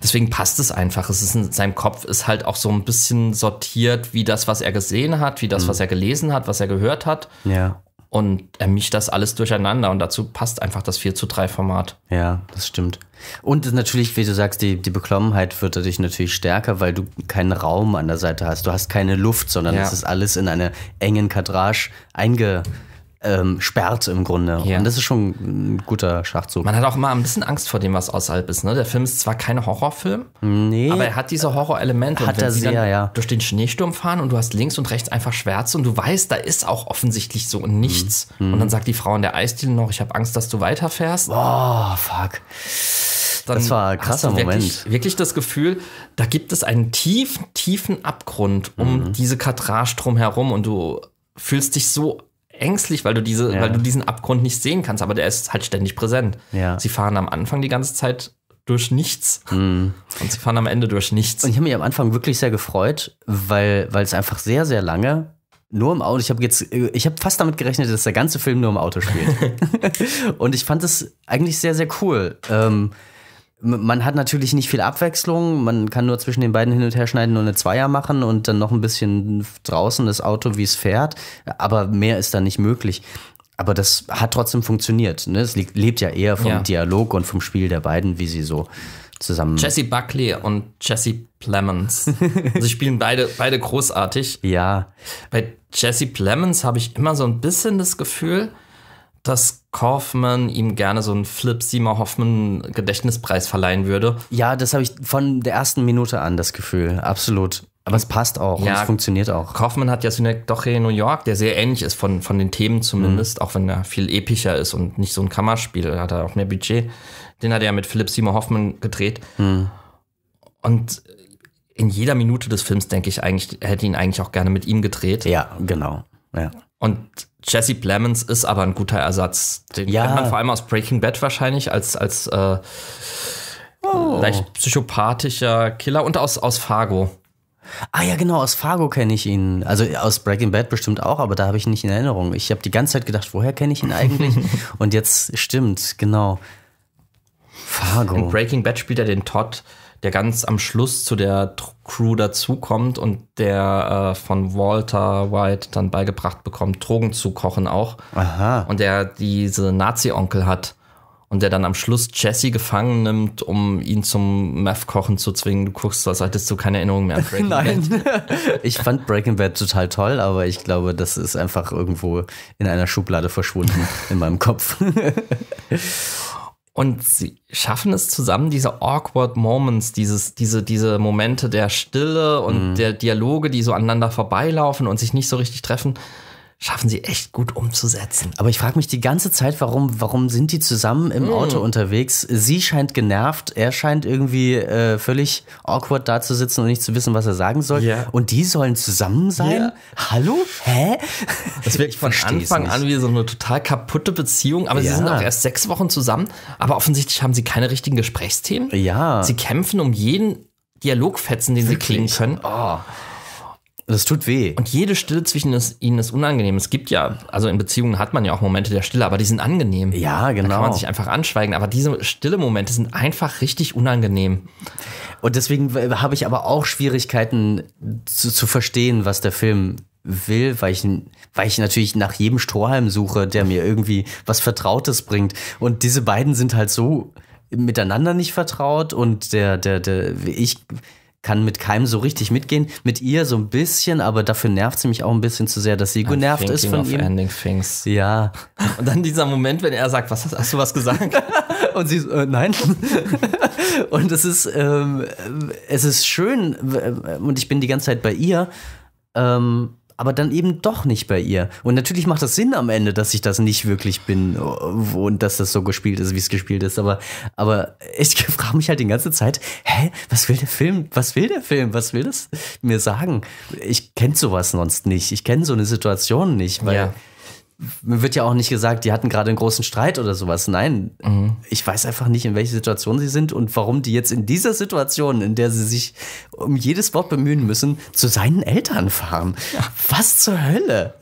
Deswegen passt es einfach. Es ist in seinem Kopf ist halt auch so ein bisschen sortiert, wie das, was er gesehen hat, wie das, mhm. was er gelesen hat, was er gehört hat. Ja und er mischt das alles durcheinander und dazu passt einfach das 4 zu 3 Format. Ja, das stimmt. Und natürlich, wie du sagst, die, die Beklommenheit wird dadurch natürlich stärker, weil du keinen Raum an der Seite hast. Du hast keine Luft, sondern ja. es ist alles in einer engen Kadrage einge, ähm, sperrt im Grunde. Ja. Und das ist schon ein guter Schachzug. Man hat auch immer ein bisschen Angst vor dem, was außerhalb ist. Ne? Der Film ist zwar kein Horrorfilm, nee, aber er hat diese Horrorelemente. Hat er sehr, ja. Durch den Schneesturm fahren und du hast links und rechts einfach Schwärze und du weißt, da ist auch offensichtlich so nichts. Mhm. mhm. Und dann sagt die Frau in der Eisdiele noch, ich habe Angst, dass du weiterfährst. Oh, fuck. Dann das war ein krasser wirklich, Moment. Wirklich das Gefühl, da gibt es einen tiefen, tiefen Abgrund um mhm. diese Katrage drumherum und du fühlst dich so ängstlich, weil du diese, ja. weil du diesen Abgrund nicht sehen kannst, aber der ist halt ständig präsent. Ja. Sie fahren am Anfang die ganze Zeit durch nichts mhm. und sie fahren am Ende durch nichts. Und ich habe mich am Anfang wirklich sehr gefreut, weil, weil es einfach sehr, sehr lange nur im Auto. Ich habe jetzt, ich habe fast damit gerechnet, dass der ganze Film nur im Auto spielt. und ich fand es eigentlich sehr, sehr cool. Ähm, man hat natürlich nicht viel Abwechslung. Man kann nur zwischen den beiden hin und her schneiden und eine Zweier machen und dann noch ein bisschen draußen das Auto, wie es fährt. Aber mehr ist da nicht möglich. Aber das hat trotzdem funktioniert. Ne? Es lebt ja eher vom ja. Dialog und vom Spiel der beiden, wie sie so zusammen. Jesse Buckley und Jesse Plemons. sie spielen beide, beide großartig. Ja. Bei Jesse Plemons habe ich immer so ein bisschen das Gefühl, dass Kaufmann ihm gerne so einen Flip Seymour Hoffman Gedächtnispreis verleihen würde. Ja, das habe ich von der ersten Minute an das Gefühl, absolut. Aber es passt auch ja, und es funktioniert auch. Kaufman hat ja Synec Doche New York, der sehr ähnlich ist von, von den Themen zumindest, mhm. auch wenn er viel epischer ist und nicht so ein Kammerspiel, hat er auch mehr Budget. Den hat er ja mit Philipp Seymour Hoffmann gedreht. Mhm. Und in jeder Minute des Films, denke ich, eigentlich, hätte ihn eigentlich auch gerne mit ihm gedreht. Ja, genau. Ja. Und Jesse Plemons ist aber ein guter Ersatz. Den ja. kennt man vor allem aus Breaking Bad wahrscheinlich als, als äh, oh. leicht psychopathischer Killer und aus, aus Fargo. Ah ja, genau, aus Fargo kenne ich ihn. Also aus Breaking Bad bestimmt auch, aber da habe ich ihn nicht in Erinnerung. Ich habe die ganze Zeit gedacht, woher kenne ich ihn eigentlich? und jetzt stimmt, genau. Fargo. In Breaking Bad spielt er den Todd der ganz am Schluss zu der Crew dazukommt und der äh, von Walter White dann beigebracht bekommt, Drogen zu kochen auch. Aha. Und der diese Nazi-Onkel hat und der dann am Schluss Jesse gefangen nimmt, um ihn zum Meth-Kochen zu zwingen. Du guckst, als hättest du keine Erinnerung mehr an Breaking Nein. Bad. ich fand Breaking Bad total toll, aber ich glaube, das ist einfach irgendwo in einer Schublade verschwunden in meinem Kopf. Und sie schaffen es zusammen, diese awkward Moments, dieses, diese, diese Momente der Stille und mhm. der Dialoge, die so aneinander vorbeilaufen und sich nicht so richtig treffen, schaffen sie echt gut umzusetzen. Aber ich frage mich die ganze Zeit, warum, warum sind die zusammen im mm. Auto unterwegs? Sie scheint genervt, er scheint irgendwie äh, völlig awkward da zu sitzen und nicht zu wissen, was er sagen soll. Yeah. Und die sollen zusammen sein? Yeah. Hallo? Hä? Das wirkt von Anfang an wie so eine total kaputte Beziehung. Aber ja. sie sind auch erst sechs Wochen zusammen. Aber offensichtlich haben sie keine richtigen Gesprächsthemen. Ja. Sie kämpfen um jeden Dialogfetzen, den Wirklich? sie klingen können. Oh. Das tut weh. Und jede Stille zwischen ihnen ist unangenehm. Es gibt ja, also in Beziehungen hat man ja auch Momente der Stille, aber die sind angenehm. Ja, genau. Da kann man genau. sich einfach anschweigen. Aber diese stille Momente sind einfach richtig unangenehm. Und deswegen habe ich aber auch Schwierigkeiten zu, zu verstehen, was der Film will, weil ich, weil ich natürlich nach jedem Strohhalm suche, der mir irgendwie was Vertrautes bringt. Und diese beiden sind halt so miteinander nicht vertraut und der, der, der, ich, kann mit keinem so richtig mitgehen. Mit ihr so ein bisschen, aber dafür nervt sie mich auch ein bisschen zu sehr, dass sie genervt ist von of ihm. Ending things. Ja. Und dann dieser Moment, wenn er sagt, was hast, hast du was gesagt? Und sie, äh, nein. und es ist, ähm, es ist schön äh, und ich bin die ganze Zeit bei ihr. Ähm, aber dann eben doch nicht bei ihr. Und natürlich macht das Sinn am Ende, dass ich das nicht wirklich bin und dass das so gespielt ist, wie es gespielt ist. Aber, aber ich frage mich halt die ganze Zeit, hä, was will der Film? Was will der Film? Was will das mir sagen? Ich kenne sowas sonst nicht. Ich kenne so eine Situation nicht, weil. Ja mir wird ja auch nicht gesagt, die hatten gerade einen großen Streit oder sowas. Nein, mhm. ich weiß einfach nicht, in welcher Situation sie sind und warum die jetzt in dieser Situation, in der sie sich um jedes Wort bemühen müssen, zu seinen Eltern fahren. Ja. Was zur Hölle?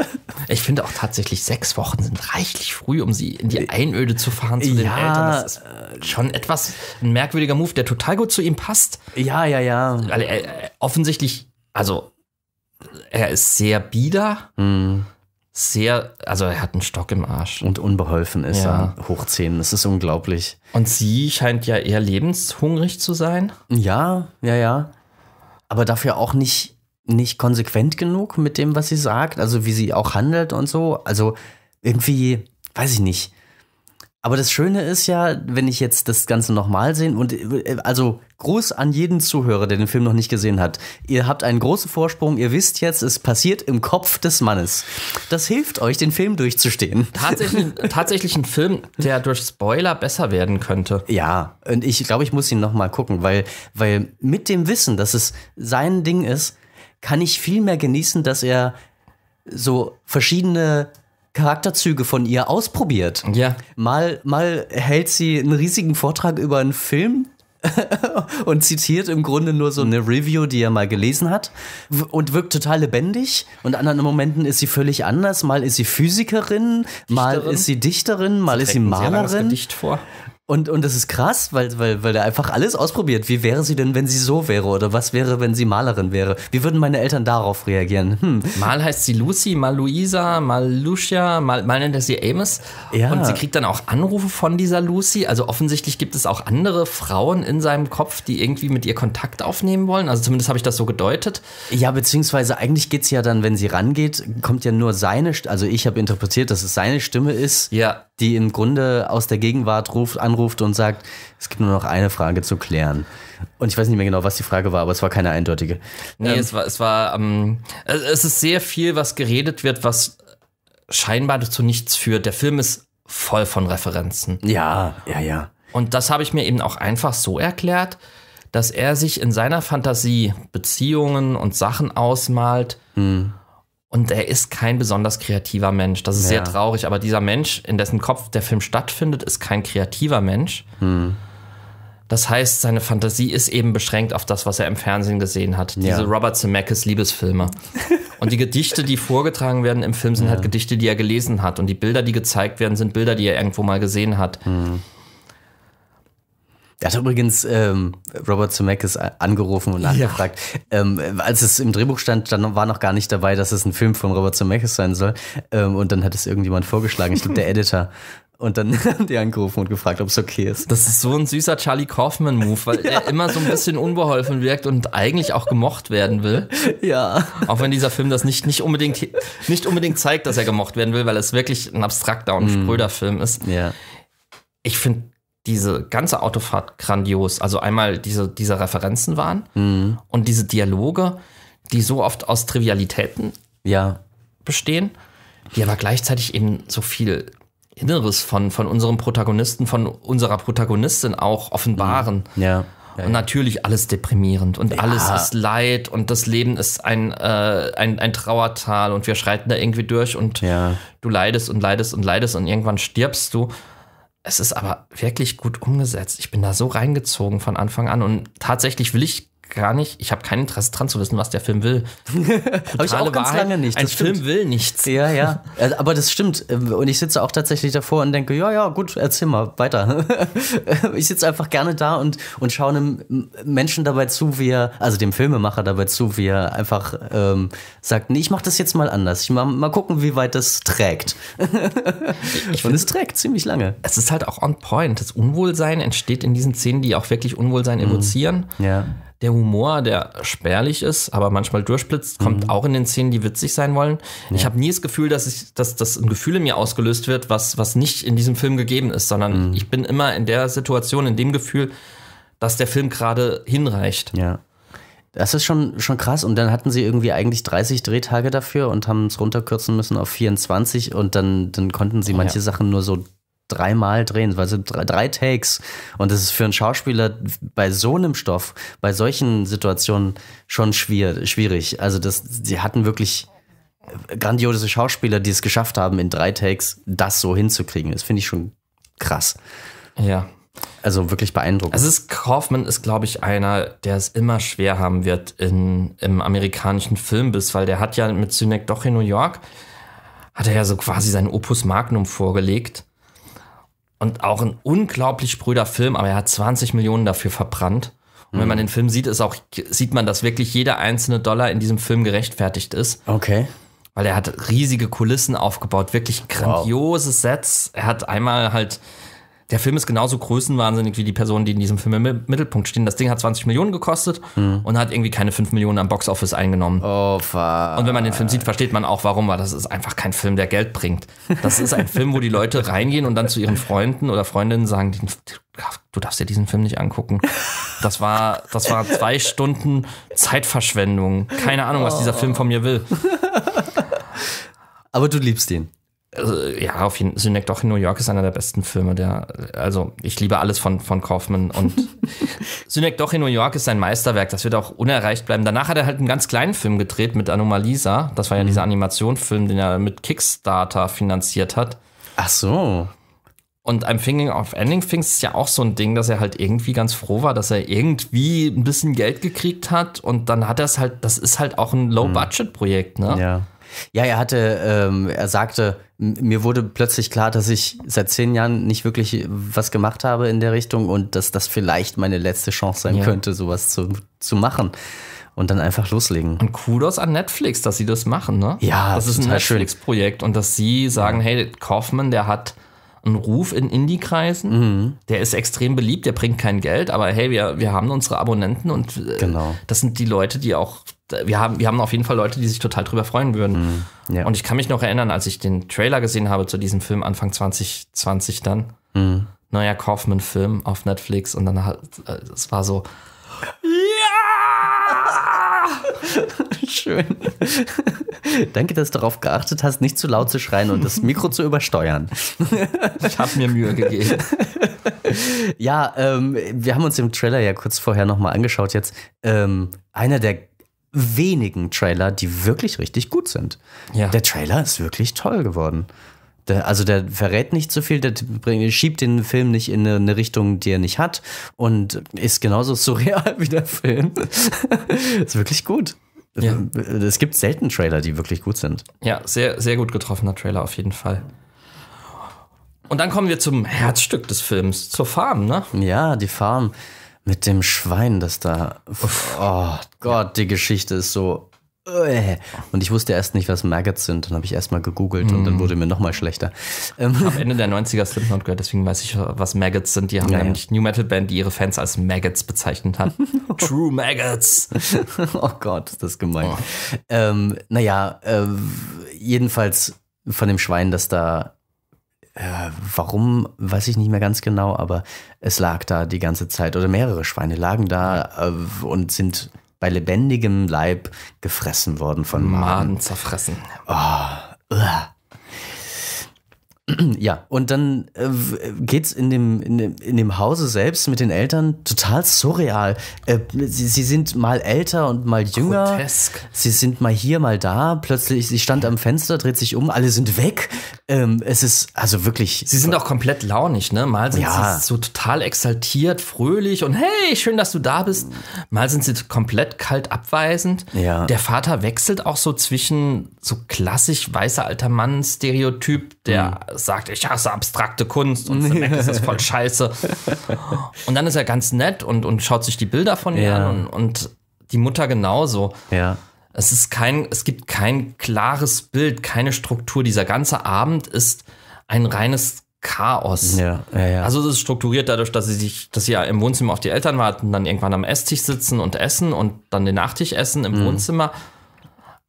Ich finde auch tatsächlich, sechs Wochen sind reichlich früh, um sie in die äh, Einöde zu fahren zu ja, den Eltern. Das ist äh, schon etwas ein merkwürdiger Move, der total gut zu ihm passt. Ja, ja, ja. Weil er, offensichtlich, also er ist sehr bieder. Mhm sehr, also er hat einen Stock im Arsch. Und unbeholfen ist ja. er. Hoch das ist unglaublich. Und sie scheint ja eher lebenshungrig zu sein. Ja, ja, ja. Aber dafür auch nicht, nicht konsequent genug mit dem, was sie sagt, also wie sie auch handelt und so. Also irgendwie, weiß ich nicht. Aber das Schöne ist ja, wenn ich jetzt das Ganze nochmal sehe und äh, also Gruß an jeden Zuhörer, der den Film noch nicht gesehen hat. Ihr habt einen großen Vorsprung, ihr wisst jetzt, es passiert im Kopf des Mannes. Das hilft euch, den Film durchzustehen. Tatsächlich, tatsächlich ein Film, der durch Spoiler besser werden könnte. Ja, und ich glaube, ich muss ihn nochmal gucken, weil, weil mit dem Wissen, dass es sein Ding ist, kann ich viel mehr genießen, dass er so verschiedene Charakterzüge von ihr ausprobiert. Ja. Mal, mal hält sie einen riesigen Vortrag über einen Film, und zitiert im Grunde nur so eine Review, die er mal gelesen hat und wirkt total lebendig. Und an anderen Momenten ist sie völlig anders. Mal ist sie Physikerin, Dichterin. mal ist sie Dichterin, mal sie ist sie Malerin. Sie vor. Und, und das ist krass, weil, weil, weil er einfach alles ausprobiert. Wie wäre sie denn, wenn sie so wäre? Oder was wäre, wenn sie Malerin wäre? Wie würden meine Eltern darauf reagieren? Hm. Mal heißt sie Lucy, mal Luisa, mal Lucia, mal, mal nennt er sie Amos. Ja. Und sie kriegt dann auch Anrufe von dieser Lucy. Also offensichtlich gibt es auch andere Frauen in seinem Kopf, die irgendwie mit ihr Kontakt aufnehmen wollen. Also zumindest habe ich das so gedeutet. Ja, beziehungsweise eigentlich geht es ja dann, wenn sie rangeht, kommt ja nur seine, also ich habe interpretiert, dass es seine Stimme ist. Ja die im Grunde aus der Gegenwart ruft, anruft und sagt, es gibt nur noch eine Frage zu klären. Und ich weiß nicht mehr genau, was die Frage war, aber es war keine eindeutige. Nee, ähm, es war, es war, ähm, es ist sehr viel, was geredet wird, was scheinbar zu nichts führt. Der Film ist voll von Referenzen. Ja, ja, ja. Und das habe ich mir eben auch einfach so erklärt, dass er sich in seiner Fantasie Beziehungen und Sachen ausmalt, hm. Und er ist kein besonders kreativer Mensch. Das ist ja. sehr traurig, aber dieser Mensch, in dessen Kopf der Film stattfindet, ist kein kreativer Mensch. Hm. Das heißt, seine Fantasie ist eben beschränkt auf das, was er im Fernsehen gesehen hat. Ja. Diese Robert Zemeckis Liebesfilme. und die Gedichte, die vorgetragen werden im Film, sind halt ja. halt Gedichte, die er gelesen hat. Und die Bilder, die gezeigt werden, sind Bilder, die er irgendwo mal gesehen hat. Mhm. Da hat übrigens ähm, Robert Zemeckis angerufen und nachgefragt. Ja. Ähm, als es im Drehbuch stand, dann war noch gar nicht dabei, dass es ein Film von Robert Zemeckis sein soll. Ähm, und dann hat es irgendjemand vorgeschlagen, ich glaube der Editor. Und dann haben die angerufen und gefragt, ob es okay ist. Das ist so ein süßer Charlie Kaufman-Move, weil ja. er immer so ein bisschen unbeholfen wirkt und eigentlich auch gemocht werden will. Ja. Auch wenn dieser Film das nicht, nicht, unbedingt, nicht unbedingt zeigt, dass er gemocht werden will, weil es wirklich ein abstrakter und mhm. spröder mm. Film ist. Ja. Ich finde diese ganze Autofahrt grandios. Also einmal diese, diese Referenzen waren mhm. und diese Dialoge, die so oft aus Trivialitäten ja. bestehen, die aber gleichzeitig eben so viel Inneres von, von unserem Protagonisten, von unserer Protagonistin auch offenbaren. Mhm. Ja. Ja, und natürlich alles deprimierend und ja. alles ist Leid und das Leben ist ein, äh, ein, ein Trauertal und wir schreiten da irgendwie durch und ja. du leidest und leidest und leidest und irgendwann stirbst du. Es ist aber wirklich gut umgesetzt. Ich bin da so reingezogen von Anfang an und tatsächlich will ich gar nicht, ich habe kein Interesse dran zu wissen, was der Film will. habe ich auch ganz Wahrheit, lange nicht. ein stimmt. Film will nichts. Ja, ja. Äh, aber das stimmt. Ähm, und ich sitze auch tatsächlich davor und denke, ja, ja, gut, erzähl mal weiter. ich sitze einfach gerne da und, und schaue einem Menschen dabei zu, wie er, also dem Filmemacher dabei zu, wie er einfach ähm, sagt, nee, ich mache das jetzt mal anders. Ich mach, mal gucken, wie weit das trägt. ich finde, es trägt ziemlich lange. Es ist halt auch on point. Das Unwohlsein entsteht in diesen Szenen, die auch wirklich Unwohlsein mhm. evozieren. Ja der Humor, der spärlich ist, aber manchmal durchblitzt, kommt mhm. auch in den Szenen, die witzig sein wollen. Ja. Ich habe nie das Gefühl, dass ich, dass das ein Gefühl in mir ausgelöst wird, was, was nicht in diesem Film gegeben ist, sondern mhm. ich bin immer in der Situation, in dem Gefühl, dass der Film gerade hinreicht. Ja. Das ist schon, schon krass. Und dann hatten sie irgendwie eigentlich 30 Drehtage dafür und haben es runterkürzen müssen auf 24 und dann, dann konnten sie oh manche ja. Sachen nur so dreimal drehen, also drei, drei Takes. Und das ist für einen Schauspieler bei so einem Stoff, bei solchen Situationen schon schwierig. Also das, sie hatten wirklich grandiose Schauspieler, die es geschafft haben, in drei Takes das so hinzukriegen. Das finde ich schon krass. Ja. Also wirklich beeindruckend. Es ist, Kaufman ist, glaube ich, einer, der es immer schwer haben wird in, im amerikanischen Filmbiss, weil der hat ja mit Synek doch in New York, hat er ja so quasi sein Opus Magnum vorgelegt und auch ein unglaublich brüder Film, aber er hat 20 Millionen dafür verbrannt. Und wenn man mhm. den Film sieht, ist auch, sieht man, dass wirklich jeder einzelne Dollar in diesem Film gerechtfertigt ist. Okay. Weil er hat riesige Kulissen aufgebaut, wirklich grandiose wow. Sets. Er hat einmal halt der Film ist genauso größenwahnsinnig wie die Personen, die in diesem Film im Mittelpunkt stehen. Das Ding hat 20 Millionen gekostet mhm. und hat irgendwie keine 5 Millionen am Boxoffice eingenommen. Oh, fuck. Und wenn man den Film sieht, versteht man auch warum, weil das ist einfach kein Film, der Geld bringt. Das ist ein Film, wo die Leute reingehen und dann zu ihren Freunden oder Freundinnen sagen, du darfst dir diesen Film nicht angucken. Das war, das war zwei Stunden Zeitverschwendung. Keine Ahnung, was dieser Film von mir will. Aber du liebst ihn. Äh, ja, auf jeden Synec doch in New York ist einer der besten Filme. Der, also ich liebe alles von, von Kaufman und Synec doch in New York ist sein Meisterwerk. Das wird auch unerreicht bleiben. Danach hat er halt einen ganz kleinen Film gedreht mit Anomalisa. Das war ja mhm. dieser Animationfilm, den er mit Kickstarter finanziert hat. Ach so. Und I'm Thinking of Ending Things ist ja auch so ein Ding, dass er halt irgendwie ganz froh war, dass er irgendwie ein bisschen Geld gekriegt hat. Und dann hat er es halt, das ist halt auch ein mhm. Low-Budget-Projekt, ne? Ja. Ja, er hatte, ähm, er sagte, mir wurde plötzlich klar, dass ich seit zehn Jahren nicht wirklich äh, was gemacht habe in der Richtung und dass das vielleicht meine letzte Chance sein ja. könnte, sowas zu, zu machen. Und dann einfach loslegen. Und Kudos an Netflix, dass sie das machen, ne? Ja, das, ist ein Netflix-Projekt und dass sie sagen, ja. hey, Kaufmann, der hat einen Ruf in Indie-Kreisen. Mhm. Der ist extrem beliebt, der bringt kein Geld, aber hey, wir, wir haben unsere Abonnenten und äh, genau. das sind die Leute, die auch, wir haben, wir haben auf jeden Fall Leute, die sich total drüber freuen würden. Mhm. Ja. Und ich kann mich noch erinnern, als ich den Trailer gesehen habe zu diesem Film Anfang 2020 dann, mhm. neuer Kaufmann-Film auf Netflix und dann, äh, es war so, ja! Schön. Danke, dass du darauf geachtet hast, nicht zu laut zu schreien und das Mikro zu übersteuern. ich habe mir Mühe gegeben. Ja, ähm, wir haben uns im Trailer ja kurz vorher nochmal angeschaut jetzt. Ähm, einer der wenigen Trailer, die wirklich richtig gut sind. Ja. Der Trailer ist wirklich toll geworden. Der, also der verrät nicht so viel, der bring, schiebt den Film nicht in eine, eine, Richtung, die er nicht hat und ist genauso surreal wie der Film. ist wirklich gut. Ja. Es gibt selten Trailer, die wirklich gut sind. Ja, sehr, sehr gut getroffener Trailer auf jeden Fall. Und dann kommen wir zum Herzstück des Films, zur Farm, ne? Ja, die Farm mit dem Schwein, das da. Oh Gott, die Geschichte ist so äh. Und ich wusste erst nicht, was Maggots sind. Dann habe ich erst mal gegoogelt mm. und dann hm. wurde mir nochmal schlechter. Ähm. Am Ende der 90er Slipknot gehört, deswegen weiß ich, was Maggots sind. Die haben ja, nämlich ja. New Metal Band, die ihre Fans als Maggots bezeichnet hat. True Maggots. oh Gott, ist das gemein. Oh. Ähm, naja, äh, jedenfalls von dem Schwein, das da. Äh, warum, weiß ich nicht mehr ganz genau, aber es lag da die ganze Zeit oder mehrere Schweine lagen da äh, und sind bei lebendigem Leib gefressen worden von Maden. Maden zerfressen. Oh, uah. Ja, und dann äh, geht's in dem, in dem, in dem Hause selbst mit den Eltern total surreal. Äh, sie, sie sind mal älter und mal jünger. Grotesk. Sie sind mal hier, mal da. Plötzlich, sie stand am Fenster, dreht sich um, alle sind weg. Ähm, es ist also wirklich. Sie sind auch komplett launig, ne? Mal sind ja. sie so total exaltiert, fröhlich und hey, schön, dass du da bist. Mal sind sie komplett kalt abweisend. Ja. Der Vater wechselt auch so zwischen so klassisch weißer alter Mann-Stereotyp der mhm. sagt, ich hasse abstrakte Kunst und Mac ist voll scheiße. Und dann ist er ganz nett und, und schaut sich die Bilder von ihr ja. an und, und, die Mutter genauso. Ja. Es ist kein, es gibt kein klares Bild, keine Struktur. Dieser ganze Abend ist ein reines Chaos. Ja, ja, ja. Also es ist strukturiert dadurch, dass sie sich, dass sie ja im Wohnzimmer auf die Eltern warten, dann irgendwann am Esstisch sitzen und essen und dann den Nachtisch essen im mhm. Wohnzimmer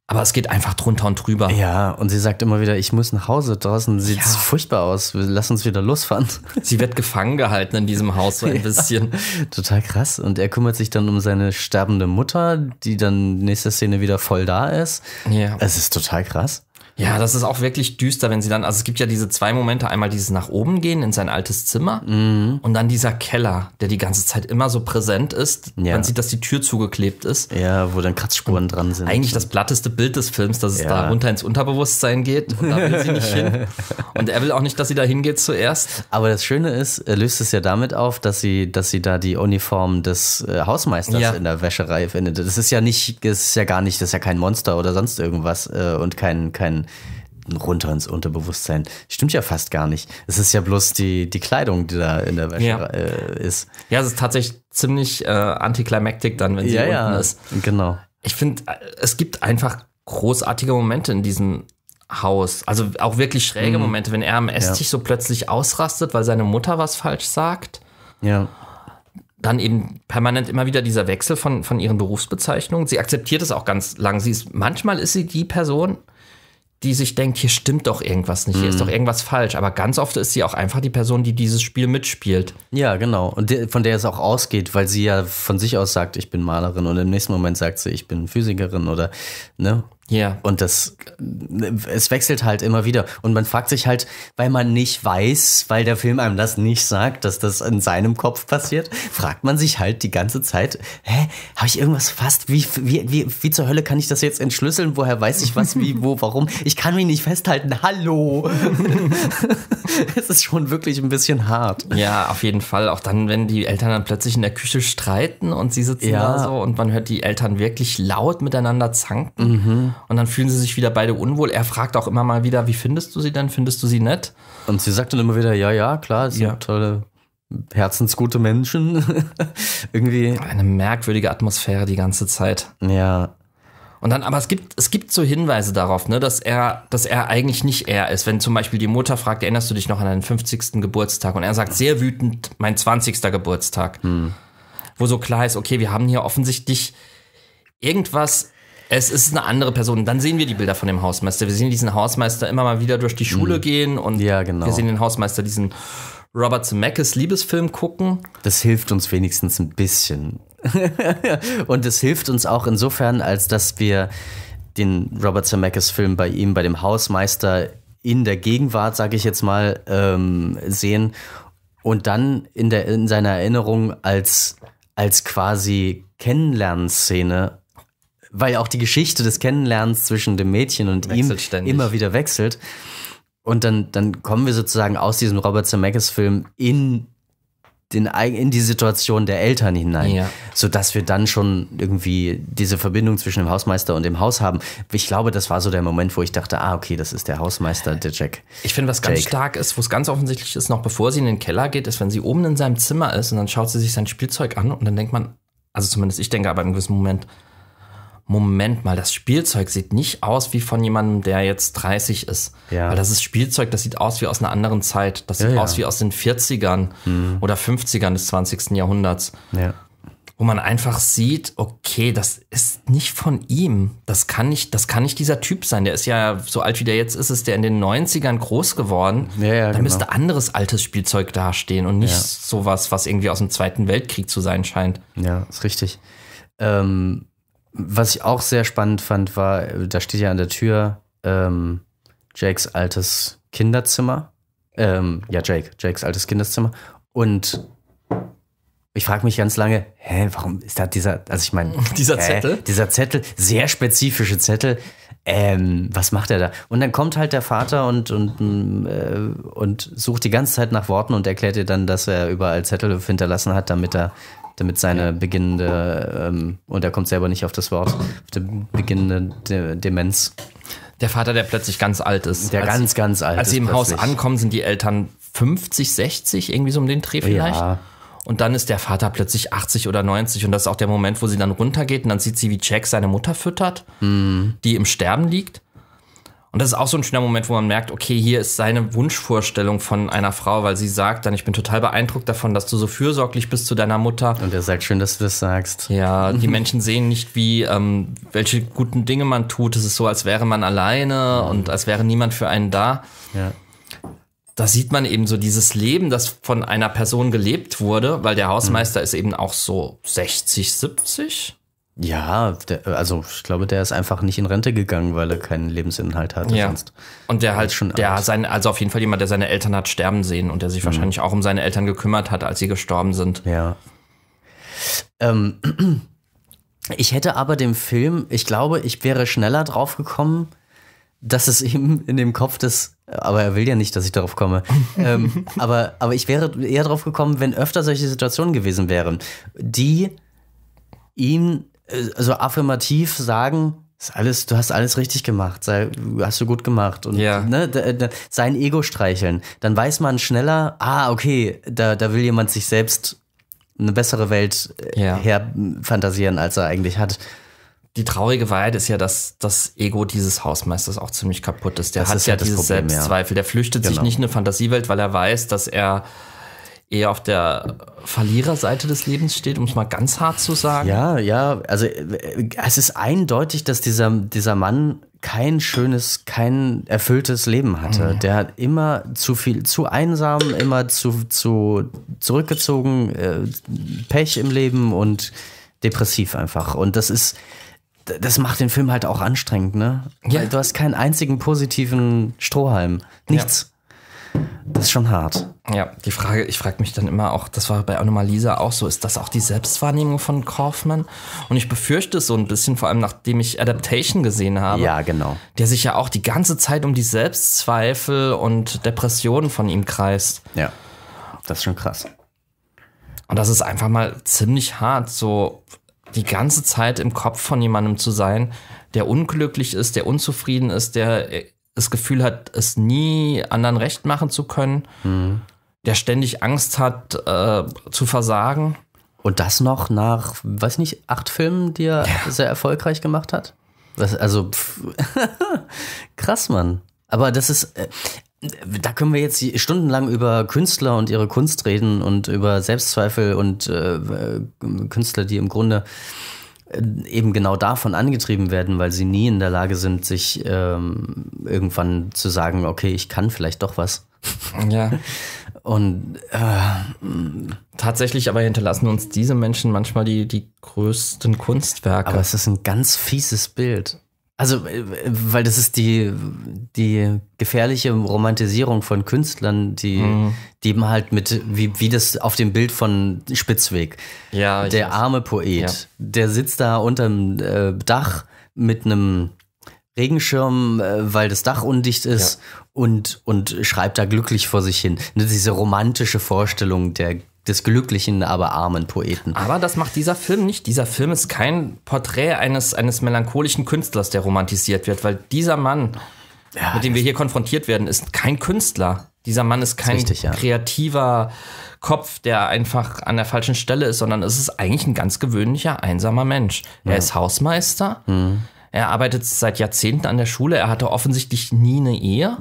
aber es geht einfach drunter und drüber. Ja, und sie sagt immer wieder, ich muss nach Hause. Draußen sieht es ja. furchtbar aus. Lass uns wieder losfahren. Sie wird gefangen gehalten in diesem Haus so ein ja. bisschen. Total krass. Und er kümmert sich dann um seine sterbende Mutter, die dann nächste Szene wieder voll da ist. Ja. Es ist total krass. Ja, das ist auch wirklich düster, wenn sie dann, also es gibt ja diese zwei Momente, einmal dieses nach oben gehen in sein altes Zimmer mhm. und dann dieser Keller, der die ganze Zeit immer so präsent ist. Ja. Man sieht, dass die Tür zugeklebt ist. Ja, wo dann Kratzspuren und dran sind. Eigentlich das platteste Bild des Films, dass es da runter ins Unterbewusstsein geht und da will sie nicht hin. Und er will auch nicht, dass sie da hingeht zuerst. Aber das Schöne ist, er löst es ja damit auf, dass sie, dass sie da die Uniform des äh, Hausmeisters ja. in der Wäscherei findet. Das ist ja nicht, das ist ja gar nicht, das ist ja kein Monster oder sonst irgendwas äh, und kein, kein runter ins Unterbewusstsein. Stimmt ja fast gar nicht. Es ist ja bloß die, die Kleidung, die da in der Wäsche ja. Äh, ist. Ja, es ist tatsächlich ziemlich äh, antiklimaktik dann, wenn sie ja, unten ja. ist. Genau. Ich finde, es gibt einfach großartige Momente in diesem Haus. Also auch wirklich schräge mhm. Momente, wenn er am Esstisch ja. so plötzlich ausrastet, weil seine Mutter was falsch sagt. Ja dann eben permanent immer wieder dieser Wechsel von, von ihren Berufsbezeichnungen. Sie akzeptiert es auch ganz lang. Sie ist, manchmal ist sie die Person, die sich denkt, hier stimmt doch irgendwas nicht, hier mhm. ist doch irgendwas falsch. Aber ganz oft ist sie auch einfach die Person, die dieses Spiel mitspielt. Ja, genau. Und der, von der es auch ausgeht, weil sie ja von sich aus sagt, ich bin Malerin und im nächsten Moment sagt sie, ich bin Physikerin oder, ne? Ja. Und das, es wechselt halt immer wieder. Und man fragt sich halt, weil man nicht weiß, weil der Film einem das nicht sagt, dass das in seinem Kopf passiert, fragt man sich halt die ganze Zeit, hä, habe ich irgendwas fast? Wie, wie, wie, wie zur Hölle kann ich das jetzt entschlüsseln? Woher weiß ich was, wie, wo, warum? Ich kann mich nicht festhalten. Hallo! es ist schon wirklich ein bisschen hart. Ja, auf jeden Fall. Auch dann, wenn die Eltern dann plötzlich in der Küche streiten und sie sitzen ja. da so und man hört die Eltern wirklich laut miteinander zanken. Mhm. Und dann fühlen sie sich wieder beide unwohl. Er fragt auch immer mal wieder, wie findest du sie denn? Findest du sie nett? Und sie sagt dann immer wieder, ja, ja, klar, sie ja. sind tolle, herzensgute Menschen. Irgendwie. Eine merkwürdige Atmosphäre die ganze Zeit. Ja. Und dann, aber es gibt, es gibt so Hinweise darauf, ne, dass er, dass er eigentlich nicht er ist. Wenn zum Beispiel die Mutter fragt, erinnerst du dich noch an deinen 50. Geburtstag? Und er sagt sehr wütend, mein 20. Geburtstag. Hm. Wo so klar ist, okay, wir haben hier offensichtlich irgendwas es ist eine andere Person. Dann sehen wir die Bilder von dem Hausmeister. Wir sehen diesen Hausmeister immer mal wieder durch die Schule mhm. gehen und ja, genau. wir sehen den Hausmeister diesen Robert Zemeckis Liebesfilm gucken. Das hilft uns wenigstens ein bisschen. und es hilft uns auch insofern, als dass wir den Robert Zemeckis Film bei ihm, bei dem Hausmeister in der Gegenwart, sage ich jetzt mal, ähm, sehen und dann in, der, in seiner Erinnerung als, als quasi Kennenlernszene weil auch die Geschichte des Kennenlernens zwischen dem Mädchen und ihm ständig. immer wieder wechselt. Und dann, dann kommen wir sozusagen aus diesem Robert Zemeckis-Film in, in die Situation der Eltern hinein, ja. sodass wir dann schon irgendwie diese Verbindung zwischen dem Hausmeister und dem Haus haben. Ich glaube, das war so der Moment, wo ich dachte, ah, okay, das ist der Hausmeister, der Jack. Ich finde, was ganz stark ist, wo es ganz offensichtlich ist, noch bevor sie in den Keller geht, ist, wenn sie oben in seinem Zimmer ist und dann schaut sie sich sein Spielzeug an und dann denkt man, also zumindest ich denke aber im gewissen Moment, Moment mal, das Spielzeug sieht nicht aus wie von jemandem, der jetzt 30 ist. Ja. Weil das ist Spielzeug, das sieht aus wie aus einer anderen Zeit. Das sieht ja, aus wie aus den 40ern mhm. oder 50ern des 20. Jahrhunderts. Ja wo man einfach sieht, okay, das ist nicht von ihm. Das kann nicht, das kann nicht dieser Typ sein. Der ist ja so alt wie der jetzt ist, ist der in den 90ern groß geworden. Ja, ja, da genau. müsste anderes altes Spielzeug dastehen und nicht ja. sowas, was irgendwie aus dem Zweiten Weltkrieg zu sein scheint. Ja, ist richtig. Ähm, was ich auch sehr spannend fand, war, da steht ja an der Tür ähm, Jakes altes Kinderzimmer. Ähm, ja, Jake, Jakes altes Kinderzimmer. Und ich frage mich ganz lange, hä, warum ist da dieser, also ich meine, dieser Zettel? Zettel? Dieser Zettel, sehr spezifische Zettel. Ähm, was macht er da? Und dann kommt halt der Vater und, und, äh, und sucht die ganze Zeit nach Worten und erklärt ihr dann, dass er überall Zettel hinterlassen hat, damit er damit seine beginnende, ähm, und er kommt selber nicht auf das Wort, auf die beginnende De Demenz. Der Vater, der plötzlich ganz alt ist. Der als, ganz, ganz alt als ist. Als sie im plötzlich. Haus ankommen, sind die Eltern 50, 60, irgendwie so um den Dreh vielleicht. Ja. Und dann ist der Vater plötzlich 80 oder 90. Und das ist auch der Moment, wo sie dann runtergeht und dann sieht sie, wie Jack seine Mutter füttert, mm. die im Sterben liegt. Und das ist auch so ein schöner Moment, wo man merkt, okay, hier ist seine Wunschvorstellung von einer Frau, weil sie sagt dann, ich bin total beeindruckt davon, dass du so fürsorglich bist zu deiner Mutter. Und er sagt, schön, dass du das sagst. Ja, die mhm. Menschen sehen nicht, wie, ähm, welche guten Dinge man tut. Es ist so, als wäre man alleine und als wäre niemand für einen da. Ja da sieht man eben so dieses Leben, das von einer Person gelebt wurde, weil der Hausmeister mhm. ist eben auch so 60, 70. Ja, der, also ich glaube, der ist einfach nicht in Rente gegangen, weil er keinen Lebensinhalt hatte ja. sonst. Und der halt schon der sein, also auf jeden Fall jemand, der seine Eltern hat sterben sehen und der sich mhm. wahrscheinlich auch um seine Eltern gekümmert hat, als sie gestorben sind. Ja. Ähm, ich hätte aber dem Film, ich glaube, ich wäre schneller drauf gekommen, dass es ihm in dem Kopf des, aber er will ja nicht, dass ich darauf komme. ähm, aber, aber ich wäre eher drauf gekommen, wenn öfter solche Situationen gewesen wären, die ihn äh, also affirmativ sagen, ist alles, du hast alles richtig gemacht, sei, hast du gut gemacht und ja. ne, da, äh, da, sein Ego streicheln. Dann weiß man schneller, ah, okay, da, da will jemand sich selbst eine bessere Welt äh, ja. herfantasieren, als er eigentlich hat. Die traurige Wahrheit ist ja, dass das Ego dieses Hausmeisters auch ziemlich kaputt ist. Der das hat ist ja dieses Problem, Selbstzweifel. Der flüchtet genau. sich nicht in eine Fantasiewelt, weil er weiß, dass er eher auf der Verliererseite des Lebens steht, um es mal ganz hart zu sagen. Ja, ja, also äh, äh, es ist eindeutig, dass dieser, dieser Mann kein schönes, kein erfülltes Leben hatte. Mhm. Der hat immer zu viel, zu einsam, immer zu, zu zurückgezogen, äh, Pech im Leben und depressiv einfach. Und das ist, das macht den Film halt auch anstrengend, ne? Ja. Weil du hast keinen einzigen positiven Strohhalm. Nichts. Ja. Das ist schon hart. Ja, die Frage, ich frage mich dann immer auch, das war bei Anomalisa auch so, ist das auch die Selbstwahrnehmung von Kaufmann? Und ich befürchte es so ein bisschen, vor allem nachdem ich Adaptation gesehen habe. Ja, genau. Der sich ja auch die ganze Zeit um die Selbstzweifel und Depressionen von ihm kreist. Ja, das ist schon krass. Und das ist einfach mal ziemlich hart, so die ganze Zeit im Kopf von jemandem zu sein, der unglücklich ist, der unzufrieden ist, der das Gefühl hat, es nie anderen recht machen zu können, mhm. der ständig Angst hat äh, zu versagen. Und das noch nach, weiß nicht, acht Filmen, die er ja. sehr erfolgreich gemacht hat? Das, also krass, Mann. Aber das ist, äh, da können wir jetzt stundenlang über Künstler und ihre Kunst reden und über Selbstzweifel und äh, äh Künstler, die im Grunde äh, eben genau davon angetrieben werden, weil sie nie in der Lage sind, sich ähm, irgendwann zu sagen, okay, ich kann vielleicht doch was. Ja. Und äh, tatsächlich aber hinterlassen uns diese Menschen manchmal die, die größten Kunstwerke. Aber es ist ein ganz fieses Bild. Also, äh, weil das ist die, die gefährliche Romantisierung von Künstlern, die, mhm. die eben halt mit, wie, wie das auf dem Bild von Spitzweg. Ja. Der weiß. arme Poet, ja. der sitzt da unterm äh, Dach mit einem Regenschirm, äh, weil das Dach undicht ist ja. und, und schreibt da glücklich vor sich hin. diese romantische Vorstellung der des glücklichen, aber armen Poeten. Aber das macht dieser Film nicht. Dieser Film ist kein Porträt eines, eines melancholischen Künstlers, der romantisiert wird, weil dieser Mann, ja, mit dem wir hier konfrontiert werden, ist kein Künstler. Dieser Mann ist kein richtig, ja. kreativer Kopf, der einfach an der falschen Stelle ist, sondern es ist eigentlich ein ganz gewöhnlicher, einsamer Mensch. Ja. Er ist Hausmeister. Mhm. Er arbeitet seit Jahrzehnten an der Schule. Er hatte offensichtlich nie eine Ehe.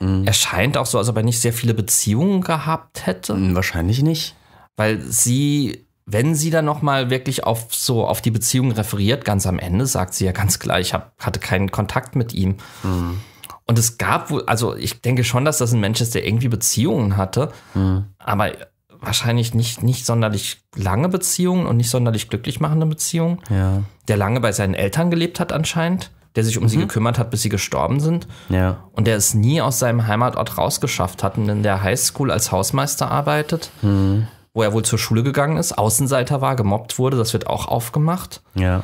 Mhm. Er scheint auch so, als ob er nicht sehr viele Beziehungen gehabt hätte. Hm, wahrscheinlich nicht. Weil sie, wenn sie dann nochmal wirklich auf so auf die Beziehung referiert, ganz am Ende, sagt sie ja ganz klar, ich hab, hatte keinen Kontakt mit ihm. Mhm. Und es gab wohl, also ich denke schon, dass das ein Mensch ist, der irgendwie Beziehungen hatte, mhm. aber wahrscheinlich nicht, nicht sonderlich lange Beziehungen und nicht sonderlich glücklich machende Beziehungen. Ja. Der lange bei seinen Eltern gelebt hat anscheinend der sich um mhm. sie gekümmert hat, bis sie gestorben sind. Ja. Und der es nie aus seinem Heimatort rausgeschafft hat und in der Highschool als Hausmeister arbeitet, mhm. wo er wohl zur Schule gegangen ist, Außenseiter war, gemobbt wurde, das wird auch aufgemacht. Ja.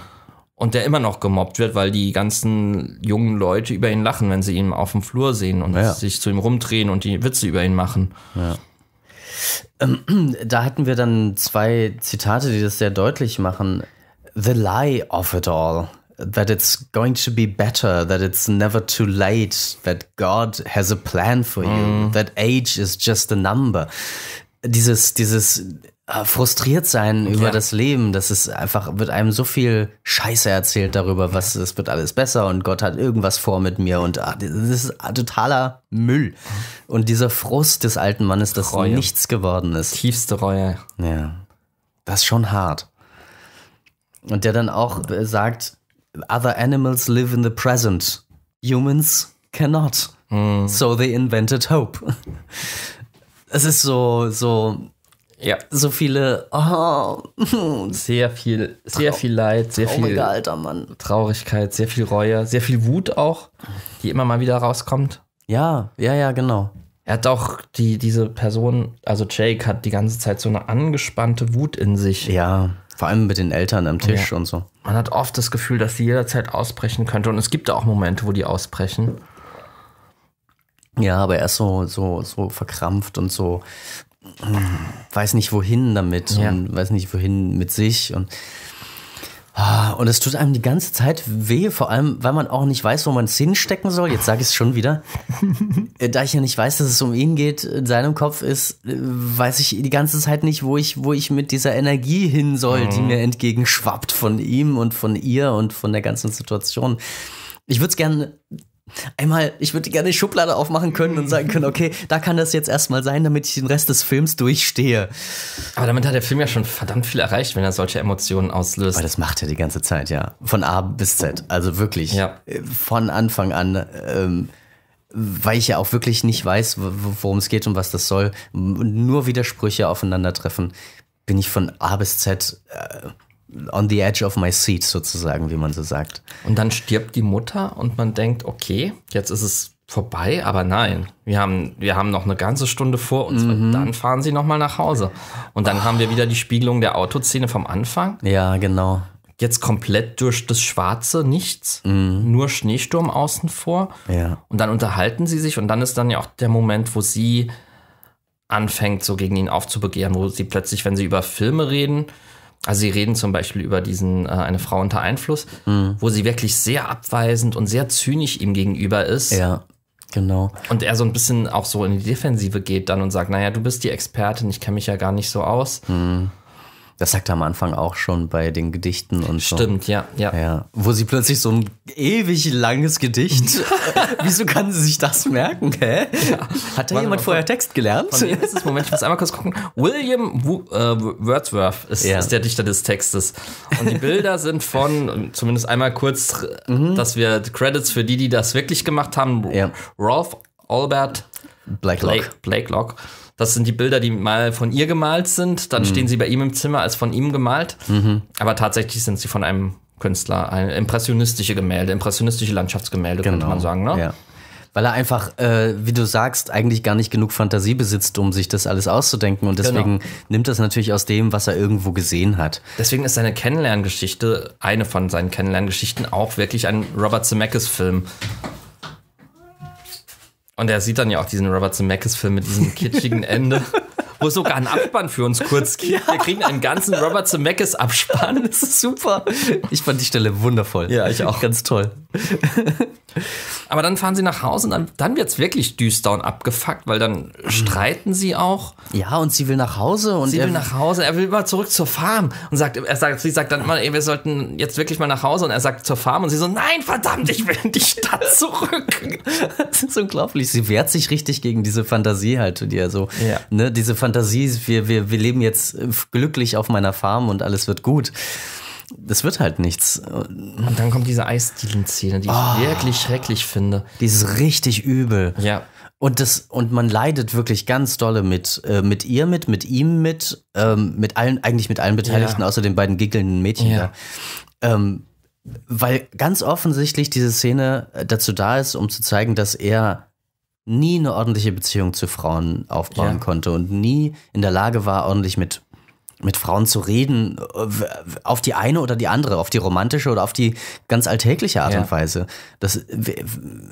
Und der immer noch gemobbt wird, weil die ganzen jungen Leute über ihn lachen, wenn sie ihn auf dem Flur sehen und ja. sich zu ihm rumdrehen und die Witze über ihn machen. Ja. Da hatten wir dann zwei Zitate, die das sehr deutlich machen. The lie of it all that it's going to be better, that it's never too late, that God has a plan for mm. you, that age is just a number. Dieses, dieses äh, frustriert sein über ja. das Leben, das ist einfach, wird einem so viel Scheiße erzählt darüber, was es wird alles besser und Gott hat irgendwas vor mit mir und ah, das ist totaler Müll. Mhm. Und dieser Frust des alten Mannes, dass Reue. nichts geworden ist. Tiefste Reue. Ja. Das ist schon hart. Und der dann auch sagt, other animals live in the present. Humans cannot. Mm. So they invented hope. Es ist so, so, ja. so viele, oh. sehr viel, sehr Trau viel Leid, sehr viel alter Mann. Traurigkeit, sehr viel Reue, sehr viel Wut auch, die immer mal wieder rauskommt. Ja, ja, ja, genau. Er hat auch die, diese Person, also Jake hat die ganze Zeit so eine angespannte Wut in sich. Ja, vor allem mit den Eltern am Tisch ja. und so man hat oft das Gefühl, dass sie jederzeit ausbrechen könnte. Und es gibt auch Momente, wo die ausbrechen. Ja, aber er ist so, so, so verkrampft und so hm, weiß nicht wohin damit ja. und weiß nicht wohin mit sich und Ah, und es tut einem die ganze Zeit weh, vor allem, weil man auch nicht weiß, wo man es hinstecken soll. Jetzt sage ich es schon wieder. da ich ja nicht weiß, dass es um ihn geht, in seinem Kopf ist, weiß ich die ganze Zeit nicht, wo ich, wo ich mit dieser Energie hin soll, mhm. die mir entgegenschwappt von ihm und von ihr und von der ganzen Situation. Ich würde es gerne einmal, ich würde gerne die Schublade aufmachen können und sagen können, okay, da kann das jetzt erstmal sein, damit ich den Rest des Films durchstehe. Aber damit hat der Film ja schon verdammt viel erreicht, wenn er solche Emotionen auslöst. Aber das macht er die ganze Zeit, ja. Von A bis Z. Also wirklich. Ja. Äh, von Anfang an. Ähm, weil ich ja auch wirklich nicht weiß, worum es geht und was das soll. Nur Widersprüche aufeinandertreffen. Bin ich von A bis Z. Äh, on the edge of my seat sozusagen, wie man so sagt. Und dann stirbt die Mutter und man denkt, okay, jetzt ist es vorbei, aber nein, wir haben, wir haben noch eine ganze Stunde vor uns mhm. dann fahren sie nochmal nach Hause. Und dann oh. haben wir wieder die Spiegelung der Autoszene vom Anfang. Ja, genau. Jetzt komplett durch das schwarze Nichts, mhm. nur Schneesturm außen vor. Ja. Und dann unterhalten sie sich und dann ist dann ja auch der Moment, wo sie anfängt, so gegen ihn aufzubegehren, wo sie plötzlich, wenn sie über Filme reden, also sie reden zum Beispiel über diesen äh, eine Frau unter Einfluss, mhm. wo sie wirklich sehr abweisend und sehr zynisch ihm gegenüber ist. Ja, genau. Und er so ein bisschen auch so in die Defensive geht dann und sagt, naja, du bist die Expertin, ich kenne mich ja gar nicht so aus. Mhm. Das sagt er am Anfang auch schon bei den Gedichten und so. Stimmt, ja, ja. ja. Wo sie plötzlich so ein ewig langes Gedicht. Äh, wieso kann sie sich das merken? Hä? Ja. Hat da Warte jemand vorher Text gelernt? Von ist es, Moment, ich muss einmal kurz gucken. William w äh, Wordsworth ist, ja. ist, der Dichter des Textes. Und die Bilder sind von, zumindest einmal kurz, mhm. dass wir Credits für die, die das wirklich gemacht haben, ja. Rolf Albert Blakelock. Blake, Blakelock. Das sind die Bilder, die mal von ihr gemalt sind. Dann mhm. stehen sie bei ihm im Zimmer als von ihm gemalt. Mhm. Aber tatsächlich sind sie von einem Künstler, eine impressionistische Gemälde, impressionistische Landschaftsgemälde, genau. könnte man sagen. Ne? Ja. Weil er einfach, äh, wie du sagst, eigentlich gar nicht genug Fantasie besitzt, um sich das alles auszudenken. Und genau. deswegen genau. nimmt das natürlich aus dem, was er irgendwo gesehen hat. Deswegen ist seine Kennenlerngeschichte, eine von seinen Kennenlerngeschichten, auch wirklich ein Robert Zemeckis-Film. Und er sieht dann ja auch diesen Robert Zemeckis-Film mit diesem kitschigen Ende, wo sogar ein Abspann für uns kurz gibt. Ja. Wir kriegen einen ganzen Robert Zemeckis-Abspann. Das ist super. Ich fand die Stelle wundervoll. Ja, ich auch. Ganz toll. Aber dann fahren sie nach Hause und dann, dann wird es wirklich düster und abgefuckt, weil dann streiten sie auch. Ja, und sie will nach Hause. Und sie will nach Hause. Er will mal zurück zur Farm und sagt, er sagt, sie sagt dann immer, ey, wir sollten jetzt wirklich mal nach Hause und er sagt zur Farm und sie so, nein, verdammt, ich will in die Stadt zurück. das ist unglaublich. Sie wehrt sich richtig gegen diese Fantasie halt, die er so, ja. ne, diese Fantasie, wir, wir, wir leben jetzt glücklich auf meiner Farm und alles wird gut das wird halt nichts. Und dann kommt diese Eisdielen-Szene, die ich oh. wirklich schrecklich finde. Die ist richtig übel. Ja. Und das, und man leidet wirklich ganz dolle mit, äh, mit ihr mit, mit ihm mit, ähm, mit allen, eigentlich mit allen Beteiligten, ja. außer den beiden giggelnden Mädchen ja. da. Ähm, weil ganz offensichtlich diese Szene äh, dazu da ist, um zu zeigen, dass er nie eine ordentliche Beziehung zu Frauen aufbauen ja. konnte und nie in der Lage war, ordentlich mit mit Frauen zu reden, auf die eine oder die andere, auf die romantische oder auf die ganz alltägliche Art ja. und Weise. Das,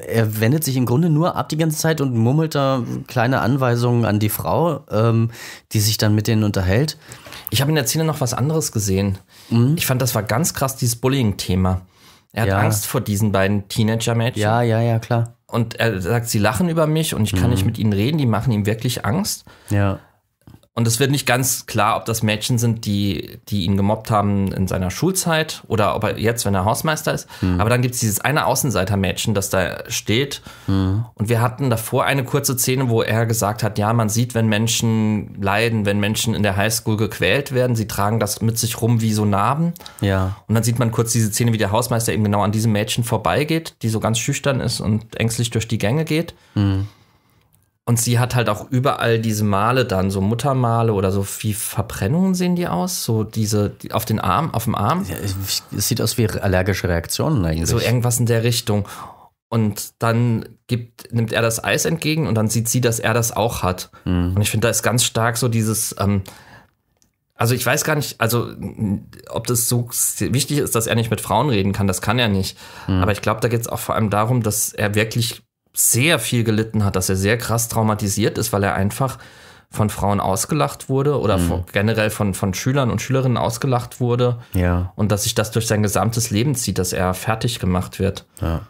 er wendet sich im Grunde nur ab die ganze Zeit und murmelt da kleine Anweisungen an die Frau, ähm, die sich dann mit denen unterhält. Ich habe in der Szene noch was anderes gesehen. Mhm. Ich fand, das war ganz krass, dieses Bullying-Thema. Er hat ja. Angst vor diesen beiden Teenager-Mädchen. Ja, ja, ja, klar. Und er sagt, sie lachen über mich und ich kann mhm. nicht mit ihnen reden, die machen ihm wirklich Angst. Ja. Und es wird nicht ganz klar, ob das Mädchen sind, die, die ihn gemobbt haben in seiner Schulzeit oder ob er jetzt, wenn er Hausmeister ist. Hm. Aber dann gibt es dieses eine Außenseitermädchen, das da steht. Hm. Und wir hatten davor eine kurze Szene, wo er gesagt hat, ja, man sieht, wenn Menschen leiden, wenn Menschen in der Highschool gequält werden, sie tragen das mit sich rum wie so Narben. Ja. Und dann sieht man kurz diese Szene, wie der Hausmeister eben genau an diesem Mädchen vorbeigeht, die so ganz schüchtern ist und ängstlich durch die Gänge geht. Hm. Und sie hat halt auch überall diese Male dann, so Muttermale oder so, wie Verbrennungen sehen die aus? So diese die auf den Arm, auf dem Arm? Ja, es sieht aus wie allergische Reaktionen eigentlich. So irgendwas in der Richtung. Und dann gibt, nimmt er das Eis entgegen und dann sieht sie, dass er das auch hat. Mhm. Und ich finde, da ist ganz stark so dieses, ähm, also ich weiß gar nicht, also ob das so wichtig ist, dass er nicht mit Frauen reden kann, das kann er nicht. Mhm. Aber ich glaube, da geht es auch vor allem darum, dass er wirklich sehr viel gelitten hat, dass er sehr krass traumatisiert ist, weil er einfach von Frauen ausgelacht wurde oder mhm. von, generell von, von Schülern und Schülerinnen ausgelacht wurde. Ja. Und dass sich das durch sein gesamtes Leben zieht, dass er fertig gemacht wird. Ja.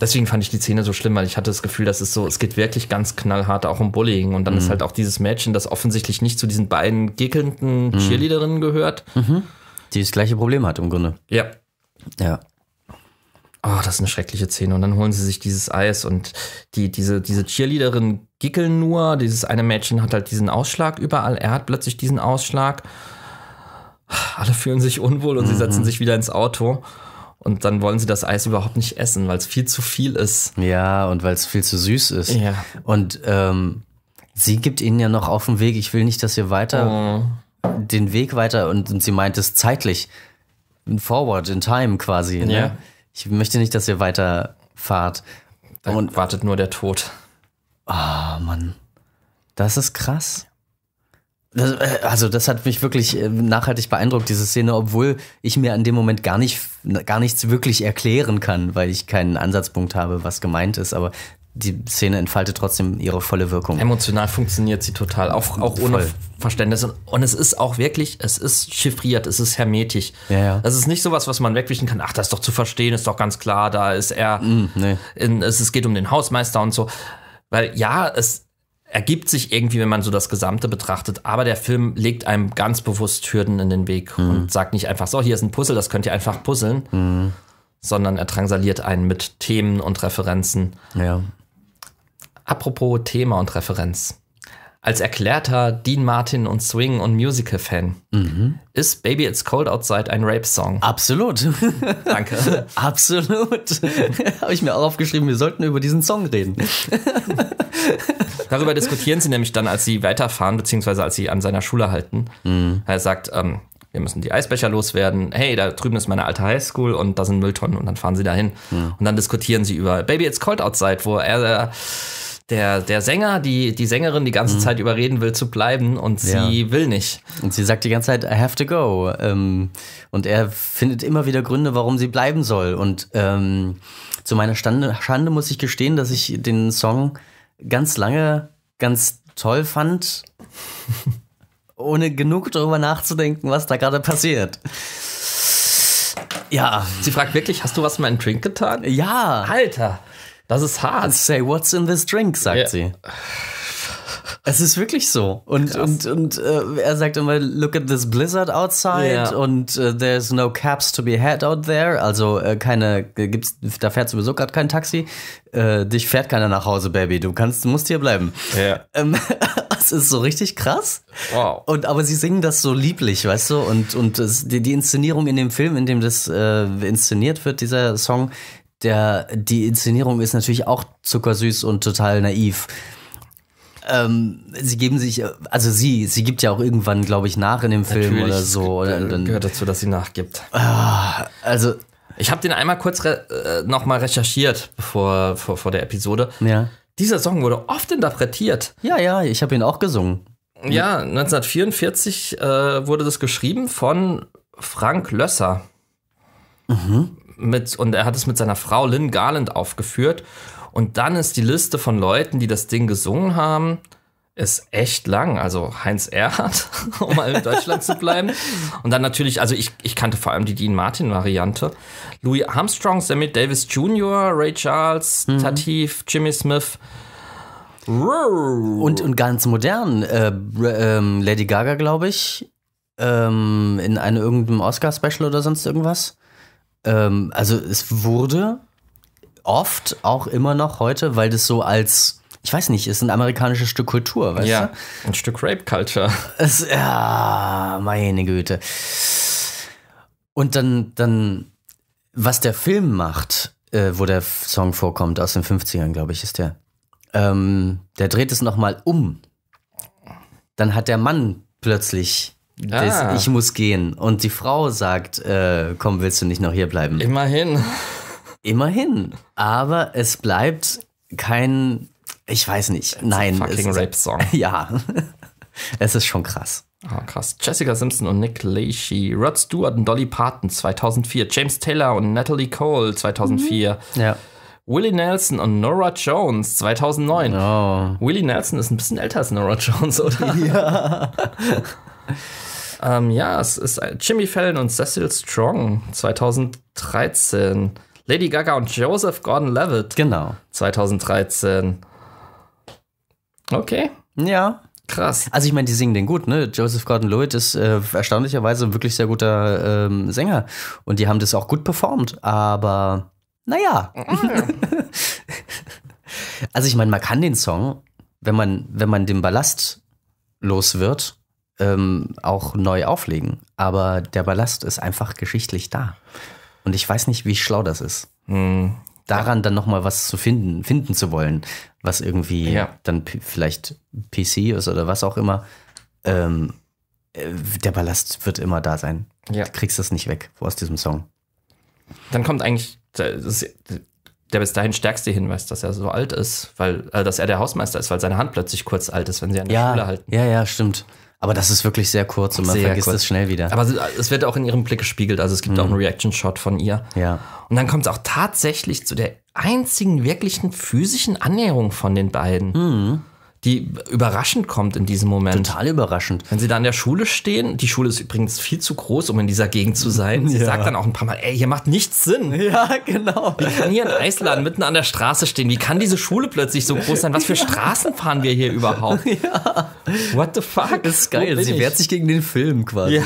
Deswegen fand ich die Szene so schlimm, weil ich hatte das Gefühl, dass es so, es geht wirklich ganz knallhart auch um Bullying. Und dann mhm. ist halt auch dieses Mädchen, das offensichtlich nicht zu diesen beiden gickelnden mhm. Cheerleaderinnen gehört. Mhm. Die das gleiche Problem hat im Grunde. Ja. Ja oh, das ist eine schreckliche Szene. Und dann holen sie sich dieses Eis und die, diese, diese Cheerleaderin gickeln nur. Dieses eine Mädchen hat halt diesen Ausschlag überall. Er hat plötzlich diesen Ausschlag. Alle fühlen sich unwohl und mhm. sie setzen mhm. sich wieder ins Auto. Und dann wollen sie das Eis überhaupt nicht essen, weil es viel zu viel ist. Ja, und weil es viel zu süß ist. Ja. Und ähm, sie gibt ihnen ja noch auf den Weg, ich will nicht, dass ihr weiter oh. den Weg weiter und, und sie meint es zeitlich. Forward in time quasi. Ne? Ja. Ne? Ich möchte nicht, dass ihr weiterfahrt. Dann und wartet nur der Tod. Ah, oh, Mann. Das ist krass. Das, äh, also das hat mich wirklich äh, nachhaltig beeindruckt, diese Szene, obwohl ich mir an dem Moment gar, nicht, gar nichts wirklich erklären kann, weil ich keinen Ansatzpunkt habe, was gemeint ist. Aber die Szene entfaltet trotzdem ihre volle Wirkung. Emotional funktioniert sie total, auch, auch ohne Voll. Verständnis. Und es ist auch wirklich, es ist chiffriert, es ist hermetisch. Ja, ja. Es ist nicht sowas, was man wegwischen kann. Ach, das ist doch zu verstehen, ist doch ganz klar, da ist er. Mm, nee. in, es, es geht um den Hausmeister und so. Weil ja, es ergibt sich irgendwie, wenn man so das Gesamte betrachtet, aber der Film legt einem ganz bewusst Hürden in den Weg mm. und sagt nicht einfach so, hier ist ein Puzzle, das könnt ihr einfach puzzeln. Mm sondern er drangsaliert einen mit Themen und Referenzen. Ja. Apropos Thema und Referenz. Als erklärter Dean Martin und Swing und Musical-Fan mhm. ist Baby It's Cold Outside ein Rape-Song. Absolut. Danke. Absolut. Habe ich mir auch aufgeschrieben, wir sollten über diesen Song reden. Darüber diskutieren sie nämlich dann, als sie weiterfahren, beziehungsweise als sie an seiner Schule halten. Mhm. Er sagt, ähm, wir müssen die Eisbecher loswerden. Hey, da drüben ist meine alte Highschool und da sind Mülltonnen und dann fahren sie dahin. Ja. Und dann diskutieren sie über Baby It's Cold Outside, wo er der, der Sänger, die, die Sängerin die ganze mhm. Zeit überreden will zu bleiben und ja. sie will nicht. Und sie sagt die ganze Zeit, I have to go. Ähm, und er findet immer wieder Gründe, warum sie bleiben soll. Und ähm, zu meiner Stande, Schande muss ich gestehen, dass ich den Song ganz lange ganz toll fand, ohne genug darüber nachzudenken, was da gerade passiert. Ja. Sie fragt wirklich, hast du was mit meinen Drink getan? Ja. Alter. Das ist hart. Say, what's in this drink, sagt yeah. sie. Es ist wirklich so. Und, und, und äh, er sagt immer, look at this blizzard outside yeah. und äh, there's no cabs to be had out there. Also äh, keine, äh, gibt's, da fährt sowieso gerade kein Taxi. Äh, dich fährt keiner nach Hause, Baby. Du kannst, musst hier bleiben. Yeah. Ähm, das ist so richtig krass. Wow. Und aber sie singen das so lieblich, weißt du? Und, und das, äh, die, die, Inszenierung in dem Film, in dem das inszeniert wird, dieser Song, der, die Inszenierung ist natürlich auch zuckersüß und total naiv. Ähm, sie geben sich, also sie, sie gibt ja auch irgendwann, glaube ich, nach in dem Film Natürlich, oder so. Oder, äh, dann, gehört dazu, dass sie nachgibt. Ah, also. Ich habe den einmal kurz äh, nochmal recherchiert vor, vor, vor der Episode. Ja. Dieser Song wurde oft interpretiert. Ja, ja, ich habe ihn auch gesungen. Ja, 1944 äh, wurde das geschrieben von Frank Lösser. Mhm mit, und er hat es mit seiner Frau Lynn Garland aufgeführt. Und dann ist die Liste von Leuten, die das Ding gesungen haben, ist echt lang. Also Heinz Erhardt, um mal in Deutschland zu bleiben. Und dann natürlich, also ich, ich kannte vor allem die Dean Martin-Variante. Louis Armstrong, Sammy Davis Jr., Ray Charles, mhm. Tatif, Jimmy Smith. Und, und ganz modern, äh, ähm, Lady Gaga, glaube ich, ähm, in einem irgendeinem Oscar-Special oder sonst irgendwas ähm, also es wurde oft auch immer noch heute, weil das so als ich weiß nicht, ist ein amerikanisches Stück Kultur, weißt ja, du? Ein Stück Rape Culture. Es, ja, meine Güte. Und dann, dann, was der Film macht, äh, wo der Song vorkommt, aus den 50ern, glaube ich, ist der. Ähm, der dreht es nochmal um. Dann hat der Mann plötzlich das, ah. Ich muss gehen. Und die Frau sagt, äh, komm, willst du nicht noch hier bleiben? Immerhin. Immerhin. Aber es bleibt kein, ich weiß nicht, It's nein. Fucking Rape-Song. Ja. es ist schon krass. Ah, krass. Jessica Simpson und Nick Lachey, Rod Stewart und Dolly Parton 2004, James Taylor und Natalie Cole 2004. Mhm. Ja. Willie Nelson und Nora Jones 2009. Oh. Willie Nelson ist ein bisschen älter als Nora Jones, oder? Ja. ähm, ja, es ist äh, Jimmy Fallon und Cecil Strong 2013. Lady Gaga und Joseph Gordon-Levitt. Genau. 2013. Okay. Ja. Krass. Also ich meine, die singen den gut, ne? Joseph Gordon-Levitt ist äh, erstaunlicherweise ein wirklich sehr guter ähm, Sänger und die haben das auch gut performt, aber naja. Ah. also ich meine, man kann den Song, wenn man, wenn man den Ballast los wird, ähm, auch neu auflegen. Aber der Ballast ist einfach geschichtlich da. Und ich weiß nicht, wie schlau das ist. Mhm. Daran dann nochmal was zu finden, finden zu wollen, was irgendwie ja. dann vielleicht PC ist oder was auch immer. Ähm, äh, der Ballast wird immer da sein. Ja. Du kriegst das nicht weg aus diesem Song. Dann kommt eigentlich der bis dahin stärkste Hinweis, dass er so alt ist, weil, äh, dass er der Hausmeister ist, weil seine Hand plötzlich kurz alt ist, wenn sie an der ja, Schule halten. Ja, ja, stimmt. Aber das ist wirklich sehr kurz und man sehr vergisst kurz. das schnell wieder. Aber es wird auch in ihrem Blick gespiegelt. Also es gibt mhm. auch einen mhm. Reaction-Shot von ihr. Ja. Und dann kommt es auch tatsächlich zu der einzigen wirklichen physischen Annäherung von den beiden. Mhm die überraschend kommt in diesem Moment. Total überraschend. Wenn sie da in der Schule stehen, die Schule ist übrigens viel zu groß, um in dieser Gegend zu sein. Sie ja. sagt dann auch ein paar Mal, ey, hier macht nichts Sinn. Ja, genau. Wie kann hier ein Eisladen mitten an der Straße stehen? Wie kann diese Schule plötzlich so groß sein? Was für Straßen fahren wir hier überhaupt? Ja. What the fuck? Das ist geil. Sie wehrt sich gegen den Film quasi. Ja.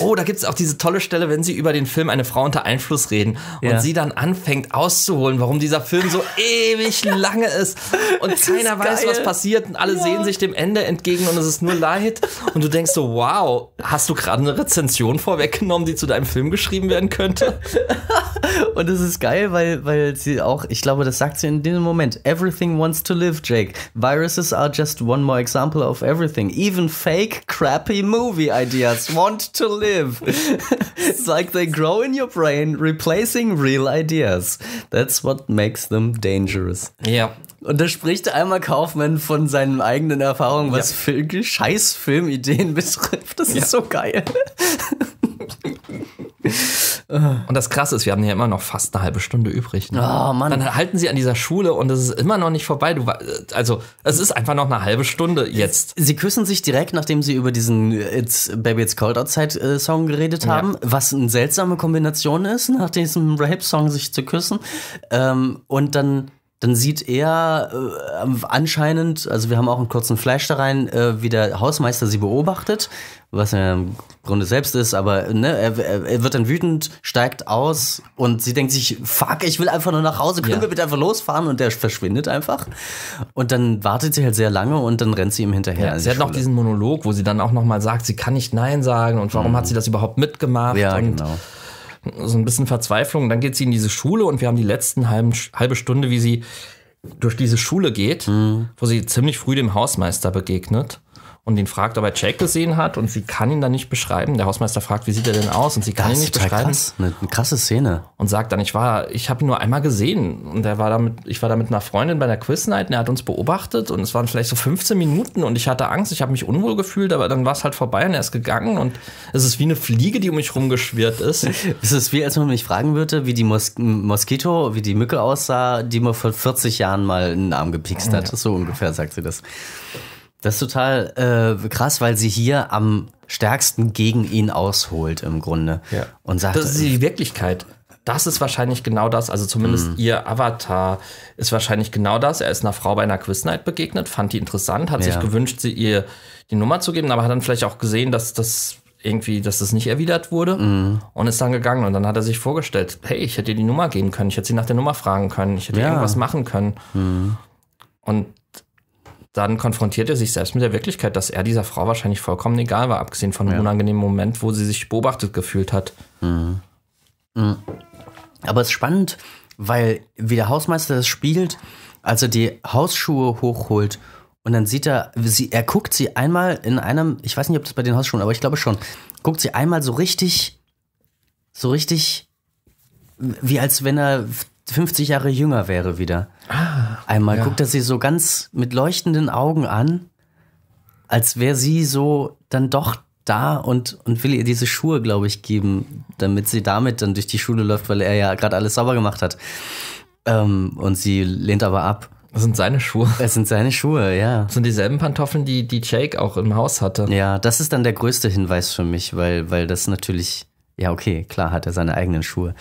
Oh, da gibt es auch diese tolle Stelle, wenn sie über den Film Eine Frau unter Einfluss reden und ja. sie dann anfängt auszuholen, warum dieser Film so ewig lange ist und das keiner ist weiß, was was passiert und alle ja. sehen sich dem Ende entgegen und es ist nur Leid. Und du denkst so, wow, hast du gerade eine Rezension vorweggenommen, die zu deinem Film geschrieben werden könnte? und es ist geil, weil, weil sie auch, ich glaube, das sagt sie in dem Moment, everything wants to live, Jake. Viruses are just one more example of everything. Even fake, crappy movie ideas want to live. It's like they grow in your brain, replacing real ideas. That's what makes them dangerous. Ja. Und da spricht einmal Kaufmann man von seinen eigenen Erfahrungen, was ja. Film, Scheiß-Filmideen betrifft. Das ja. ist so geil. Und das Krasse ist, wir haben ja immer noch fast eine halbe Stunde übrig. Ne? Oh, Mann. Dann halten sie an dieser Schule und es ist immer noch nicht vorbei. Du, also, es ist einfach noch eine halbe Stunde jetzt. Sie küssen sich direkt, nachdem sie über diesen It's Baby It's Cold Outside äh, Song geredet haben, ja. was eine seltsame Kombination ist, nach diesem Rap-Song sich zu küssen. Ähm, und dann dann sieht er äh, anscheinend, also wir haben auch einen kurzen Flash da rein, äh, wie der Hausmeister sie beobachtet, was er im Grunde selbst ist, aber ne, er, er, wird dann wütend, steigt aus und sie denkt sich, fuck, ich will einfach nur nach Hause, können ja. wir bitte einfach losfahren und der verschwindet einfach. Und dann wartet sie halt sehr lange und dann rennt sie ihm hinterher. Ja, sie hat noch diesen Monolog, wo sie dann auch nochmal sagt, sie kann nicht Nein sagen und warum mhm. hat sie das überhaupt mitgemacht. Ja, genau so ein bisschen Verzweiflung. dann geht sie in diese Schule und wir haben die letzten halben, halbe Stunde, wie sie durch diese Schule geht, mhm. wo sie ziemlich früh dem Hausmeister begegnet und ihn fragt, ob er Jack gesehen hat und sie kann ihn dann nicht beschreiben. Der Hausmeister fragt, wie sieht er denn aus und sie kann das ihn nicht beschreiben. Krass. Eine, eine, krasse Szene. Und sagt dann, ich war, ich habe ihn nur einmal gesehen und er war damit, ich war da mit einer Freundin bei der Quiznight und er hat uns beobachtet und es waren vielleicht so 15 Minuten und ich hatte Angst, ich habe mich unwohl gefühlt, aber dann war es halt vorbei und er ist gegangen und es ist wie eine Fliege, die um mich rumgeschwirrt ist. es ist wie, als wenn man mich fragen würde, wie die Mos Moskito, wie die Mücke aussah, die man vor 40 Jahren mal in den Arm gepikst mhm, hat. Ja. So ungefähr sagt sie das. Das ist total äh, krass, weil sie hier am stärksten gegen ihn ausholt im Grunde. Ja. Und sagt, das ist die äh, Wirklichkeit. Das ist wahrscheinlich genau das. Also zumindest mhm. ihr Avatar ist wahrscheinlich genau das. Er ist einer Frau bei einer Quiznight begegnet, fand die interessant, hat ja. sich gewünscht, sie ihr die Nummer zu geben, aber hat dann vielleicht auch gesehen, dass das irgendwie, dass das nicht erwidert wurde mhm. und ist dann gegangen. Und dann hat er sich vorgestellt, hey, ich hätte ihr die Nummer geben können, ich hätte sie nach der Nummer fragen können, ich hätte ja. irgendwas machen können. Mhm. Und dann konfrontiert er sich selbst mit der Wirklichkeit, dass er dieser Frau wahrscheinlich vollkommen egal war, abgesehen von einem ja. unangenehmen Moment, wo sie sich beobachtet gefühlt hat. Mhm. Mhm. Aber es ist spannend, weil wie der Hausmeister das spielt, als er die Hausschuhe hochholt und dann sieht er, sie, er guckt sie einmal in einem, ich weiß nicht, ob das bei den Hausschuhen, aber ich glaube schon, guckt sie einmal so richtig, so richtig, wie als wenn er 50 Jahre jünger wäre wieder. Ah, Einmal ja. guckt er sie so ganz mit leuchtenden Augen an, als wäre sie so dann doch da und, und will ihr diese Schuhe, glaube ich, geben, damit sie damit dann durch die Schule läuft, weil er ja gerade alles sauber gemacht hat. Ähm, und sie lehnt aber ab. Das sind seine Schuhe. Es sind seine Schuhe, ja. Das sind dieselben Pantoffeln, die, die Jake auch im Haus hatte. Ja, das ist dann der größte Hinweis für mich, weil, weil das natürlich, ja, okay, klar hat er seine eigenen Schuhe.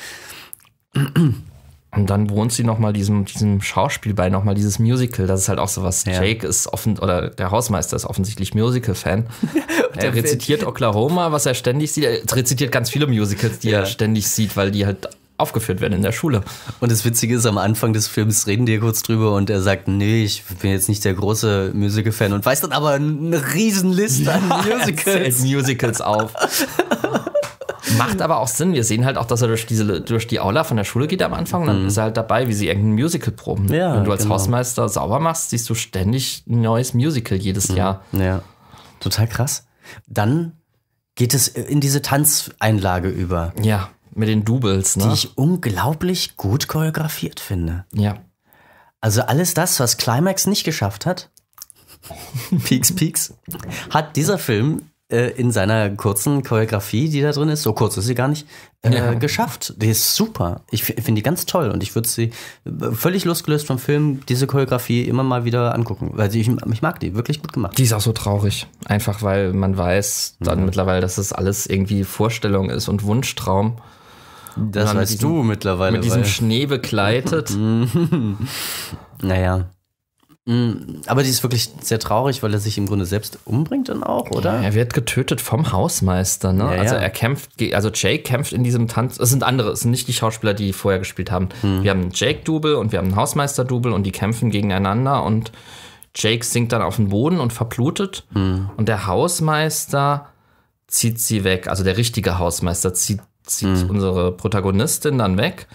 Und dann wohnt sie nochmal diesem, diesem Schauspiel bei, nochmal dieses Musical. Das ist halt auch sowas. Ja. Jake ist offen, oder der Hausmeister ist offensichtlich Musical-Fan. er rezitiert Oklahoma, was er ständig sieht. Er rezitiert ganz viele Musicals, die ja. er ständig sieht, weil die halt aufgeführt werden in der Schule. Und das Witzige ist, am Anfang des Films reden die kurz drüber und er sagt, nee, ich bin jetzt nicht der große Musical-Fan und weist dann aber eine Riesenliste ja, an Musicals. Musicals auf. Macht aber auch Sinn. Wir sehen halt auch, dass er durch, diese, durch die Aula von der Schule geht am Anfang. Und dann mhm. ist er halt dabei, wie sie irgendein Musical proben. Ja, Wenn du als genau. Hausmeister sauber machst, siehst du ständig ein neues Musical jedes mhm. Jahr. Ja. Total krass. Dann geht es in diese Tanzeinlage über. Ja. Mit den Doubles, ne? Die ich unglaublich gut choreografiert finde. Ja. Also alles das, was Climax nicht geschafft hat, Peaks Peaks, hat dieser Film äh, in seiner kurzen Choreografie, die da drin ist, so kurz ist sie gar nicht, äh, ja. geschafft. Die ist super. Ich finde die ganz toll und ich würde sie äh, völlig losgelöst vom Film diese Choreografie immer mal wieder angucken, weil ich, ich mag die, wirklich gut gemacht. Die ist auch so traurig, einfach weil man weiß dann mhm. mittlerweile, dass das alles irgendwie Vorstellung ist und Wunschtraum. Das und dann du mittlerweile. Mit diesem weiß. Schnee begleitet. naja. Mm, aber die ist wirklich sehr traurig, weil er sich im Grunde selbst umbringt dann auch, oder? Ja, er wird getötet vom Hausmeister, ne? Ja, also er kämpft, also Jake kämpft in diesem Tanz. Es sind andere, es sind nicht die Schauspieler, die vorher gespielt haben. Hm. Wir haben einen Jake-Double und wir haben einen Hausmeister-Double und die kämpfen gegeneinander und Jake sinkt dann auf den Boden und verblutet. Hm. Und der Hausmeister zieht sie weg, also der richtige Hausmeister zieht zieht hm. unsere Protagonistin dann weg.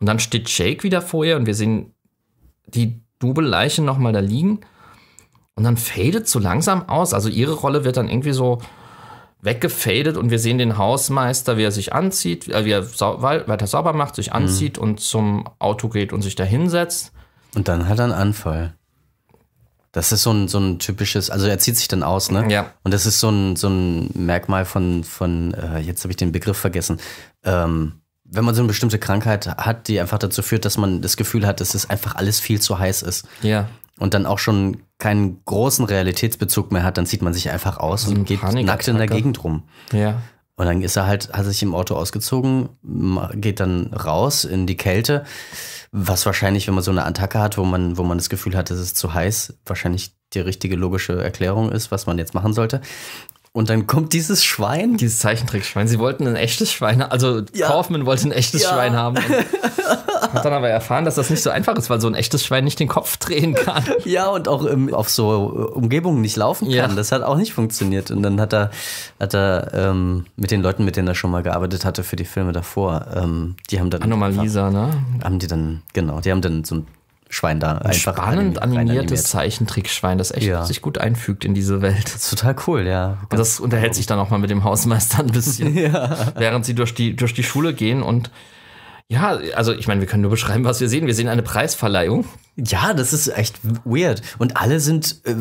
Und dann steht Jake wieder vor ihr und wir sehen die Double-Leiche nochmal da liegen. Und dann fadet so langsam aus. Also ihre Rolle wird dann irgendwie so weggefadet und wir sehen den Hausmeister, wie er sich anzieht, äh, wie er sau weiter sauber macht, sich mhm. anzieht mhm. und zum Auto geht und sich da hinsetzt. Und dann hat er einen Anfall. Das ist so ein, so ein typisches, also er zieht sich dann aus, ne? Ja. Und das ist so ein, so ein Merkmal von, von äh, jetzt habe ich den Begriff vergessen, ähm, wenn man so eine bestimmte Krankheit hat, die einfach dazu führt, dass man das Gefühl hat, dass es einfach alles viel zu heiß ist. Ja. Und dann auch schon keinen großen Realitätsbezug mehr hat, dann zieht man sich einfach aus also und geht nackt in der Gegend rum. Ja. Und dann ist er halt, hat sich im Auto ausgezogen, geht dann raus in die Kälte was wahrscheinlich, wenn man so eine Attacke hat, wo man, wo man das Gefühl hat, es ist zu heiß, wahrscheinlich die richtige logische Erklärung ist, was man jetzt machen sollte. Und dann kommt dieses Schwein. Dieses Zeichentrickschwein. Sie wollten ein echtes Schwein, haben. also ja. Kaufman wollte ein echtes ja. Schwein haben. hat dann aber erfahren, dass das nicht so einfach ist, weil so ein echtes Schwein nicht den Kopf drehen kann. Ja, und auch im, ähm, auf so äh, Umgebungen nicht laufen kann. Ja. Das hat auch nicht funktioniert. Und dann hat er, hat er ähm, mit den Leuten, mit denen er schon mal gearbeitet hatte für die Filme davor, ähm, die haben dann. Anomalisa, ne? Haben die dann, genau, die haben dann so ein Schwein da ein einfach spannend anim animiertes animiert. Zeichentrickschwein, das echt ja. sich gut einfügt in diese Welt. Das ist total cool, ja. Und das unterhält sich dann auch mal mit dem Hausmeister ein bisschen, ja. während sie durch die durch die Schule gehen und ja, also ich meine, wir können nur beschreiben, was wir sehen. Wir sehen eine Preisverleihung. Ja, das ist echt weird. Und alle sind äh,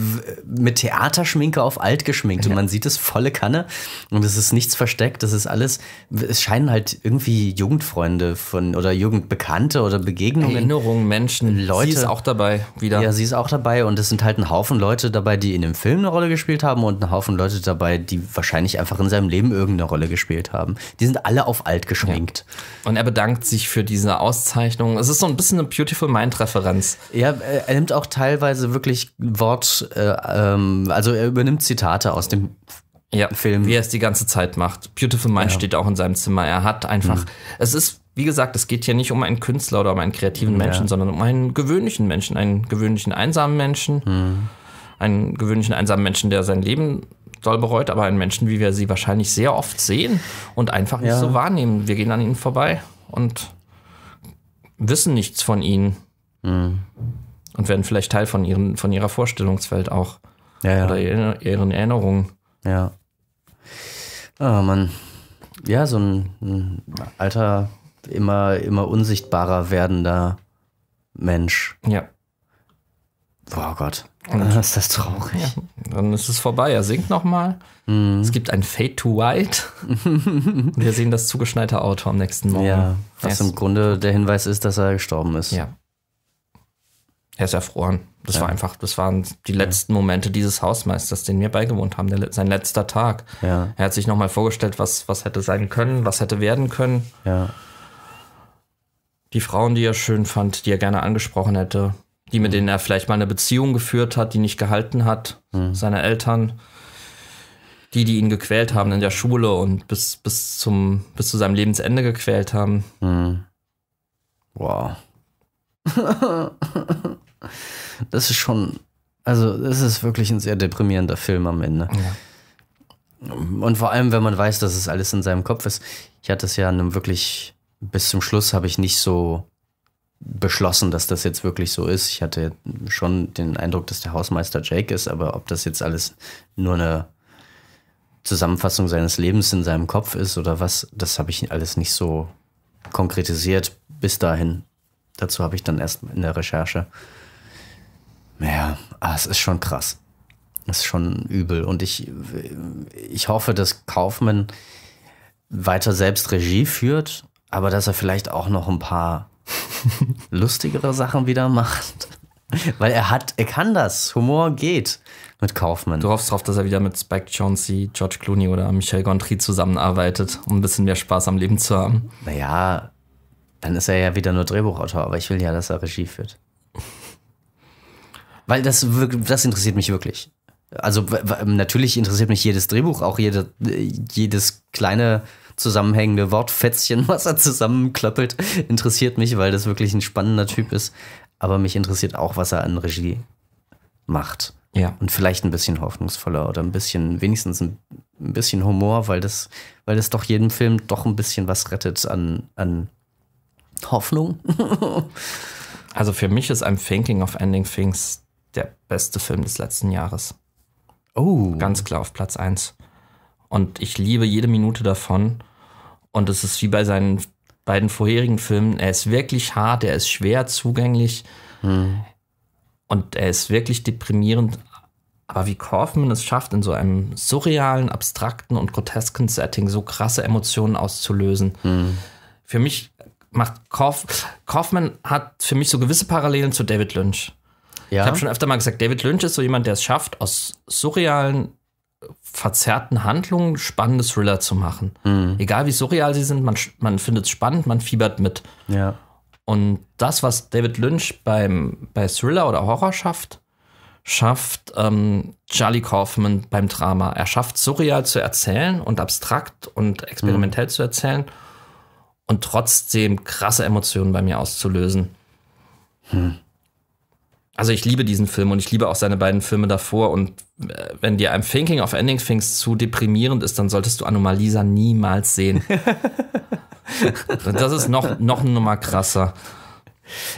mit Theaterschminke auf alt geschminkt. Und man sieht es volle Kanne. Und es ist nichts versteckt. Das ist alles. Es scheinen halt irgendwie Jugendfreunde von oder Jugendbekannte oder Begegnungen. Erinnerungen, Menschen, Leute. Sie ist auch dabei wieder. Ja, sie ist auch dabei. Und es sind halt ein Haufen Leute dabei, die in dem Film eine Rolle gespielt haben. Und ein Haufen Leute dabei, die wahrscheinlich einfach in seinem Leben irgendeine Rolle gespielt haben. Die sind alle auf alt geschminkt. Ja. Und er bedankt sich für diese Auszeichnung. Es ist so ein bisschen eine Beautiful Mind-Referenz. Ja, äh, er nimmt auch teilweise wirklich Wort, äh, ähm, also er übernimmt Zitate aus dem ja, Film. Wie er es die ganze Zeit macht. Beautiful Mind ja. steht auch in seinem Zimmer. Er hat einfach, mhm. es ist, wie gesagt, es geht hier nicht um einen Künstler oder um einen kreativen Menschen, ja. sondern um einen gewöhnlichen Menschen, einen gewöhnlichen einsamen Menschen, mhm. einen gewöhnlichen einsamen Menschen, der sein Leben doll bereut, aber einen Menschen, wie wir sie wahrscheinlich sehr oft sehen und einfach ja. nicht so wahrnehmen. Wir gehen an ihnen vorbei und wissen nichts von ihnen. Mhm. Und werden vielleicht Teil von, ihren, von ihrer Vorstellungswelt auch. Ja, ja. Oder ihren Erinnerungen. Ja. Oh ah, Mann. Ja, so ein, ein alter, immer, immer unsichtbarer werdender Mensch. Ja. Oh Gott. Und, ist das traurig. Ja, dann ist es vorbei. Er singt nochmal. Mm. Es gibt ein Fade to White. wir sehen das zugeschneite Auto am nächsten Morgen. Ja, was yes. im Grunde der Hinweis ist, dass er gestorben ist. Ja er ist erfroren. Das ja. war einfach, das waren die letzten Momente dieses Hausmeisters, den wir beigewohnt haben, der, sein letzter Tag. Ja. Er hat sich nochmal vorgestellt, was, was hätte sein können, was hätte werden können. Ja. Die Frauen, die er schön fand, die er gerne angesprochen hätte, die mit mhm. denen er vielleicht mal eine Beziehung geführt hat, die nicht gehalten hat, mhm. seine Eltern, die, die ihn gequält haben in der Schule und bis, bis, zum, bis zu seinem Lebensende gequält haben. Mhm. Wow. das ist schon, also es ist wirklich ein sehr deprimierender Film am Ende. Ja. Und vor allem, wenn man weiß, dass es alles in seinem Kopf ist. Ich hatte es ja einem wirklich, bis zum Schluss habe ich nicht so beschlossen, dass das jetzt wirklich so ist. Ich hatte schon den Eindruck, dass der Hausmeister Jake ist, aber ob das jetzt alles nur eine Zusammenfassung seines Lebens in seinem Kopf ist oder was, das habe ich alles nicht so konkretisiert bis dahin. Dazu habe ich dann erst in der Recherche naja, ah, es ist schon krass. Es ist schon übel. Und ich, ich hoffe, dass Kaufmann weiter selbst Regie führt, aber dass er vielleicht auch noch ein paar lustigere Sachen wieder macht. Weil er hat, er kann das. Humor geht mit Kaufmann. Du hoffst darauf, dass er wieder mit Spike Jonze, George Clooney oder Michel Gondry zusammenarbeitet, um ein bisschen mehr Spaß am Leben zu haben. Naja, dann ist er ja wieder nur Drehbuchautor, aber ich will ja, dass er Regie führt. Weil das, das interessiert mich wirklich. Also natürlich interessiert mich jedes Drehbuch, auch jede, äh, jedes kleine zusammenhängende Wortfetzchen, was er zusammenklöppelt, interessiert mich, weil das wirklich ein spannender Typ ist. Aber mich interessiert auch, was er an Regie macht. Ja. Und vielleicht ein bisschen hoffnungsvoller oder ein bisschen, wenigstens ein, ein bisschen Humor, weil das, weil das doch jedem Film doch ein bisschen was rettet an, an Hoffnung. also für mich ist I'm Thinking of Ending Things der beste Film des letzten Jahres. Oh. Ganz klar auf Platz 1. Und ich liebe jede Minute davon. Und es ist wie bei seinen beiden vorherigen Filmen. Er ist wirklich hart, er ist schwer zugänglich. Hm. Und er ist wirklich deprimierend. Aber wie Kaufman es schafft, in so einem surrealen, abstrakten und grotesken Setting so krasse Emotionen auszulösen. Hm. Für mich macht Kauf, Kaufman hat für mich so gewisse Parallelen zu David Lynch. Ja. Ich habe schon öfter mal gesagt, David Lynch ist so jemand, der es schafft, aus surrealen, verzerrten Handlungen spannende Thriller zu machen. Mhm. Egal wie surreal sie sind, man, man findet es spannend, man fiebert mit. Ja. Und das, was David Lynch beim, bei Thriller oder Horror schafft, schafft ähm, Charlie Kaufman beim Drama. Er schafft surreal zu erzählen und abstrakt und experimentell mhm. zu erzählen und trotzdem krasse Emotionen bei mir auszulösen. Hm also ich liebe diesen Film und ich liebe auch seine beiden Filme davor. Und äh, wenn dir I'm Thinking of Ending Things zu deprimierend ist, dann solltest du Anomalisa niemals sehen. das ist noch, noch eine Nummer krasser.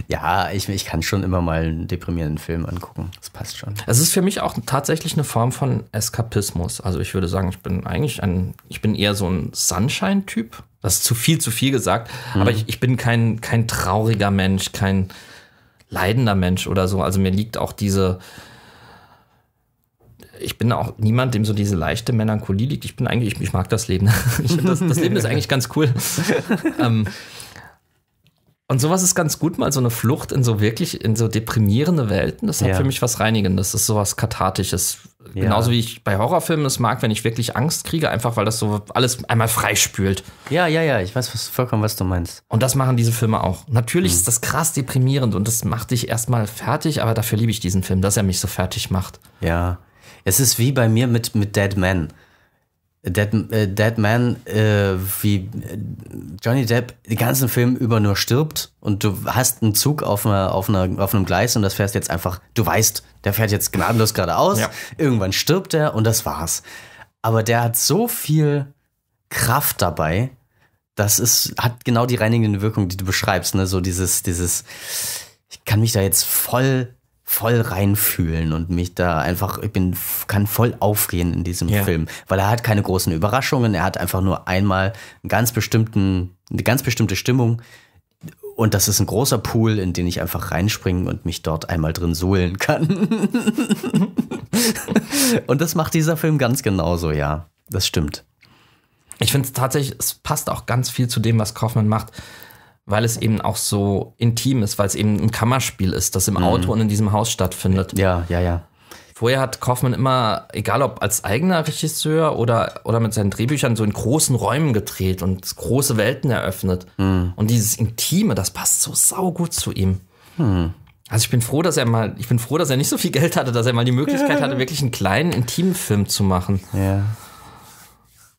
Ja, ich, ich kann schon immer mal einen deprimierenden Film angucken. Das passt schon. Es ist für mich auch tatsächlich eine Form von Eskapismus. Also ich würde sagen, ich bin eigentlich ein, ich bin eher so ein Sunshine-Typ. Das ist zu viel, zu viel gesagt. Mhm. Aber ich, ich bin kein, kein trauriger Mensch, kein, leidender Mensch oder so. Also mir liegt auch diese, ich bin auch niemand, dem so diese leichte Melancholie liegt. Ich bin eigentlich, ich, ich mag das Leben. das, das, Leben ist eigentlich ganz cool. ähm, und sowas ist ganz gut, mal so eine Flucht in so wirklich, in so deprimierende Welten. Das hat ja. für mich was Reinigendes. Das ist sowas Kathartisches. Ja. Genauso wie ich bei Horrorfilmen es mag, wenn ich wirklich Angst kriege, einfach weil das so alles einmal freispült. Ja, ja, ja, ich weiß was, vollkommen, was du meinst. Und das machen diese Filme auch. Natürlich mhm. ist das krass deprimierend und das macht dich erstmal fertig, aber dafür liebe ich diesen Film, dass er mich so fertig macht. Ja. Es ist wie bei mir mit, mit Dead Man. Dead, äh, Dead Man, äh, wie äh, Johnny Depp den ganzen Film über nur stirbt und du hast einen Zug auf, einer, auf, einer, auf einem Gleis und das fährst jetzt einfach, du weißt, der fährt jetzt gnadenlos geradeaus, ja. irgendwann stirbt er und das war's. Aber der hat so viel Kraft dabei, das ist, hat genau die reinigende Wirkung, die du beschreibst, ne? So dieses, dieses, ich kann mich da jetzt voll voll reinfühlen und mich da einfach, ich bin, kann voll aufgehen in diesem ja. Film, weil er hat keine großen Überraschungen, er hat einfach nur einmal einen ganz bestimmten, eine ganz bestimmte Stimmung und das ist ein großer Pool, in den ich einfach reinspringen und mich dort einmal drin suhlen kann. und das macht dieser Film ganz genauso, ja. Das stimmt. Ich finde es tatsächlich, es passt auch ganz viel zu dem, was Kaufmann macht weil es eben auch so intim ist, weil es eben ein Kammerspiel ist, das im mhm. Auto und in diesem Haus stattfindet. Ja, ja, ja. Vorher hat Kaufmann immer, egal ob als eigener Regisseur oder, oder mit seinen Drehbüchern, so in großen Räumen gedreht und große Welten eröffnet. Mhm. Und dieses Intime, das passt so saugut zu ihm. Mhm. Also ich bin froh, dass er mal, ich bin froh, dass er nicht so viel Geld hatte, dass er mal die Möglichkeit hatte, wirklich einen kleinen, intimen Film zu machen. Ja.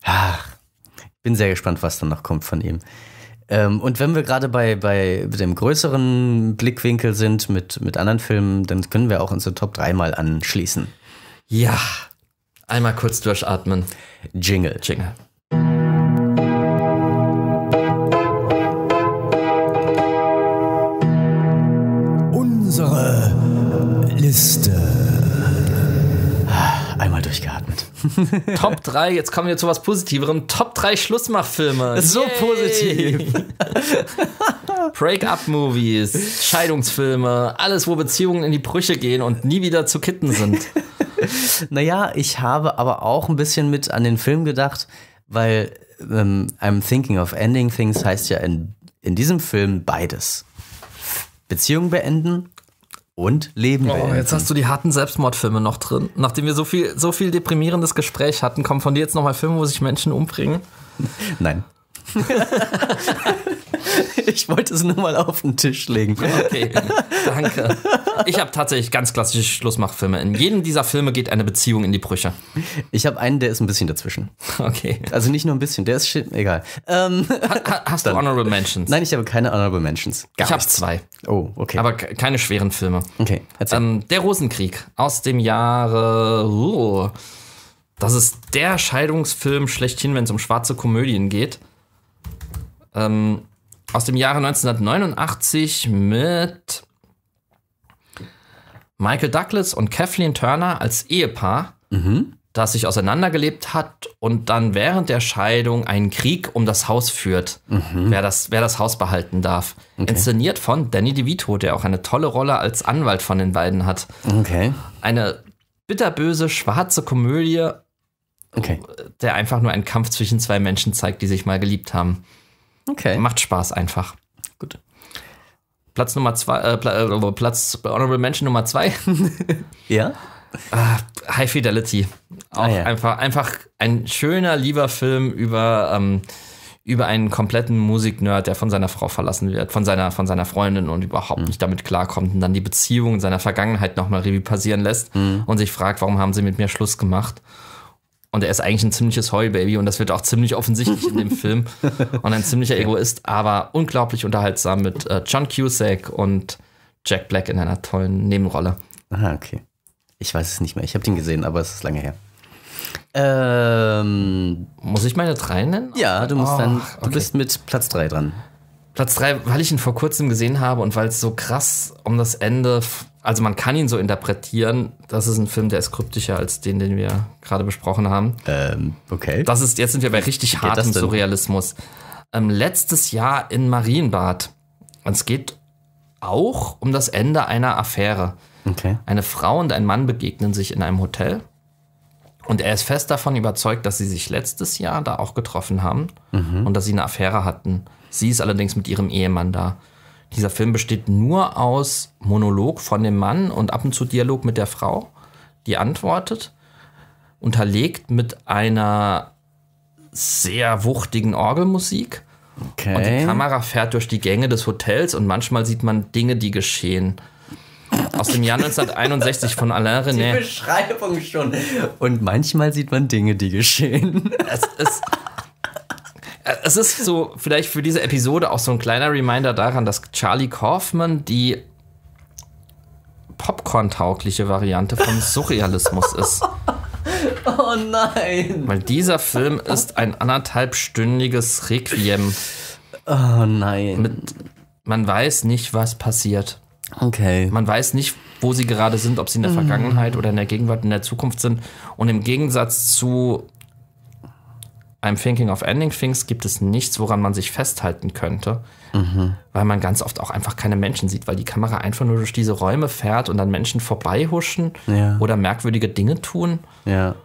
Ach, bin sehr gespannt, was dann noch kommt von ihm. Ähm, und wenn wir gerade bei, bei dem größeren Blickwinkel sind mit, mit anderen Filmen, dann können wir auch unsere Top 3 mal anschließen. Ja, einmal kurz durchatmen. Jingle. Jingle. Unsere Liste. Top 3, jetzt kommen wir zu was Positiverem. Top 3 Schlussmachfilme. So Yay. positiv. Break-up-Movies, Scheidungsfilme, alles, wo Beziehungen in die Brüche gehen und nie wieder zu kitten sind. naja, ich habe aber auch ein bisschen mit an den Film gedacht, weil ähm, I'm Thinking of Ending Things heißt ja in, in diesem Film beides. Beziehung beenden und Leben oh, Jetzt hast du die harten Selbstmordfilme noch drin. Nachdem wir so viel, so viel deprimierendes Gespräch hatten, kommen von dir jetzt nochmal Filme, wo sich Menschen umbringen? Nein. Ich wollte es nur mal auf den Tisch legen. Okay, danke. Ich habe tatsächlich ganz klassische Schlussmachfilme. In jedem dieser Filme geht eine Beziehung in die Brüche. Ich habe einen, der ist ein bisschen dazwischen. Okay. Also nicht nur ein bisschen, der ist shit, egal. Ähm, ha, ha, hast dann. du Honorable Mentions? Nein, ich habe keine Honorable Mentions. Gar ich habe zwei. Oh, okay. Aber keine schweren Filme. Okay, erzähl. Ähm, der Rosenkrieg aus dem Jahre. Oh, das ist der Scheidungsfilm schlechthin, wenn es um schwarze Komödien geht. Ähm, aus dem Jahre 1989 mit Michael Douglas und Kathleen Turner als Ehepaar, mhm. das sich auseinandergelebt hat und dann während der Scheidung einen Krieg um das Haus führt, mhm. wer, das, wer das Haus behalten darf. Okay. Inszeniert von Danny DeVito, der auch eine tolle Rolle als Anwalt von den beiden hat. Okay. Eine bitterböse schwarze Komödie, okay. der einfach nur einen Kampf zwischen zwei Menschen zeigt, die sich mal geliebt haben. Okay. Macht Spaß einfach. Gut. Platz Nummer zwei, äh, äh Platz Honorable Mention Nummer zwei. ja. Uh, High Fidelity. Auch ah, ja. einfach, einfach ein schöner, lieber Film über, ähm, über einen kompletten Musiknerd, der von seiner Frau verlassen wird, von seiner, von seiner Freundin und überhaupt mhm. nicht damit klarkommt und dann die Beziehung in seiner Vergangenheit nochmal Revue passieren lässt mhm. und sich fragt, warum haben sie mit mir Schluss gemacht. Und er ist eigentlich ein ziemliches Heulbaby und das wird auch ziemlich offensichtlich in dem Film und ein ziemlicher Egoist, aber unglaublich unterhaltsam mit äh, John Cusack und Jack Black in einer tollen Nebenrolle. Ah, okay. Ich weiß es nicht mehr. Ich habe den gesehen, aber es ist lange her. Ähm, Muss ich meine drei nennen? Ja, du musst oh, dann. Du okay. bist mit Platz drei dran. Platz drei, weil ich ihn vor kurzem gesehen habe und weil es so krass um das Ende also man kann ihn so interpretieren, das ist ein Film, der ist kryptischer als den, den wir gerade besprochen haben. Ähm, okay. Das ist, jetzt sind wir bei richtig hartem Surrealismus. Ähm, letztes Jahr in Marienbad. Und Es geht auch um das Ende einer Affäre. Okay. Eine Frau und ein Mann begegnen sich in einem Hotel. Und er ist fest davon überzeugt, dass sie sich letztes Jahr da auch getroffen haben mhm. und dass sie eine Affäre hatten. Sie ist allerdings mit ihrem Ehemann da. Dieser Film besteht nur aus Monolog von dem Mann und ab und zu Dialog mit der Frau, die antwortet, unterlegt mit einer sehr wuchtigen Orgelmusik. Okay. Und die Kamera fährt durch die Gänge des Hotels und manchmal sieht man Dinge, die geschehen. Aus dem Jahr 1961 von Alain René. Die Beschreibung schon. Und manchmal sieht man Dinge, die geschehen. Es ist äh, es ist so vielleicht für diese Episode auch so ein kleiner Reminder daran, dass Charlie Kaufman die popcorn-taugliche Variante vom Surrealismus ist. Oh nein! Weil dieser Film ist ein anderthalbstündiges Requiem. Oh nein. Mit, man weiß nicht, was passiert. Okay. Man weiß nicht, wo sie gerade sind, ob sie in der mhm. Vergangenheit oder in der Gegenwart, in der Zukunft sind. Und im Gegensatz zu I'm Thinking of Ending Things gibt es nichts, woran man sich festhalten könnte, mhm. weil man ganz oft auch einfach keine Menschen sieht, weil die Kamera einfach nur durch diese Räume fährt und dann Menschen vorbeihuschen ja. oder merkwürdige Dinge tun. Ja.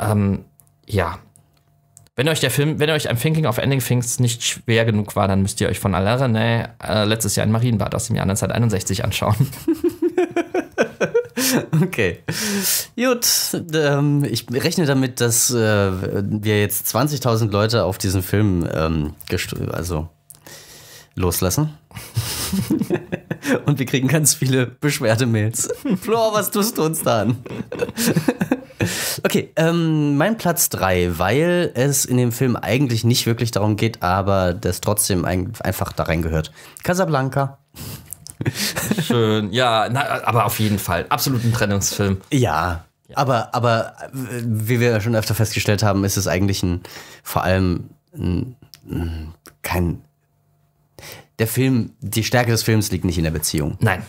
Ähm, ja. Wenn euch der Film, wenn euch I'm Thinking of Ending Things nicht schwer genug war, dann müsst ihr euch von Alain René äh, letztes Jahr in Marienbad aus dem Jahr 1961 anschauen. Okay. Gut. Ähm, ich rechne damit, dass äh, wir jetzt 20.000 Leute auf diesen Film ähm, also loslassen. Und wir kriegen ganz viele Beschwerdemails. Flor, was tust du uns da an? Okay, ähm, mein Platz 3, weil es in dem Film eigentlich nicht wirklich darum geht, aber das trotzdem ein, einfach da reingehört. Casablanca. Schön, ja, na, aber auf jeden Fall. Absoluten Trennungsfilm. Ja. ja. Aber, aber äh, wie wir schon öfter festgestellt haben, ist es eigentlich ein, vor allem ein, kein. Der Film, die Stärke des Films liegt nicht in der Beziehung. Nein.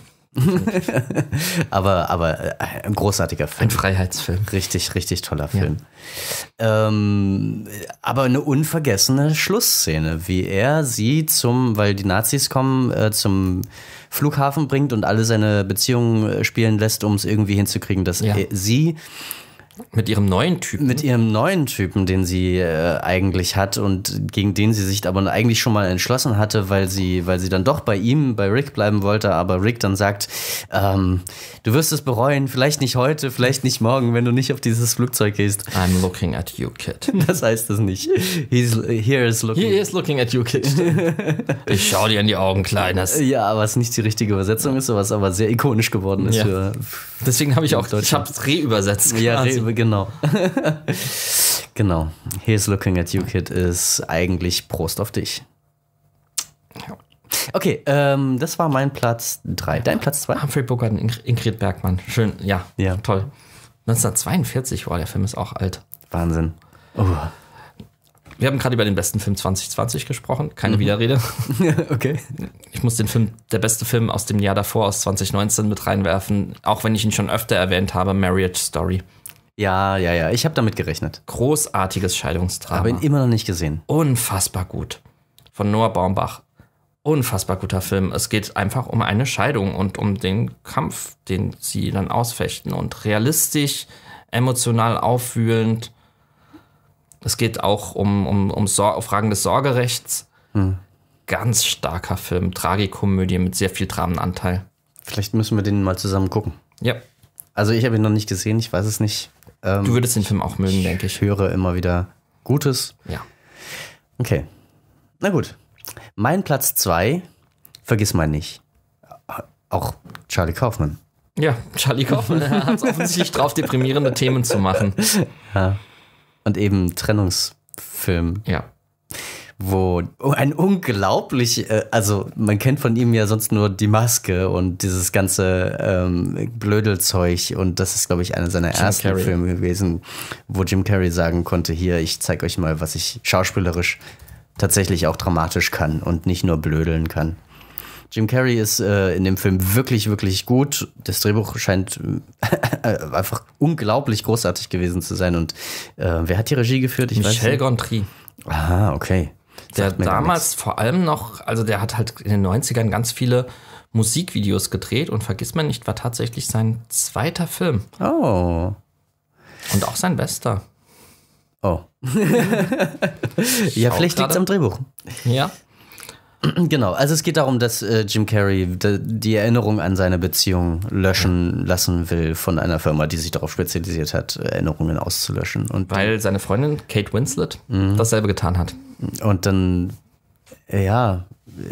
aber, aber äh, ein großartiger Film. Ein Freiheitsfilm. Richtig, richtig toller Film. Ja. Ähm, aber eine unvergessene Schlussszene, wie er sie zum, weil die Nazis kommen, äh, zum Flughafen bringt und alle seine Beziehungen äh, spielen lässt, um es irgendwie hinzukriegen, dass ja. er, sie mit ihrem neuen Typen. Mit ihrem neuen Typen, den sie äh, eigentlich hat und gegen den sie sich aber eigentlich schon mal entschlossen hatte, weil sie, weil sie dann doch bei ihm, bei Rick bleiben wollte, aber Rick dann sagt, ähm, du wirst es bereuen, vielleicht nicht heute, vielleicht nicht morgen, wenn du nicht auf dieses Flugzeug gehst. I'm looking at you, kid. Das heißt es nicht. He's, here is looking. He is looking at you, kid. ich schau dir in die Augen, Kleines. Ja, was nicht die richtige Übersetzung ist, was aber sehr ikonisch geworden ist ja. für Deswegen habe ich auch Deutsch. Ich habe es reübersetzt. Ja, re genau. genau. He's looking at you, Kid ist eigentlich Prost auf dich. Okay, ähm, das war mein Platz 3. Dein Platz 2? Humphrey Bogart und Ingrid Bergmann. Schön, ja, ja. Toll. 1942, wow, der Film ist auch alt. Wahnsinn. Oh wir haben gerade über den besten Film 2020 gesprochen. Keine mhm. Widerrede. okay. Ich muss den Film, der beste Film aus dem Jahr davor, aus 2019 mit reinwerfen, auch wenn ich ihn schon öfter erwähnt habe, Marriage Story. Ja, ja, ja. Ich habe damit gerechnet. Großartiges Scheidungsdrama. Habe ihn immer noch nicht gesehen. Unfassbar gut. Von Noah Baumbach. Unfassbar guter Film. Es geht einfach um eine Scheidung und um den Kampf, den sie dann ausfechten. Und realistisch, emotional aufwühlend es geht auch um, um, um Sor Fragen des Sorgerechts. Hm. Ganz starker Film, Tragikomödie mit sehr viel Dramenanteil. Vielleicht müssen wir den mal zusammen gucken. Ja. Also ich habe ihn noch nicht gesehen, ich weiß es nicht. Ähm, du würdest den Film auch mögen, denke ich. Ich höre immer wieder Gutes. Ja. Okay. Na gut. Mein Platz 2, vergiss mal nicht. Auch Charlie Kaufman. Ja, Charlie Kaufman hat offensichtlich drauf, deprimierende Themen zu machen. Ja und eben Trennungsfilm. Ja. Wo ein unglaublich, äh, also man kennt von ihm ja sonst nur die Maske und dieses ganze ähm, Blödelzeug und das ist, glaube ich, einer seiner Jim ersten Carrey. Filme gewesen, wo Jim Carrey sagen konnte, hier, ich zeige euch mal, was ich schauspielerisch tatsächlich auch dramatisch kann und nicht nur blödeln kann. Jim Carrey ist äh, in dem Film wirklich, wirklich gut. Das Drehbuch scheint äh, einfach unglaublich großartig gewesen zu sein. Und äh, wer hat die Regie geführt? Ich Michel Gondry. Ah, okay. Der damals vor allem noch, also der hat halt in den 90ern ganz viele Musikvideos gedreht und vergiss man nicht, war tatsächlich sein zweiter Film. Oh. Und auch sein bester. Oh. ja, vielleicht liegt es am Drehbuch. Ja. Genau, also es geht darum, dass äh, Jim Carrey die Erinnerung an seine Beziehung löschen lassen will von einer Firma, die sich darauf spezialisiert hat, Erinnerungen auszulöschen. Und Weil seine Freundin Kate Winslet mhm. dasselbe getan hat. Und dann, ja,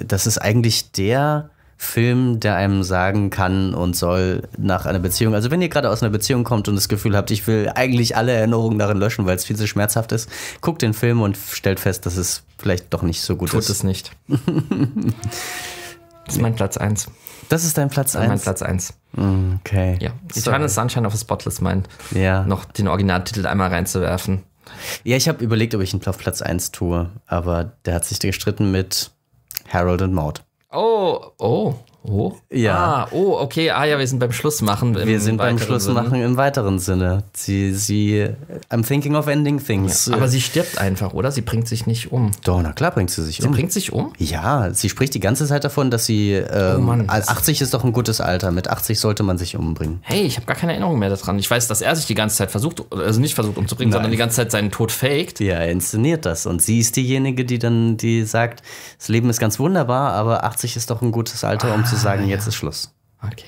das ist eigentlich der Film, der einem sagen kann und soll nach einer Beziehung. Also wenn ihr gerade aus einer Beziehung kommt und das Gefühl habt, ich will eigentlich alle Erinnerungen darin löschen, weil es viel zu schmerzhaft ist, guckt den Film und stellt fest, dass es vielleicht doch nicht so gut Tut ist. Tut es nicht. das ist mein Platz 1. Das ist dein Platz 1? Mein Platz 1. Okay. Ja. Eternal Sunshine of a Spotless Mind. Ja. Noch den Originaltitel einmal reinzuwerfen. Ja, ich habe überlegt, ob ich ihn auf Platz 1 tue, aber der hat sich gestritten mit Harold und Maud. Oh, oh, Oh? Ja. Ah, oh, okay. Ah ja, wir sind beim Schlussmachen. Wir sind beim Schlussmachen Sinne. im weiteren Sinne. Sie, sie, I'm thinking of ending things. Ja, aber sie stirbt einfach, oder? Sie bringt sich nicht um. Doch, na klar bringt sie sich sie um. Sie bringt sich um? Ja, sie spricht die ganze Zeit davon, dass sie, ähm, oh Mann, 80 also ist doch ein gutes Alter. Mit 80 sollte man sich umbringen. Hey, ich habe gar keine Erinnerung mehr daran. Ich weiß, dass er sich die ganze Zeit versucht, also nicht versucht umzubringen, Nein. sondern die ganze Zeit seinen Tod faked. Ja, er inszeniert das. Und sie ist diejenige, die dann, die sagt, das Leben ist ganz wunderbar, aber 80 ist doch ein gutes Alter, ah. um zu zu sagen, ah, jetzt ist Schluss. Okay.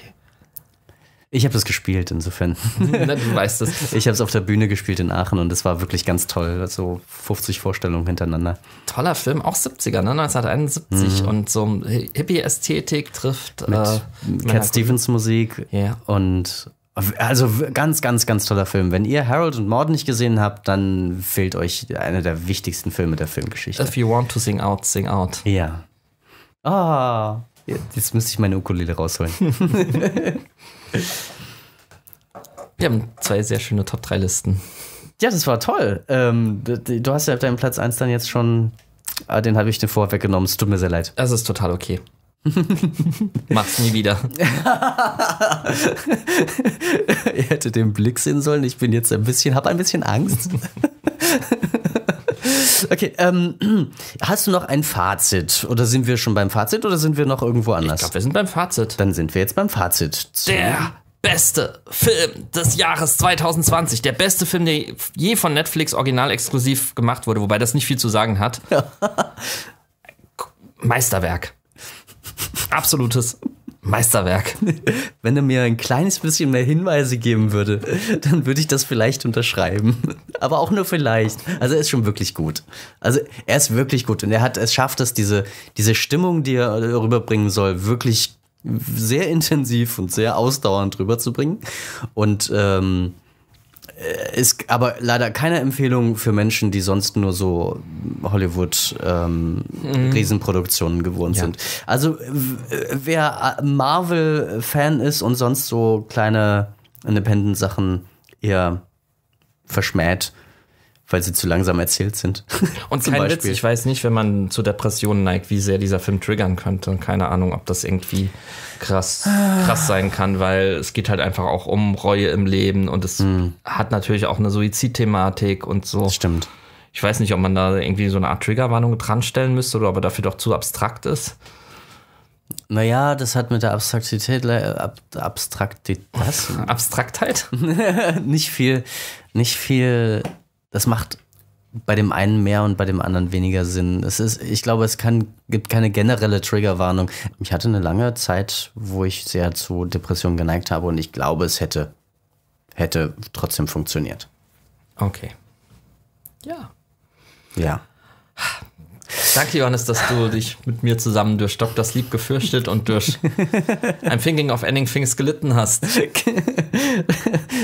Ich habe das gespielt, insofern. Na, du weißt es. Ich habe es auf der Bühne gespielt in Aachen und es war wirklich ganz toll. So 50 Vorstellungen hintereinander. Toller Film, auch 70er, ne? 1971. Mhm. Und so Hippie-Ästhetik trifft. Mit äh, Cat Stevens Musik. Yeah. Und also ganz, ganz, ganz toller Film. Wenn ihr Harold und Mord nicht gesehen habt, dann fehlt euch einer der wichtigsten Filme der Filmgeschichte. If you want to sing out, sing out. Ja. Ah. Oh. Jetzt müsste ich meine Ukulele rausholen. Wir haben zwei sehr schöne Top 3 Listen. Ja, das war toll. Ähm, du hast ja auf deinem Platz 1 dann jetzt schon. Ah, den habe ich dir vorher weggenommen. Es tut mir sehr leid. Das ist total okay. Mach's nie wieder. Ihr hättet den Blick sehen sollen. Ich bin jetzt ein bisschen, habe ein bisschen Angst. Okay, ähm, hast du noch ein Fazit? Oder sind wir schon beim Fazit oder sind wir noch irgendwo anders? Ich glaube, wir sind beim Fazit. Dann sind wir jetzt beim Fazit. Der beste Film des Jahres 2020. Der beste Film, der je von Netflix original exklusiv gemacht wurde, wobei das nicht viel zu sagen hat. Meisterwerk. Absolutes Meisterwerk. Wenn er mir ein kleines bisschen mehr Hinweise geben würde, dann würde ich das vielleicht unterschreiben. Aber auch nur vielleicht. Also er ist schon wirklich gut. Also er ist wirklich gut und er hat es schafft dass diese, diese Stimmung, die er rüberbringen soll, wirklich sehr intensiv und sehr ausdauernd rüberzubringen. Und ähm, äh, ist aber leider keine Empfehlung für Menschen, die sonst nur so Hollywood-Riesenproduktionen ähm, mhm. gewohnt ja. sind. Also äh, wer äh, Marvel-Fan ist und sonst so kleine Independent-Sachen eher verschmäht, weil sie zu langsam erzählt sind. Und kein Beispiel. Witz, ich weiß nicht, wenn man zu Depressionen neigt, wie sehr dieser Film triggern könnte. keine Ahnung, ob das irgendwie krass, krass sein kann, weil es geht halt einfach auch um Reue im Leben und es mm. hat natürlich auch eine Suizidthematik und so. Das stimmt. Ich weiß nicht, ob man da irgendwie so eine Art Triggerwarnung dranstellen müsste oder ob er dafür doch zu abstrakt ist. Naja, das hat mit der Abstraktität, Ab Abstraktität, was? Abstraktheit? nicht viel, nicht viel das macht bei dem einen mehr und bei dem anderen weniger Sinn. Es ist, ich glaube, es kann, gibt keine generelle Triggerwarnung. Ich hatte eine lange Zeit, wo ich sehr zu Depressionen geneigt habe und ich glaube, es hätte, hätte trotzdem funktioniert. Okay. Ja. Ja. Danke, Johannes, dass du dich mit mir zusammen durch Dr. Sleep gefürchtet und durch ein Thinking of Ending Things gelitten hast.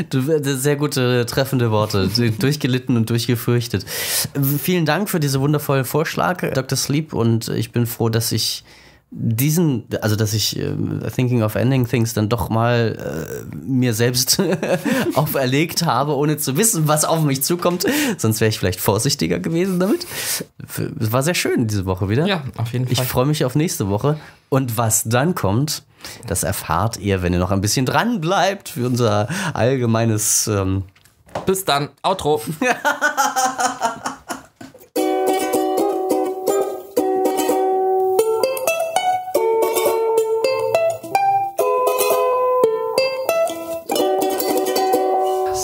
du, sehr gute, treffende Worte. Durchgelitten und durchgefürchtet. Vielen Dank für diesen wundervollen Vorschlag, Dr. Sleep, und ich bin froh, dass ich diesen, also dass ich äh, Thinking of Ending Things dann doch mal äh, mir selbst auferlegt habe, ohne zu wissen, was auf mich zukommt. Sonst wäre ich vielleicht vorsichtiger gewesen damit. Es war sehr schön diese Woche wieder. Ja, auf jeden Fall. Ich freue mich auf nächste Woche. Und was dann kommt, das erfahrt ihr, wenn ihr noch ein bisschen dran bleibt für unser allgemeines. Ähm Bis dann, Outro.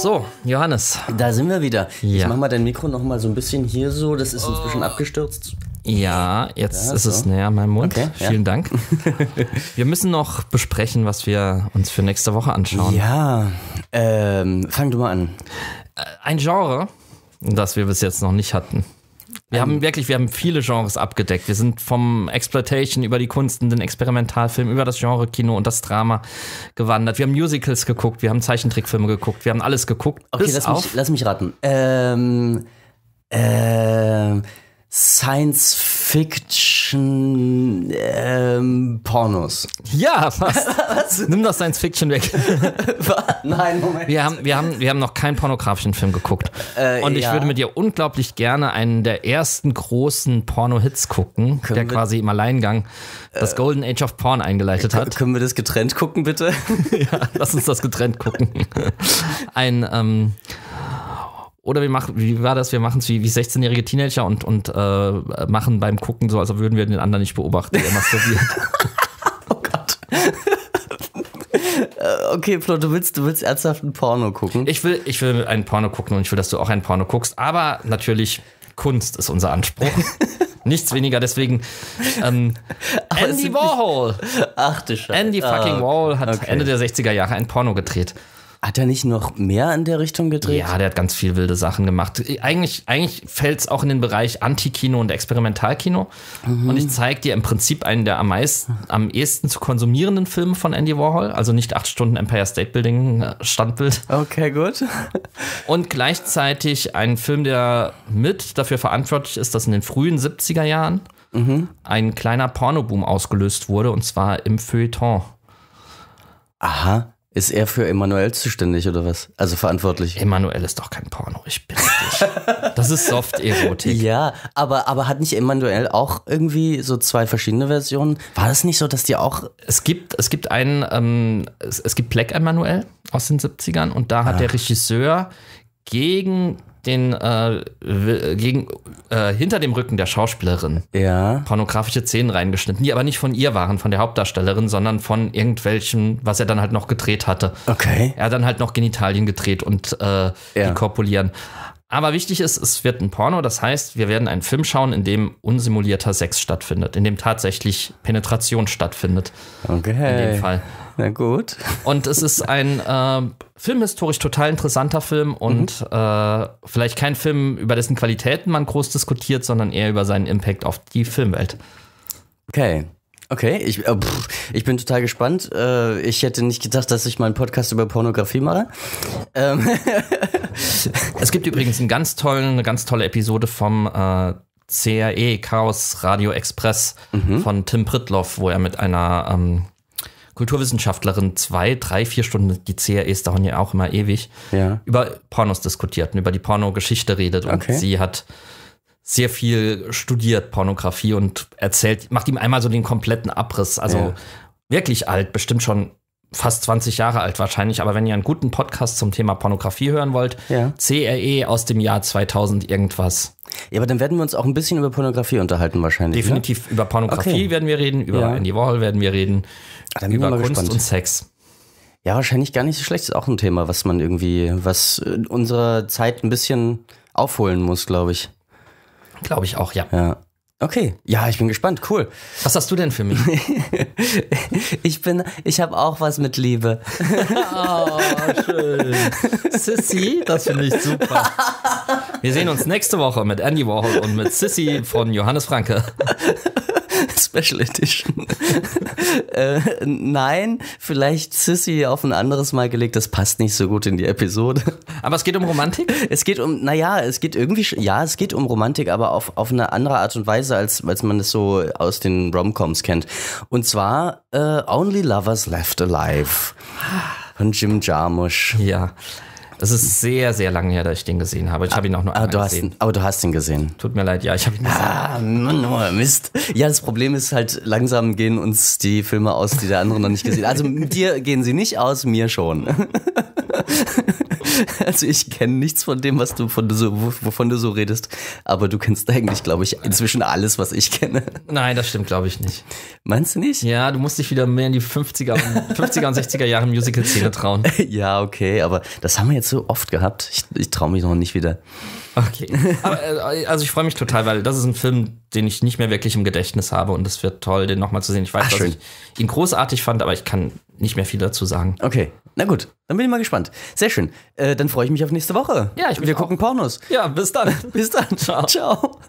So, Johannes. Da sind wir wieder. Ja. Ich mach mal dein Mikro noch mal so ein bisschen hier so. Das ist inzwischen oh. abgestürzt. Ja, jetzt ja, ist so. es näher meinem Mund. Okay, Vielen ja. Dank. wir müssen noch besprechen, was wir uns für nächste Woche anschauen. Ja, ähm, fang du mal an. Äh, ein Genre, das wir bis jetzt noch nicht hatten. Wir haben ähm, wirklich, wir haben viele Genres abgedeckt. Wir sind vom Exploitation über die Kunst Kunsten, den Experimentalfilm, über das Genre-Kino und das Drama gewandert. Wir haben Musicals geguckt, wir haben Zeichentrickfilme geguckt, wir haben alles geguckt. Okay, lass mich, lass mich raten. Ähm, äh, Science Fiction ähm, Pornos. Ja, fast. Was? Nimm das Science Fiction weg. Nein, Moment. Wir haben, wir, haben, wir haben noch keinen pornografischen Film geguckt. Äh, Und ich ja. würde mit dir unglaublich gerne einen der ersten großen Porno-Hits gucken, können der quasi im Alleingang äh, das Golden Age of Porn eingeleitet hat. Können wir das getrennt gucken, bitte? ja, lass uns das getrennt gucken. Ein ähm, oder wir machen, wie war das? Wir machen es wie, wie 16-jährige Teenager und, und äh, machen beim Gucken so, als würden wir den anderen nicht beobachten, der masturbiert. oh Gott. Äh, okay, Flo, du willst, du willst ernsthaft ein Porno gucken? Ich will, ich will einen Porno gucken und ich will, dass du auch ein Porno guckst. Aber natürlich, Kunst ist unser Anspruch. Nichts weniger, deswegen ähm, Andy Warhol. Ach du Scheiße. Andy fucking ah, Warhol hat okay. Ende der 60er Jahre ein Porno gedreht. Hat er nicht noch mehr in der Richtung gedreht? Ja, der hat ganz viel wilde Sachen gemacht. Eigentlich, eigentlich fällt es auch in den Bereich Antikino und Experimentalkino. Mhm. Und ich zeige dir im Prinzip einen der am meisten, am ehesten zu konsumierenden Filme von Andy Warhol. Also nicht acht Stunden Empire State Building äh, Standbild. Okay, gut. und gleichzeitig einen Film, der mit dafür verantwortlich ist, dass in den frühen 70er Jahren mhm. ein kleiner Pornoboom ausgelöst wurde, und zwar im Feuilleton. Aha. Ist er für Emanuel zuständig oder was? Also verantwortlich? Emanuel ist doch kein Porno, ich bin dich. Das ist Soft-Erotik. Ja, aber, aber hat nicht Emanuel auch irgendwie so zwei verschiedene Versionen? War das nicht so, dass die auch. Es gibt, es gibt einen, ähm, es, es, gibt Black Emanuel aus den 70ern und da hat ja. der Regisseur gegen den äh, gegen, äh, hinter dem Rücken der Schauspielerin ja. pornografische Szenen reingeschnitten, die aber nicht von ihr waren, von der Hauptdarstellerin, sondern von irgendwelchen, was er dann halt noch gedreht hatte. Okay. Er hat dann halt noch Genitalien gedreht und äh, ja. die korpulieren. Aber wichtig ist, es wird ein Porno, das heißt, wir werden einen Film schauen, in dem unsimulierter Sex stattfindet, in dem tatsächlich Penetration stattfindet. Okay. In dem Fall. Na gut. Und es ist ein äh, filmhistorisch total interessanter Film und mhm. äh, vielleicht kein Film, über dessen Qualitäten man groß diskutiert, sondern eher über seinen Impact auf die Filmwelt. Okay. Okay, ich, äh, pff, ich bin total gespannt. Äh, ich hätte nicht gedacht, dass ich mal einen Podcast über Pornografie mache. Ähm. es gibt übrigens einen ganz tollen, eine ganz tolle Episode vom äh, CRE Chaos Radio Express mhm. von Tim Pritloff, wo er mit einer ähm, Kulturwissenschaftlerin zwei, drei, vier Stunden, die CREs dauern ja auch immer ewig, ja. über Pornos diskutiert und über die Pornogeschichte redet. Und okay. sie hat sehr viel studiert, Pornografie und erzählt, macht ihm einmal so den kompletten Abriss. Also ja. wirklich alt, bestimmt schon fast 20 Jahre alt wahrscheinlich, aber wenn ihr einen guten Podcast zum Thema Pornografie hören wollt, ja. CRE aus dem Jahr 2000 irgendwas. Ja, aber dann werden wir uns auch ein bisschen über Pornografie unterhalten wahrscheinlich. Ne? Definitiv ne? über Pornografie okay. werden wir reden, über ja. Andy Warhol werden wir reden, ah, dann über Kunst gespannt. und Sex. Ja, wahrscheinlich gar nicht so schlecht. Ist auch ein Thema, was man irgendwie, was in äh, unserer Zeit ein bisschen aufholen muss, glaube ich. Glaube ich auch, ja. Ja. Okay, ja, ich bin gespannt, cool. Was hast du denn für mich? ich bin, ich habe auch was mit Liebe. oh, schön. Sissy, das finde ich super. Wir sehen uns nächste Woche mit Andy Warhol und mit Sissy von Johannes Franke. Special Edition. äh, nein, vielleicht Sissy auf ein anderes Mal gelegt. Das passt nicht so gut in die Episode. Aber es geht um Romantik? Es geht um, naja, es geht irgendwie, ja, es geht um Romantik, aber auf, auf eine andere Art und Weise, als, als man es so aus den Romcoms kennt. Und zwar äh, Only Lovers Left Alive von Jim Jarmusch. Ja. Es ist sehr, sehr lange her, dass ich den gesehen habe. Ich habe ihn auch nur ah, einmal du hast, gesehen. Oh, du hast ihn gesehen. Tut mir leid, ja, ich habe ihn gesehen. Ah, Mann, oh, Mist. Ja, das Problem ist halt, langsam gehen uns die Filme aus, die der andere noch nicht gesehen hat. Also mit dir gehen sie nicht aus, mir schon. Also ich kenne nichts von dem, was du von so, wovon du so redest, aber du kennst eigentlich, glaube ich, inzwischen alles, was ich kenne. Nein, das stimmt, glaube ich nicht. Meinst du nicht? Ja, du musst dich wieder mehr in die 50er, 50er und 60er Jahre Musical-Szene trauen. Ja, okay, aber das haben wir jetzt so oft gehabt. Ich, ich traue mich noch nicht wieder. Okay. Aber, äh, also ich freue mich total, weil das ist ein Film, den ich nicht mehr wirklich im Gedächtnis habe und es wird toll, den nochmal zu sehen. Ich weiß, Ach, dass ich ihn großartig fand, aber ich kann nicht mehr viel dazu sagen. Okay, na gut, dann bin ich mal gespannt. Sehr schön. Äh, dann freue ich mich auf nächste Woche. Ja, ich bin. Wir gucken Pornos. Ja, bis dann. bis dann. Ciao. Ciao.